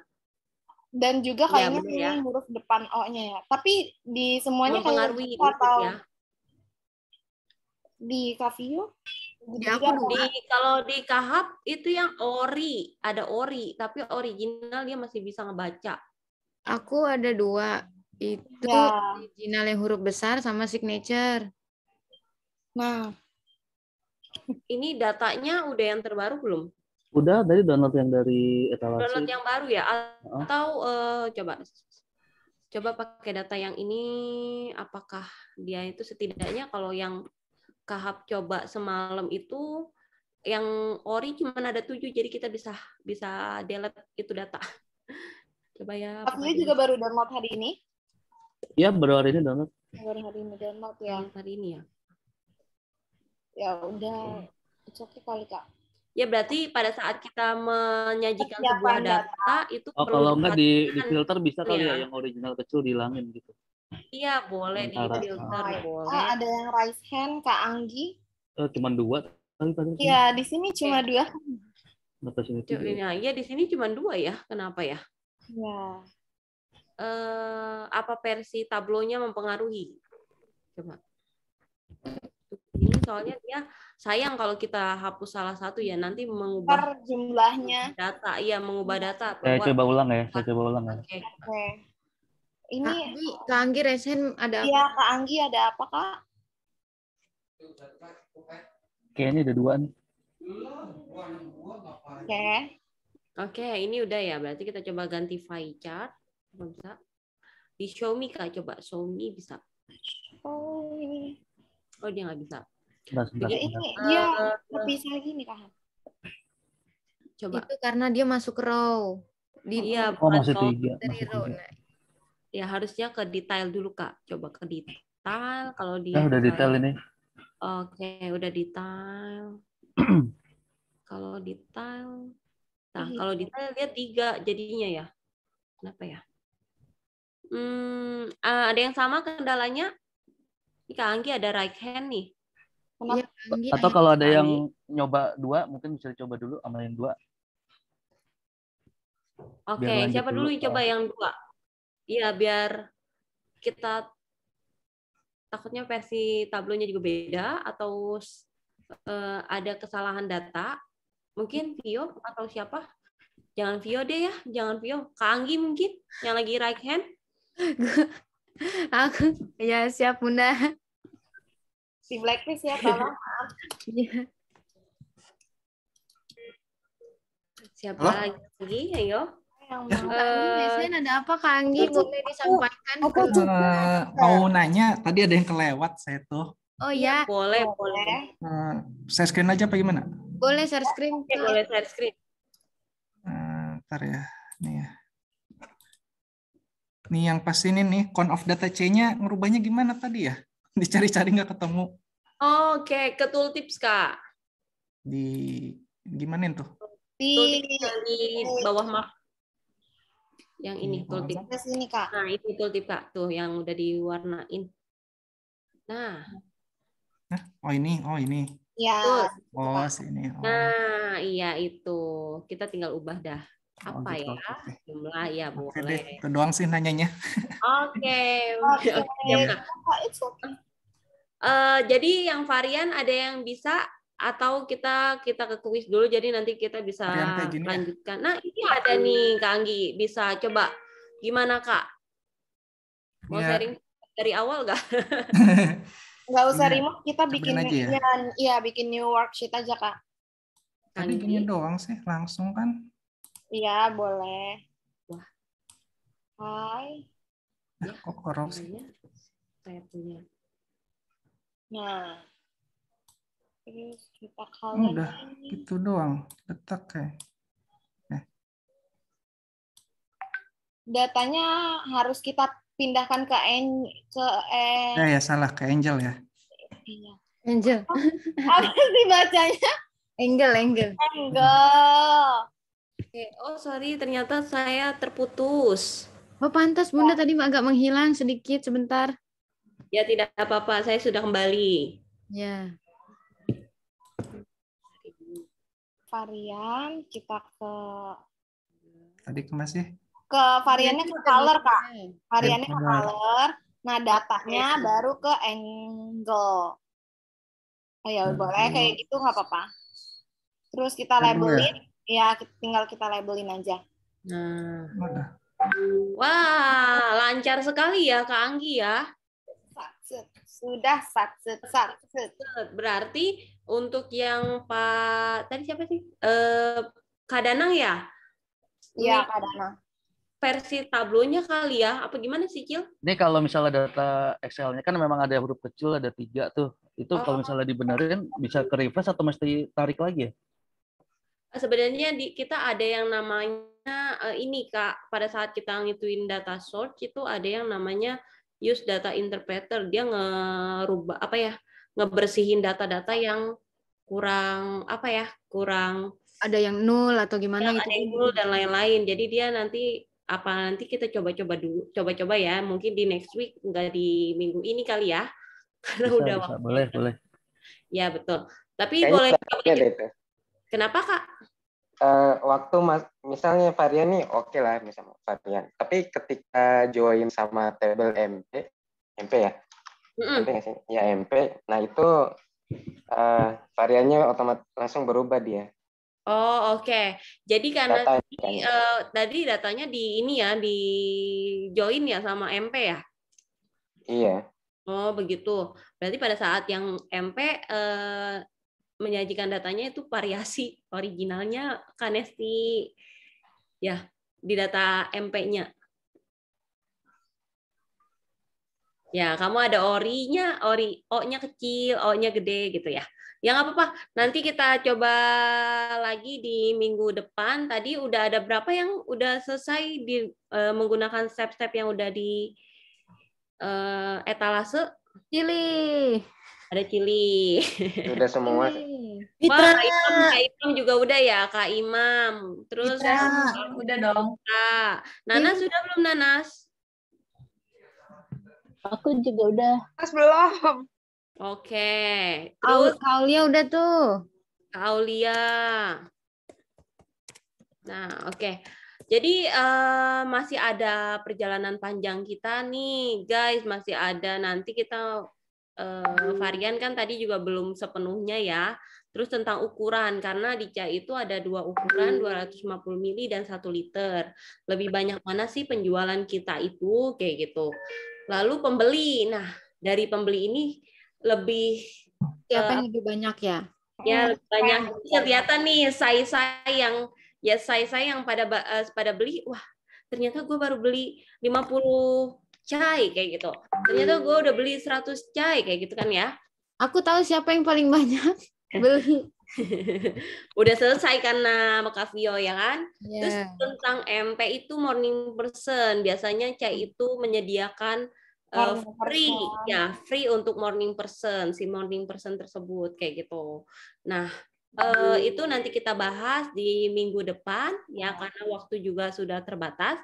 Speaker 2: dan juga iya, kayaknya ya, ini ya. huruf depan O-nya ya. Tapi di semuanya Mempengaruhi kayak gitu gitu atau ya. di Kavio? Di, ya, aku di
Speaker 1: kalau di Kahap itu yang ori, ada ori, tapi original dia masih bisa ngebaca.
Speaker 2: Aku ada dua, itu ya. original yang huruf besar sama signature. Nah, ini
Speaker 1: datanya udah yang terbaru belum?
Speaker 3: Udah, tadi download yang dari etalasi. Download yang baru ya? Atau
Speaker 1: uh, coba coba pakai data yang ini, apakah dia itu setidaknya kalau yang kahap coba semalam itu yang ori cuma ada tujuh, jadi kita bisa bisa delete itu data. Coba ya. Aku juga
Speaker 2: baru download hari ini.
Speaker 3: Iya, baru hari ini download.
Speaker 2: Baru hari ini download ya. Hari ini ya. Ya udah, oke kali Kak.
Speaker 1: Ya berarti pada saat kita menyajikan Siapa sebuah data, data itu oh, perlu kalau
Speaker 3: enggak di, di filter bisa ya. kali ya yang original kecil dihilangin gitu.
Speaker 2: Iya, boleh Antara. di filter oh, boleh. ada yang raise hand Kak Anggi?
Speaker 3: Eh, cuma dua Iya,
Speaker 1: di sini
Speaker 2: cuma okay. dua.
Speaker 3: Kenapa
Speaker 1: Iya, di sini cuma dua ya. Kenapa ya? Ya eh, apa versi tablonya mempengaruhi. Coba. Ini soalnya dia sayang kalau kita hapus salah satu ya nanti mengubah per jumlahnya data, iya mengubah iya. data. Ya, saya coba
Speaker 3: ulang ya, saya coba ulang ya.
Speaker 2: Okay. Okay. Ini Anggi, Kak Anggi resen ada apa? Iya, Kak Anggi ada apa, Kak?
Speaker 3: Kayaknya ada dua nih. Oke. Okay.
Speaker 1: Oke, okay, ini udah ya. Berarti kita coba ganti file chart. Apa bisa? Di Xiaomi kak coba Xiaomi bisa. Oh. Oh dia nggak bisa.
Speaker 2: Iya, ya, ini dia eh, gini kak. Coba. Itu karena dia masuk row. Di, dia oh,
Speaker 1: masuk
Speaker 3: tiga. row. Nah.
Speaker 1: Ya harusnya ke detail dulu kak. Coba ke detail. Kalau dia. Ya, udah detail ini. Oke, udah detail. kalau detail, nah iya. kalau detail dia tiga jadinya ya. Kenapa ya? Hmm, eh, ada yang sama kendalanya? Ini Kak Anggi ada right hand nih. Ya, Anggi, Atau kalau ada Anggi. yang
Speaker 3: nyoba dua, mungkin bisa coba dulu sama yang dua.
Speaker 1: Oke, okay, siapa dulu, yang coba yang dua? Iya, biar kita takutnya versi tablonya juga beda atau uh, ada kesalahan data. Mungkin Vio atau siapa? Jangan Vio deh ya, jangan Vio. Kak Anggi mungkin yang lagi right hand.
Speaker 2: aku ya siap bunda. Si Blacklist ya, tolong maaf. Iya. Siapa Halo? lagi? Ayo. Yang eh, ada apa Kak Anggi? Boleh disampaikan.
Speaker 3: Aku, uh, mau nanya, tadi ada yang kelewat saya tuh.
Speaker 2: Oh ya. Boleh, boleh.
Speaker 3: Uh, share screen aja apa gimana?
Speaker 2: Boleh share screen. Oke, boleh share screen.
Speaker 3: Uh, ntar ya. Nih ya. Nih yang pas ini nih, con of data C-nya ngerubahnya gimana tadi ya? Dicari-cari nggak ketemu.
Speaker 1: Oh, Oke, okay. ke tooltips, Kak.
Speaker 3: Di gimana tuh?
Speaker 2: di bawah mark.
Speaker 1: yang ini iya, tooltip. Ini, Kak. Nah, ini tooltip, Kak. Tuh yang udah diwarnain. Nah.
Speaker 2: Oh, ini. Oh, ini. Iya. Oh, sini. Oh.
Speaker 1: Nah, iya itu. Kita tinggal ubah dah. Oh, apa oh, gitu. ya jumlah ya okay,
Speaker 3: boleh deh. itu doang sih nanyanya
Speaker 1: oke oke. okay. okay. nah, uh, jadi yang varian ada yang bisa atau kita kita ke kuis dulu jadi nanti kita bisa ya? lanjutkan nah ini iya. ada nih kak Anggi bisa
Speaker 2: coba gimana kak mau ya. sharing dari awal gak? nggak usah iya. remote kita bikin aja ya? ya bikin new worksheet aja kak tadi gini doang sih langsung kan Iya, boleh. Wah. Hai.
Speaker 3: kok korup sih?
Speaker 2: Saya punya. Nah. Terus kita kalian. Oh, udah ini. itu
Speaker 3: doang. Letak kayak. Eh.
Speaker 2: Datanya harus kita pindahkan ke en ke en eh, ya
Speaker 3: salah ke Angel ya.
Speaker 2: Iya. Angel. Apa sih bacanya? angel angel angel oh sorry,
Speaker 1: ternyata saya
Speaker 2: terputus. Oh pantas Bunda ya. tadi agak menghilang sedikit sebentar. Ya tidak
Speaker 1: apa-apa, saya sudah kembali.
Speaker 2: Ya. Varian kita ke tadi ke mana ya? sih? Ke variannya ke color Kak. Variannya ke color. Nah, datanya baru ke angle. Oh ya, hmm. boleh kayak gitu nggak apa-apa. Terus kita ya. labelin ya tinggal kita labelin aja nah wah lancar sekali ya kak Anggi ya
Speaker 1: sudah satset satset berarti untuk yang pak tadi siapa sih eh, kak Danang ya iya kak Danang versi tablonya kali ya apa gimana sih Cil?
Speaker 3: Ini kalau misalnya data Excel-nya kan memang ada huruf kecil ada tiga tuh itu oh. kalau misalnya dibenerin bisa ke reverse atau mesti tarik lagi ya?
Speaker 1: sebenarnya di, kita ada yang namanya uh, ini kak pada saat kita ngituin data source itu ada yang namanya use data interpreter dia ngerubah apa ya ngebersihin data-data yang kurang apa ya kurang ada yang nol atau gimana ya, itu ada yang nol dan lain-lain jadi dia nanti apa nanti kita coba-coba dulu coba-coba ya mungkin di next week enggak di minggu ini kali ya karena udah boleh boleh ya betul tapi Kayaknya
Speaker 3: boleh Kenapa kak? Uh, waktu mas, misalnya varian nih oke okay lah misalnya varian. Tapi ketika join sama table MP, MP ya,
Speaker 1: mm -mm. sih? Ya MP. Nah itu uh, variannya otomatis langsung berubah dia. Oh oke, okay. jadi karena Data, tadi, uh, tadi datanya di ini ya di join ya sama MP ya? Iya. Oh begitu. Berarti pada saat yang MP Uh, menyajikan datanya itu variasi originalnya Kanesti ya di data MP-nya. Ya, kamu ada orinya, ori O-nya kecil, O-nya gede gitu ya. Ya nggak apa-apa, nanti kita coba lagi di minggu depan. Tadi udah ada berapa yang udah selesai di e, menggunakan step-step yang udah di e, etalase? Pilih. Ada Cili. Ya udah semua.
Speaker 2: Fitra. Wah, Kak Imam, Kak
Speaker 1: Imam juga udah ya, Kak Imam. Terus Fitra. udah dong. Kak. Nanas iya. sudah belum Nanas?
Speaker 2: Aku juga udah. Nanas
Speaker 1: belum. Oke. Okay. Terus
Speaker 2: Kak Aulia udah tuh.
Speaker 1: Kak Aulia. Nah, oke. Okay. Jadi uh, masih ada perjalanan panjang kita nih, guys. Masih ada nanti kita eh, varian kan tadi juga belum sepenuhnya ya. Terus tentang ukuran, karena di CA itu ada dua ukuran, 250 ml dan 1 liter. Lebih banyak mana sih penjualan kita itu, kayak gitu. Lalu pembeli, nah dari pembeli
Speaker 2: ini lebih... Siapa uh, lebih banyak ya? Ya, lebih banyak.
Speaker 1: Ternyata nih, saya-saya yang ya saya-saya yang pada uh, pada beli, wah ternyata gue baru beli 50 cai kayak gitu ternyata hmm. gue udah beli 100 cai kayak gitu kan ya
Speaker 2: aku tahu siapa yang paling banyak beli
Speaker 1: udah selesai karena Makavio ya kan yeah. terus tentang MP itu morning person biasanya cai hmm. itu menyediakan uh, free person. ya free untuk morning person si morning person tersebut kayak gitu nah uh, itu nanti kita bahas di minggu depan ya karena waktu juga sudah terbatas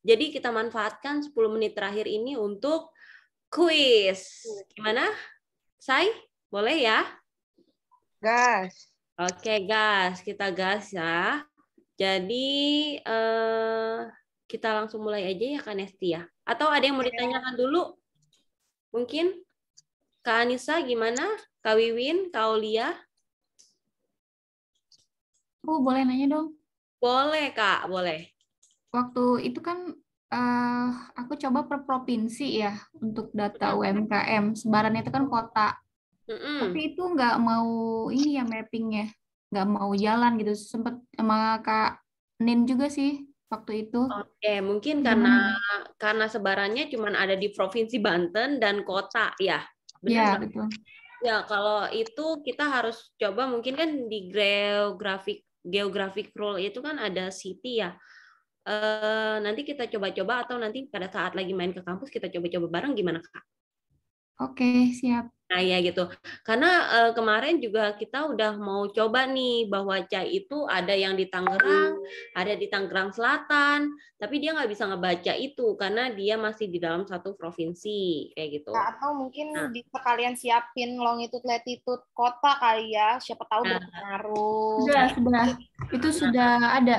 Speaker 1: jadi kita manfaatkan 10 menit terakhir ini untuk kuis. Gimana? Sai, boleh ya? Gas. Oke, gas. Kita gas ya. Jadi eh, kita langsung mulai aja ya Kak Nesti ya. Atau ada yang mau iya. ditanyakan dulu? Mungkin Kak Anissa gimana? Kak Wiwin, Kak Olia? Bu, boleh nanya dong? Boleh Kak, boleh
Speaker 2: waktu itu kan uh, aku coba per provinsi ya untuk data UMKM. Sebaran itu kan kota. Mm-hmm. Tapi itu nggak mau ini ya mappingnya, nggak mau jalan gitu. Sempet sama Kak Nin juga sih waktu itu. Oke,
Speaker 1: mungkin karena hmm. karena sebarannya cuma ada di provinsi Banten dan kota ya. Benar. Ya, betul. Ya, kalau itu kita harus coba mungkin kan di geografik geografik rule itu kan ada city ya. Eh, nanti kita coba-coba atau nanti pada saat lagi main ke kampus kita coba-coba bareng gimana kak?
Speaker 2: Oke okay, siap.
Speaker 1: Nah ya gitu, karena uh, kemarin juga kita udah mau coba nih bahwa cai itu ada yang di Tangerang, ada di Tangerang Selatan, tapi dia nggak bisa ngebaca itu karena dia masih di dalam satu provinsi kayak gitu. Nah,
Speaker 2: atau mungkin nah. di sekalian siapin longitude latitude kota kali ya, siapa tahu nah. berpengaruh. Sudah sudah, itu nah. sudah ada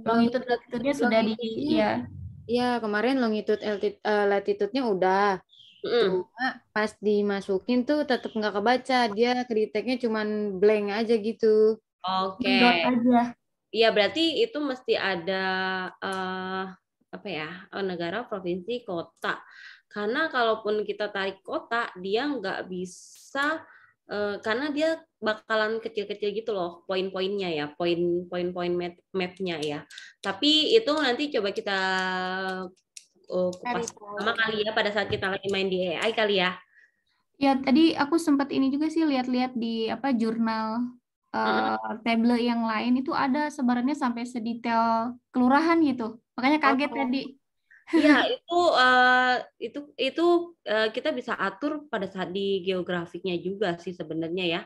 Speaker 2: longitude latitude sudah di ya. Iya, kemarin longitude uh, latitude-nya udah. Mm. Cuma pas dimasukin tuh tetap nggak kebaca. Dia kriteknya cuman blank aja gitu.
Speaker 1: Oke. Okay. Iya, berarti itu mesti ada uh, apa ya? Eh, negara, provinsi, kota. Karena kalaupun kita tarik kota, dia nggak bisa Eh, karena dia bakalan kecil-kecil gitu loh poin-poinnya ya, poin-poin-poin map mapnya ya. Tapi itu nanti coba kita uh, kupas sama kali ya pada saat kita lagi main di AI kali ya.
Speaker 2: Ya tadi aku sempat ini juga sih lihat-lihat di apa jurnal uh, eh, hmm. table yang lain itu ada sebarannya sampai sedetail kelurahan gitu. Makanya kaget oh. tadi Iya,
Speaker 1: itu uh, itu itu uh, kita bisa atur pada saat di geografiknya juga sih sebenarnya ya.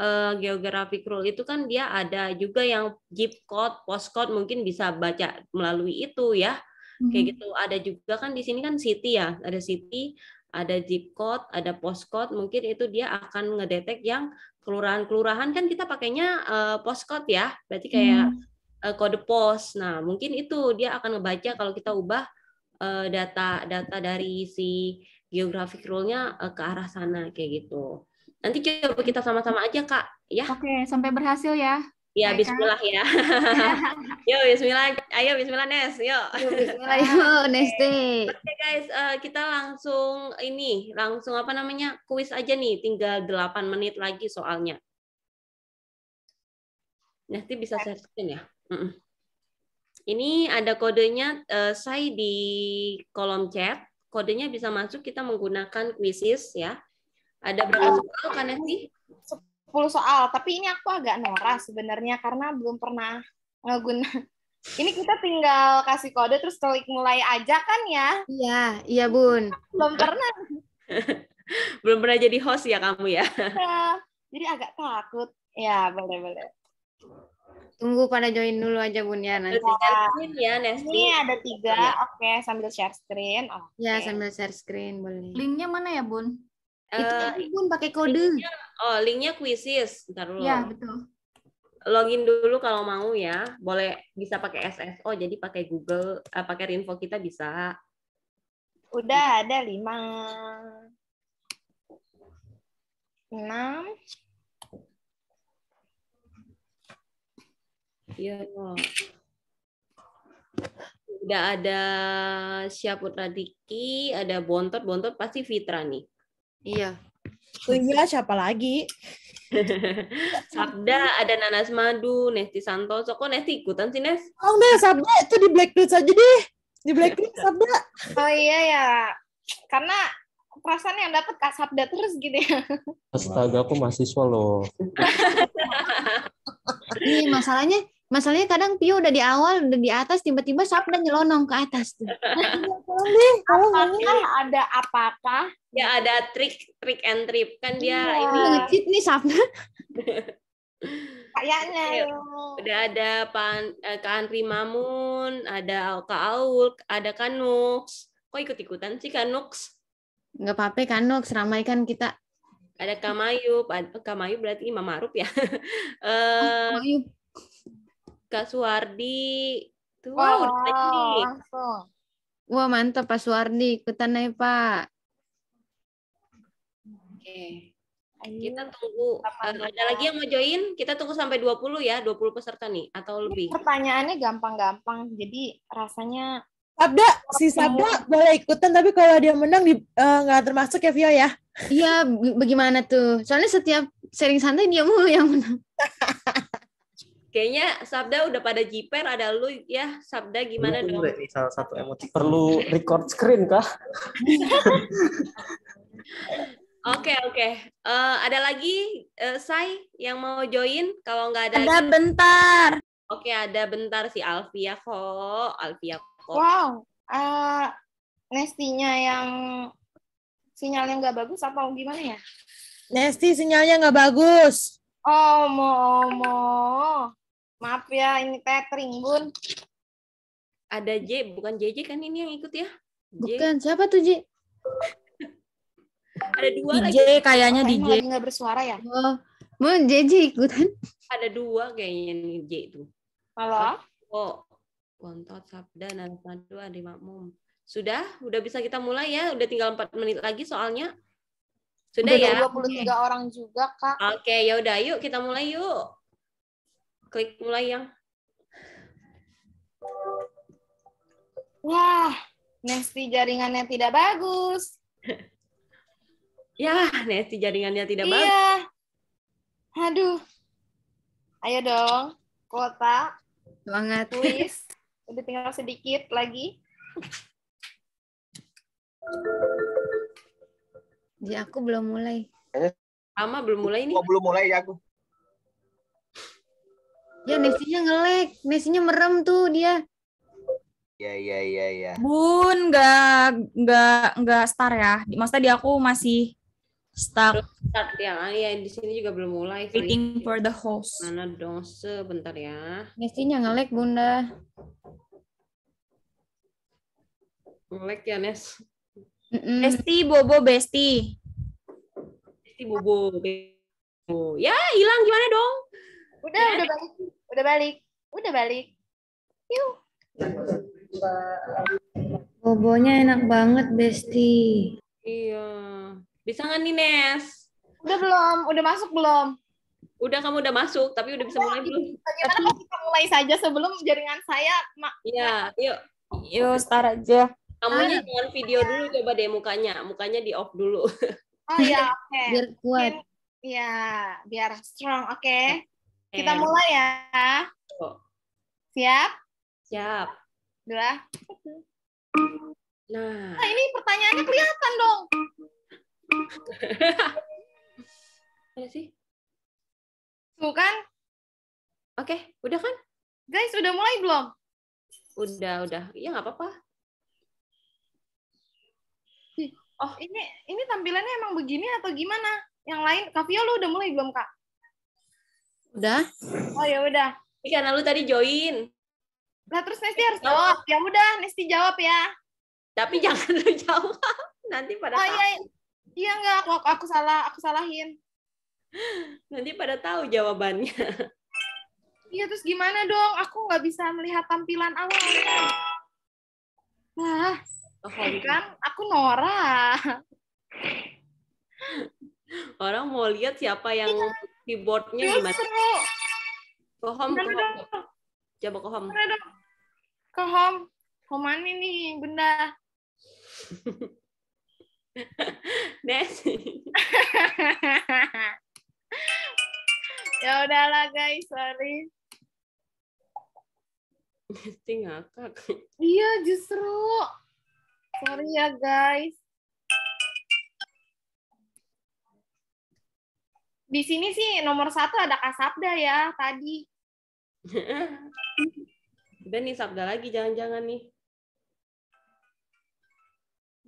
Speaker 1: Uh, geographic rule itu kan dia ada juga yang zip code, postcode mungkin bisa baca melalui itu ya. Hmm. Kayak gitu. Ada juga kan di sini kan city ya, ada city, ada zip code, ada postcode, mungkin itu dia akan ngedetek yang kelurahan-kelurahan kan kita pakainya uh, postcode ya. Berarti kayak hmm. uh, kode pos. Nah, mungkin itu dia akan ngebaca kalau kita ubah data-data eh, dari si geographic rule-nya eh, ke arah sana kayak gitu. Nanti coba kita sama-sama aja kak,
Speaker 2: ya. Oke, sampai berhasil ya. Ya, Bismillah ya.
Speaker 1: yo, Bismillah. Ayo, Bismillah, Nes. Yo. bismillah, yo, Nesti. Oke, guys. Uh, kita langsung ini, langsung apa namanya, kuis aja nih. Tinggal 8 menit lagi soalnya. Nanti bisa share screen ya? Mm -mm. Ini ada kodenya uh, eh, saya di kolom chat. Kodenya bisa masuk kita menggunakan quizzes ya. Ada berapa iya. soal
Speaker 2: kan sih? 10 soal, tapi ini aku agak norah sebenarnya karena belum pernah ngeguna ini kita tinggal kasih kode terus klik mulai aja kan ya? Iya, iya Bun. Belum pernah.
Speaker 1: Belum pernah jadi host ya kamu ya?
Speaker 2: ya jadi agak takut. Ya, boleh-boleh. Tunggu pada join dulu aja Bun ya nanti. ya, ya Nesti. Ini ada tiga, iya. oke okay, sambil share screen. okay. Ya sambil share screen boleh. Linknya mana ya Bun? Uh, Itu eh, tadi Bun pakai kode. Linknya, oh linknya kuisis, ntar dulu. Ya betul.
Speaker 1: Login dulu kalau mau ya, boleh bisa pakai SSO jadi pakai Google, uh, pakai info kita
Speaker 2: bisa. Udah ada lima, enam,
Speaker 1: Iya loh. Udah ada Syaput Radiki, ada Bontot, Bontot pasti Fitra nih. Iya. Oh iya, siapa lagi? Sabda, ada Nanas Madu, Nesti Santoso. Kok Nesti ikutan sih, Nes?
Speaker 2: Oh Nes Sabda itu di blacklist aja deh. Di blacklist Sabda. Oh iya ya. Karena perasaan yang dapat Kak Sabda terus gitu ya.
Speaker 3: Astaga, aku mahasiswa loh.
Speaker 2: Ini masalahnya masalahnya kadang Pio udah di awal udah di atas tiba-tiba Sabda nyelonong ke atas tuh. apakah kan ada apakah?
Speaker 1: Ya ada trik trik and trip kan dia iya. ini ngecit
Speaker 2: nih Sabda.
Speaker 1: Kayaknya iya. ya. udah ada Pan eh, Kaan Mamun ada Kak Aul, ada Kanux. Kok ikut-ikutan sih Kanux?
Speaker 2: nggak apa-apa Kanux, ramai kan kita.
Speaker 1: Ada Kamayu, Kamayu berarti Imam Maruf ya. Oh, eh, Kak Suwardi. Tuh, wow, Langsung.
Speaker 2: Wah, mantap Pak Suwardi. Ikutan naik, Pak.
Speaker 1: Oke. Okay. Kita tunggu. Kalau eh, ada lagi yang mau join, kita tunggu sampai 20 ya,
Speaker 2: 20 peserta nih atau lebih. Ini pertanyaannya gampang-gampang. Jadi rasanya Sabda, si Sabda boleh ikutan tapi kalau dia menang di eh, nggak uh, termasuk ya Vio ya? Iya, bagaimana tuh? Soalnya setiap sering santai dia mulu yang menang.
Speaker 1: Kayaknya Sabda udah pada jiper, ada lu ya Sabda gimana Belum dong?
Speaker 3: salah satu emoji. Perlu record screen kah?
Speaker 1: Oke oke. Okay. Uh, eh, ada lagi uh, Sai yang mau join? Kalau nggak ada. Ada lagi. bentar. Oke okay, ada bentar si Alfia kok. Alfia kok. Wow.
Speaker 2: Uh, Nestinya yang sinyalnya nggak bagus apa gimana ya? Nesti sinyalnya nggak bagus. Oh, mau, mau.
Speaker 1: Maaf ya, ini tethering, Bun. Ada J, bukan JJ kan ini yang ikut ya?
Speaker 2: J. Bukan, siapa tuh J?
Speaker 1: Ada dua DJ, lagi. kayaknya DJ.
Speaker 2: Lagi bersuara ya? Oh, mau JJ ikutan?
Speaker 1: Ada dua kayaknya nih J itu. Halo? Oh, kontot, sabda, dan dua makmum. Sudah? Udah bisa kita mulai ya? Udah tinggal 4 menit lagi soalnya. Sudah udah ya? 23 orang juga, Kak. Oke, okay, ya udah yuk kita mulai yuk.
Speaker 2: Klik mulai yang. Wah, Nesti jaringannya tidak bagus. ya, Nesti jaringannya tidak iya. bagus. Iya. Aduh. Ayo dong, kota. Semangat. Tulis. Udah tinggal sedikit lagi. Jadi ya, aku belum mulai. Sama belum mulai nih. Oh, belum mulai ya aku. Ya Nesinya ngelek, Nesinya merem tuh dia. Ya ya ya ya.
Speaker 1: Bun nggak nggak nggak star ya. Maksudnya di aku masih start. start ah, ya, ya di sini juga belum mulai. Sih. Waiting for the host. Mana dong sebentar
Speaker 2: ya. Nesinya ngelek bunda.
Speaker 1: Ngelek ya Nes.
Speaker 2: Mm -mm. Besti Bobo Besti. Besti Bobo. Besti. Ya hilang gimana dong? Udah ya. udah balik. Udah balik. Udah balik. Yuk. Bobonya enak banget, Besti. Iya. Bisa nggak nih,
Speaker 1: Nes?
Speaker 2: Udah belum? Udah masuk belum?
Speaker 1: Udah kamu udah masuk, tapi
Speaker 2: udah, udah bisa mulai belum? Bagaimana kalau kita mulai saja sebelum jaringan saya? Mak iya, yuk.
Speaker 1: Yuk, start aja. Kamu ah. jangan video dulu coba deh mukanya. Mukanya di off dulu.
Speaker 2: Oh iya, oke. Okay. Biar kuat. Iya, biar strong, oke. Okay. Kita mulai ya. Siap? Siap. Udah. Nah. nah, ini pertanyaannya kelihatan dong. Mana sih? Tuh kan? Oke, okay, udah kan? Guys, udah mulai belum? Udah, udah. Iya, nggak apa-apa. Oh. Ini ini tampilannya emang begini atau gimana? Yang lain, Kavio lu udah mulai belum, Kak? Udah? Oh ya udah. Ini karena lu tadi join. Nah terus Nesti harus jawab. Ya udah, Nesti jawab ya. Tapi jangan lu jawab. Nanti pada oh, iya, tahu. Iya, iya enggak, aku, aku salah, aku salahin. Nanti pada
Speaker 1: tahu jawabannya.
Speaker 2: Iya, terus gimana dong? Aku nggak bisa melihat tampilan awal. Nah, oh, kan gitu. aku Nora.
Speaker 1: Orang mau lihat siapa yang iya keyboardnya gimana?
Speaker 2: Seru. Ke home, ke home. Coba ke home. Ke home. mana ini, benda. Nes. ya udahlah guys, sorry.
Speaker 1: Nesting ngakak.
Speaker 2: Iya justru. Sorry ya guys. di sini sih nomor satu ada Kasabda ya tadi.
Speaker 1: Dan nih Sabda lagi jangan-jangan nih.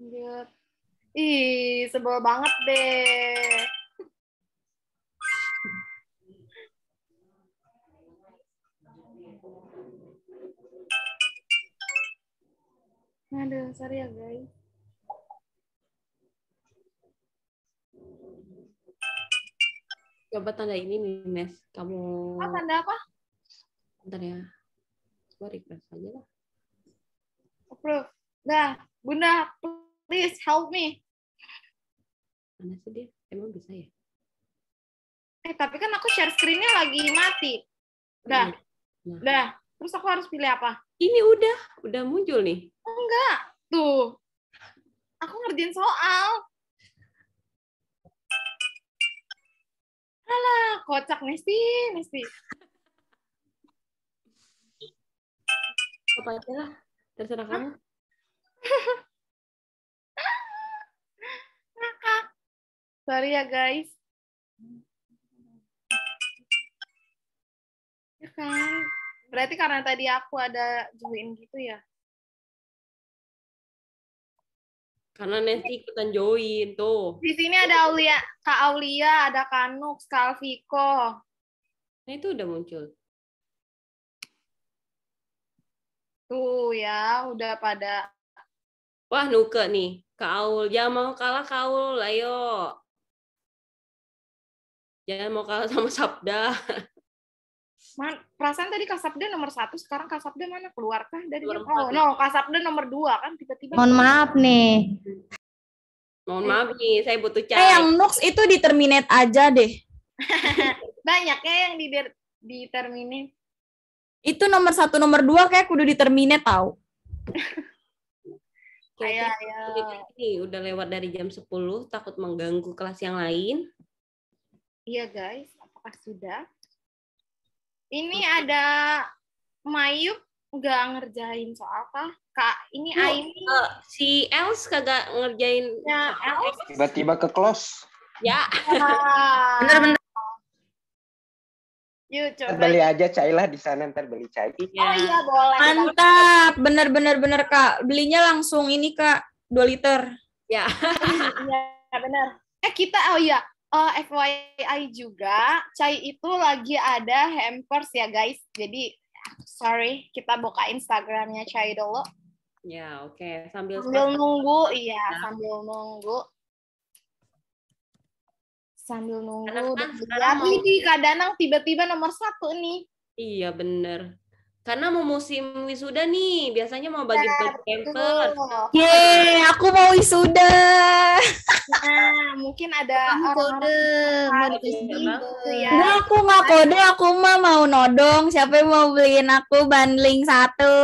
Speaker 2: Lihat. Ih, sebel banget deh. Aduh, sorry ya guys.
Speaker 1: Coba tanda ini nih, Nes. Kamu... Ah, tanda apa?
Speaker 2: Bentar ya. Coba request aja lah. Approve. dah Bunda, please help me. Mana sih dia? Emang bisa ya? Eh, tapi kan aku share screen-nya lagi mati. dah iya. Nah. Udah. Terus aku harus pilih apa? Ini udah. Udah muncul nih. Enggak. Tuh. Aku ngerjain soal. Alah, kocak Nesti, Nesti. Apa aja lah, terserah kamu. Sorry ya guys. Ya kan? Berarti karena tadi aku ada join gitu ya?
Speaker 1: Karena nanti ikutan join tuh.
Speaker 2: Di sini ada Aulia, Kak Aulia, ada Kanuk, Kalviko
Speaker 1: Nah itu udah muncul.
Speaker 2: Tuh ya, udah pada.
Speaker 1: Wah nuke nih, Kak Aul. Jangan mau kalah Kak Aul, ayo. Jangan mau kalah sama Sabda.
Speaker 2: Man, perasaan tadi Kasabda nomor satu, sekarang Kasabda mana keluarkah dari oh, no, Kasabda nomor dua kan tiba-tiba. Mohon maaf nih. Mohon maaf nih, saya butuh cari. Eh, yang Nux itu
Speaker 1: di terminate aja deh.
Speaker 2: Banyaknya yang di di terminate.
Speaker 1: Itu nomor satu, nomor dua kayak kudu di terminate tau. Ayo, ayo. Ini udah lewat dari jam 10, takut mengganggu kelas yang lain.
Speaker 2: Iya guys, apakah sudah? Ini ada Mayuk nggak ngerjain soal apa? Kak, ini oh, Aini. Uh, si Els kagak
Speaker 1: ngerjain. Ya, Els.
Speaker 3: Tiba-tiba ke close.
Speaker 2: Ya.
Speaker 1: ya. Bener-bener. Yuk,
Speaker 3: coba. Beli aja cai di sana ntar beli cai. Iya. Oh iya boleh.
Speaker 1: Mantap, bener bener bener kak. Belinya langsung ini kak, 2 liter.
Speaker 2: Ya. Iya bener. Eh kita, oh iya, Oh, FYI juga, Cai itu lagi ada hampers ya guys. Jadi sorry, kita buka Instagramnya Cai dulu.
Speaker 1: Ya, oke. Okay.
Speaker 2: Sambil sambil nunggu, iya, nah. sambil nunggu. Sambil nunggu. Kadang -kadang, sekarang mau... tiba-tiba nomor satu nih. Iya,
Speaker 1: bener. Karena mau musim wisuda nih, biasanya mau bagi-bagi pamper.
Speaker 2: Nah, ye aku mau wisuda. Nah, mungkin ada kamu kode mau ya. aku nggak kode, aku mah mau nodong. Siapa yang mau beliin aku bundling satu?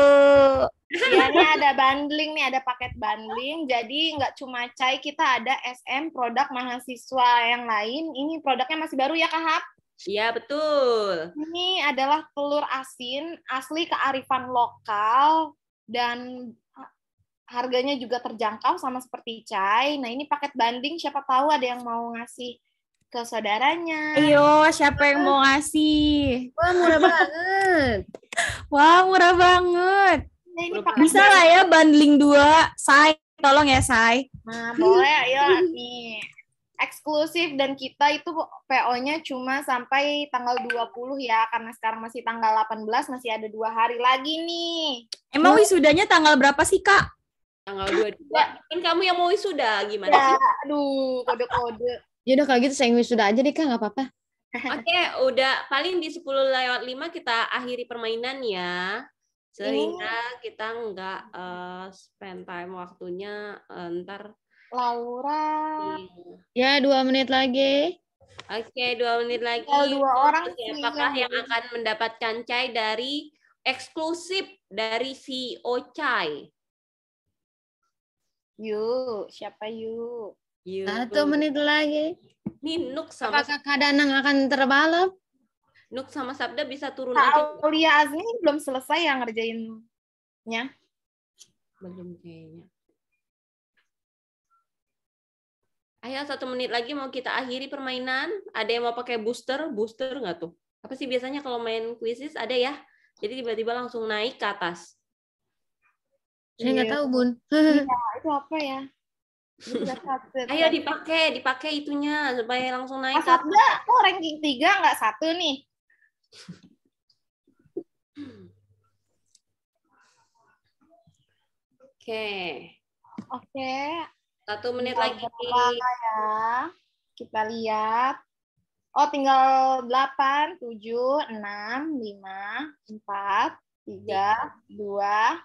Speaker 2: Ya, ini ada bundling nih, ada paket bundling. Jadi nggak cuma cai, kita ada SM produk mahasiswa yang lain. Ini produknya masih baru ya, Kak Hap?
Speaker 1: Iya, betul.
Speaker 2: Ini adalah telur asin asli kearifan lokal dan harganya juga terjangkau sama seperti cai. Nah, ini paket banding siapa tahu ada yang mau ngasih ke saudaranya. Ayo, siapa yang mau ngasih? Wah, murah banget. Wah, murah banget. Nah, ini paket Bisa lah ya bundling dua. Sai, tolong ya, Sai. Nah, boleh ayo nih eksklusif dan kita itu PO-nya cuma sampai tanggal 20 ya karena sekarang masih tanggal 18 masih ada dua hari lagi nih. Emang wisudanya tanggal berapa sih kak? Tanggal 22. Kan kamu yang mau wisuda gimana ya, sih? Aduh kode-kode. ya udah kalau gitu saya wisuda aja deh kak nggak apa-apa.
Speaker 1: Oke okay, udah paling di 10 lewat 5 kita akhiri permainan ya. Sehingga iya. kita nggak uh, spend time waktunya uh, ntar
Speaker 2: Laura. Iya. Ya, dua menit
Speaker 1: lagi. Oke, dua menit lagi. Oh, dua orang Apakah yang akan mendapatkan cai dari eksklusif dari si e Ochai?
Speaker 2: Yuk, siapa yuk? yuk. Satu menit lagi. Nih, Nuk sama Apakah Kadanang akan terbalap?
Speaker 1: Nuk sama Sabda bisa turun Kak aja.
Speaker 2: Aulia Azmi belum selesai yang ngerjainnya.
Speaker 1: Belum kayaknya. Ayo satu menit lagi mau kita akhiri permainan. Ada yang mau pakai booster? Booster nggak tuh? Apa sih biasanya kalau main kuisis ada ya? Jadi tiba-tiba langsung naik ke atas. Saya nggak iya. tahu
Speaker 2: bun. Iya, itu apa ya? Ayo dipakai, dipakai itunya supaya langsung naik. Satu nggak Kok ranking tiga nggak satu nih. Oke. Okay. Oke, okay. Satu menit lagi. ya? Kita lihat. Oh, tinggal delapan, tujuh, enam, lima, empat, tiga, dua.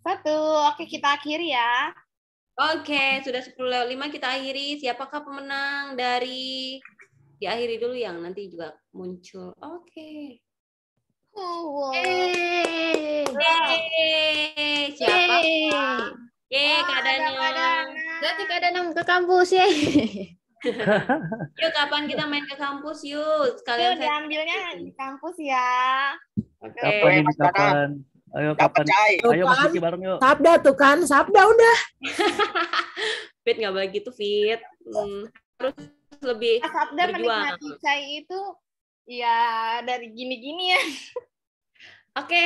Speaker 2: Satu. Oke, kita akhiri
Speaker 1: ya. Oke, sudah sepuluh lewat 5 kita akhiri. Siapakah pemenang dari diakhiri dulu yang nanti juga muncul. Oke.
Speaker 2: Oh, wow. Yeay. Yeay. Siapa? Yeay, Yeay. Yeay. Yeay. Yeay. Yeay. Yeay. Berarti kadang ke kampus ya.
Speaker 1: yuk kapan kita main ke kampus yuk sekalian yuk, diambilnya di kampus ya oke okay. kapan, kapan
Speaker 2: ayo kapan ayo masuk bareng yuk sabda tuh kan sabda
Speaker 1: udah fit nggak boleh gitu fit hmm, harus lebih sabda berjuang. menikmati
Speaker 2: cai itu ya dari gini-gini ya
Speaker 1: Oke,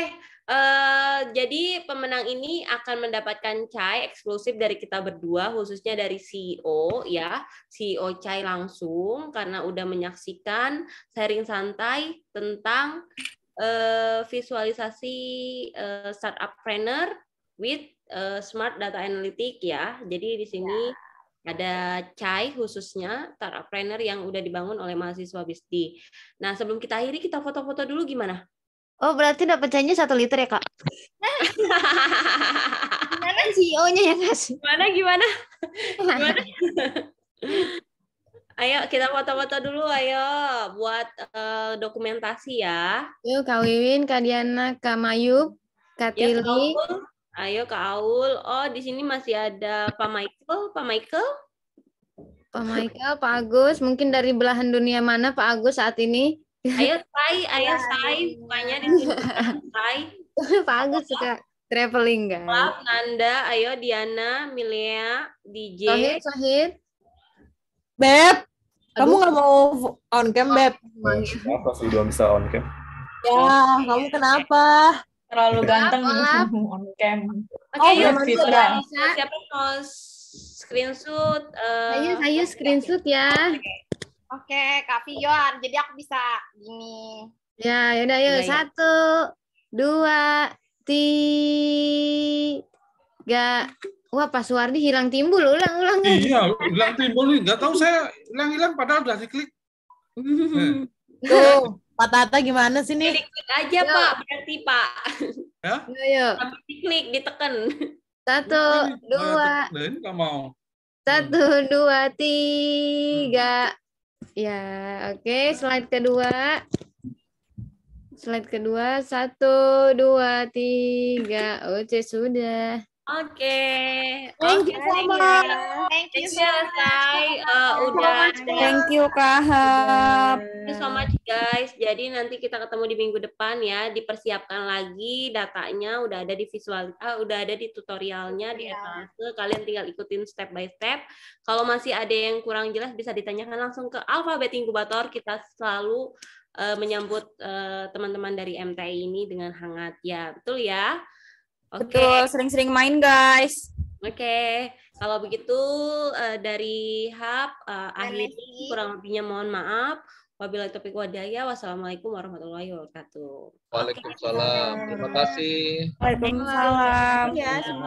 Speaker 1: uh, jadi pemenang ini akan mendapatkan chai eksklusif dari kita berdua, khususnya dari CEO ya, CEO chai langsung karena udah menyaksikan sharing santai tentang uh, visualisasi uh, startup trainer with uh, smart data analytic ya. Jadi di sini ya. ada chai khususnya startup trainer yang udah dibangun oleh mahasiswa Bisti. Nah sebelum kita akhiri kita foto-foto dulu gimana? Oh berarti dapat cainya satu liter ya kak? mana CEO-nya yang ngasih? Gimana gimana? gimana? ayo kita foto-foto dulu ayo buat uh, dokumentasi ya.
Speaker 2: Yuk Kak Wiwin, Kak Diana, Kak Mayu, Kak Tili. Ya,
Speaker 1: Ayo Kak Aul. Oh di sini masih ada Pak Michael, Pak Michael.
Speaker 2: Pak Michael, Pak Agus, mungkin dari belahan dunia mana Pak Agus saat ini? Ayo try ayo iya, try mukanya iya. di sini. pak Bagus suka traveling kan. Maaf
Speaker 1: Nanda, ayo Diana, Milia DJ. Sohid, Sohid.
Speaker 2: Beb, kamu nggak mau on cam, oh, Beb? Iya. maaf sih belum bisa on cam? Ya, kamu kenapa? Terlalu ganteng untuk on cam. Oke, okay, oh, yuk Siapa mau screenshot? Uh, ayo, ayo screenshot ya. Oke, Kak Fion. Jadi aku bisa gini. Ya, yaudah yuk. Ya, ya. Satu, dua, tiga. Wah, Pak Suwardi hilang timbul. Ulang, ulang. Iya, hilang timbul. Nggak tahu saya hilang-hilang padahal udah diklik. Tuh, Pak Tata gimana sih nih? Diklik aja, yuk. Pak.
Speaker 1: Berarti, Pak. Ya? Yuk, yuk. Diklik, ditekan.
Speaker 2: Satu, eh, dua. Nah, ini nggak mau. Satu, dua, tiga. Ya, oke. Okay. Slide kedua. Slide kedua. Satu, dua, tiga. Oke, sudah. Oke. Thank you so iya. much.
Speaker 1: Thank you so much. udah. Thank you
Speaker 2: Kahab. Thank
Speaker 1: you so much guys. Jadi nanti kita ketemu di minggu depan ya. Dipersiapkan lagi datanya udah ada di visual uh, udah ada di tutorialnya di iya. etalase. Kalian tinggal ikutin step by step. Kalau masih ada yang kurang jelas bisa ditanyakan langsung ke Alfabet Inkubator. Kita selalu eh, menyambut eh, teman-teman teman -teman dari MTI ini dengan hangat ya. Betul ya? Okay. Betul, sering-sering main guys. Oke, okay. kalau begitu uh, dari hub uh, akhir kurang lebihnya mohon maaf. Wabillahi topik wadaya. Wassalamualaikum warahmatullahi wabarakatuh.
Speaker 2: Waalaikumsalam. Terima kasih. Waalaikumsalam. Ya,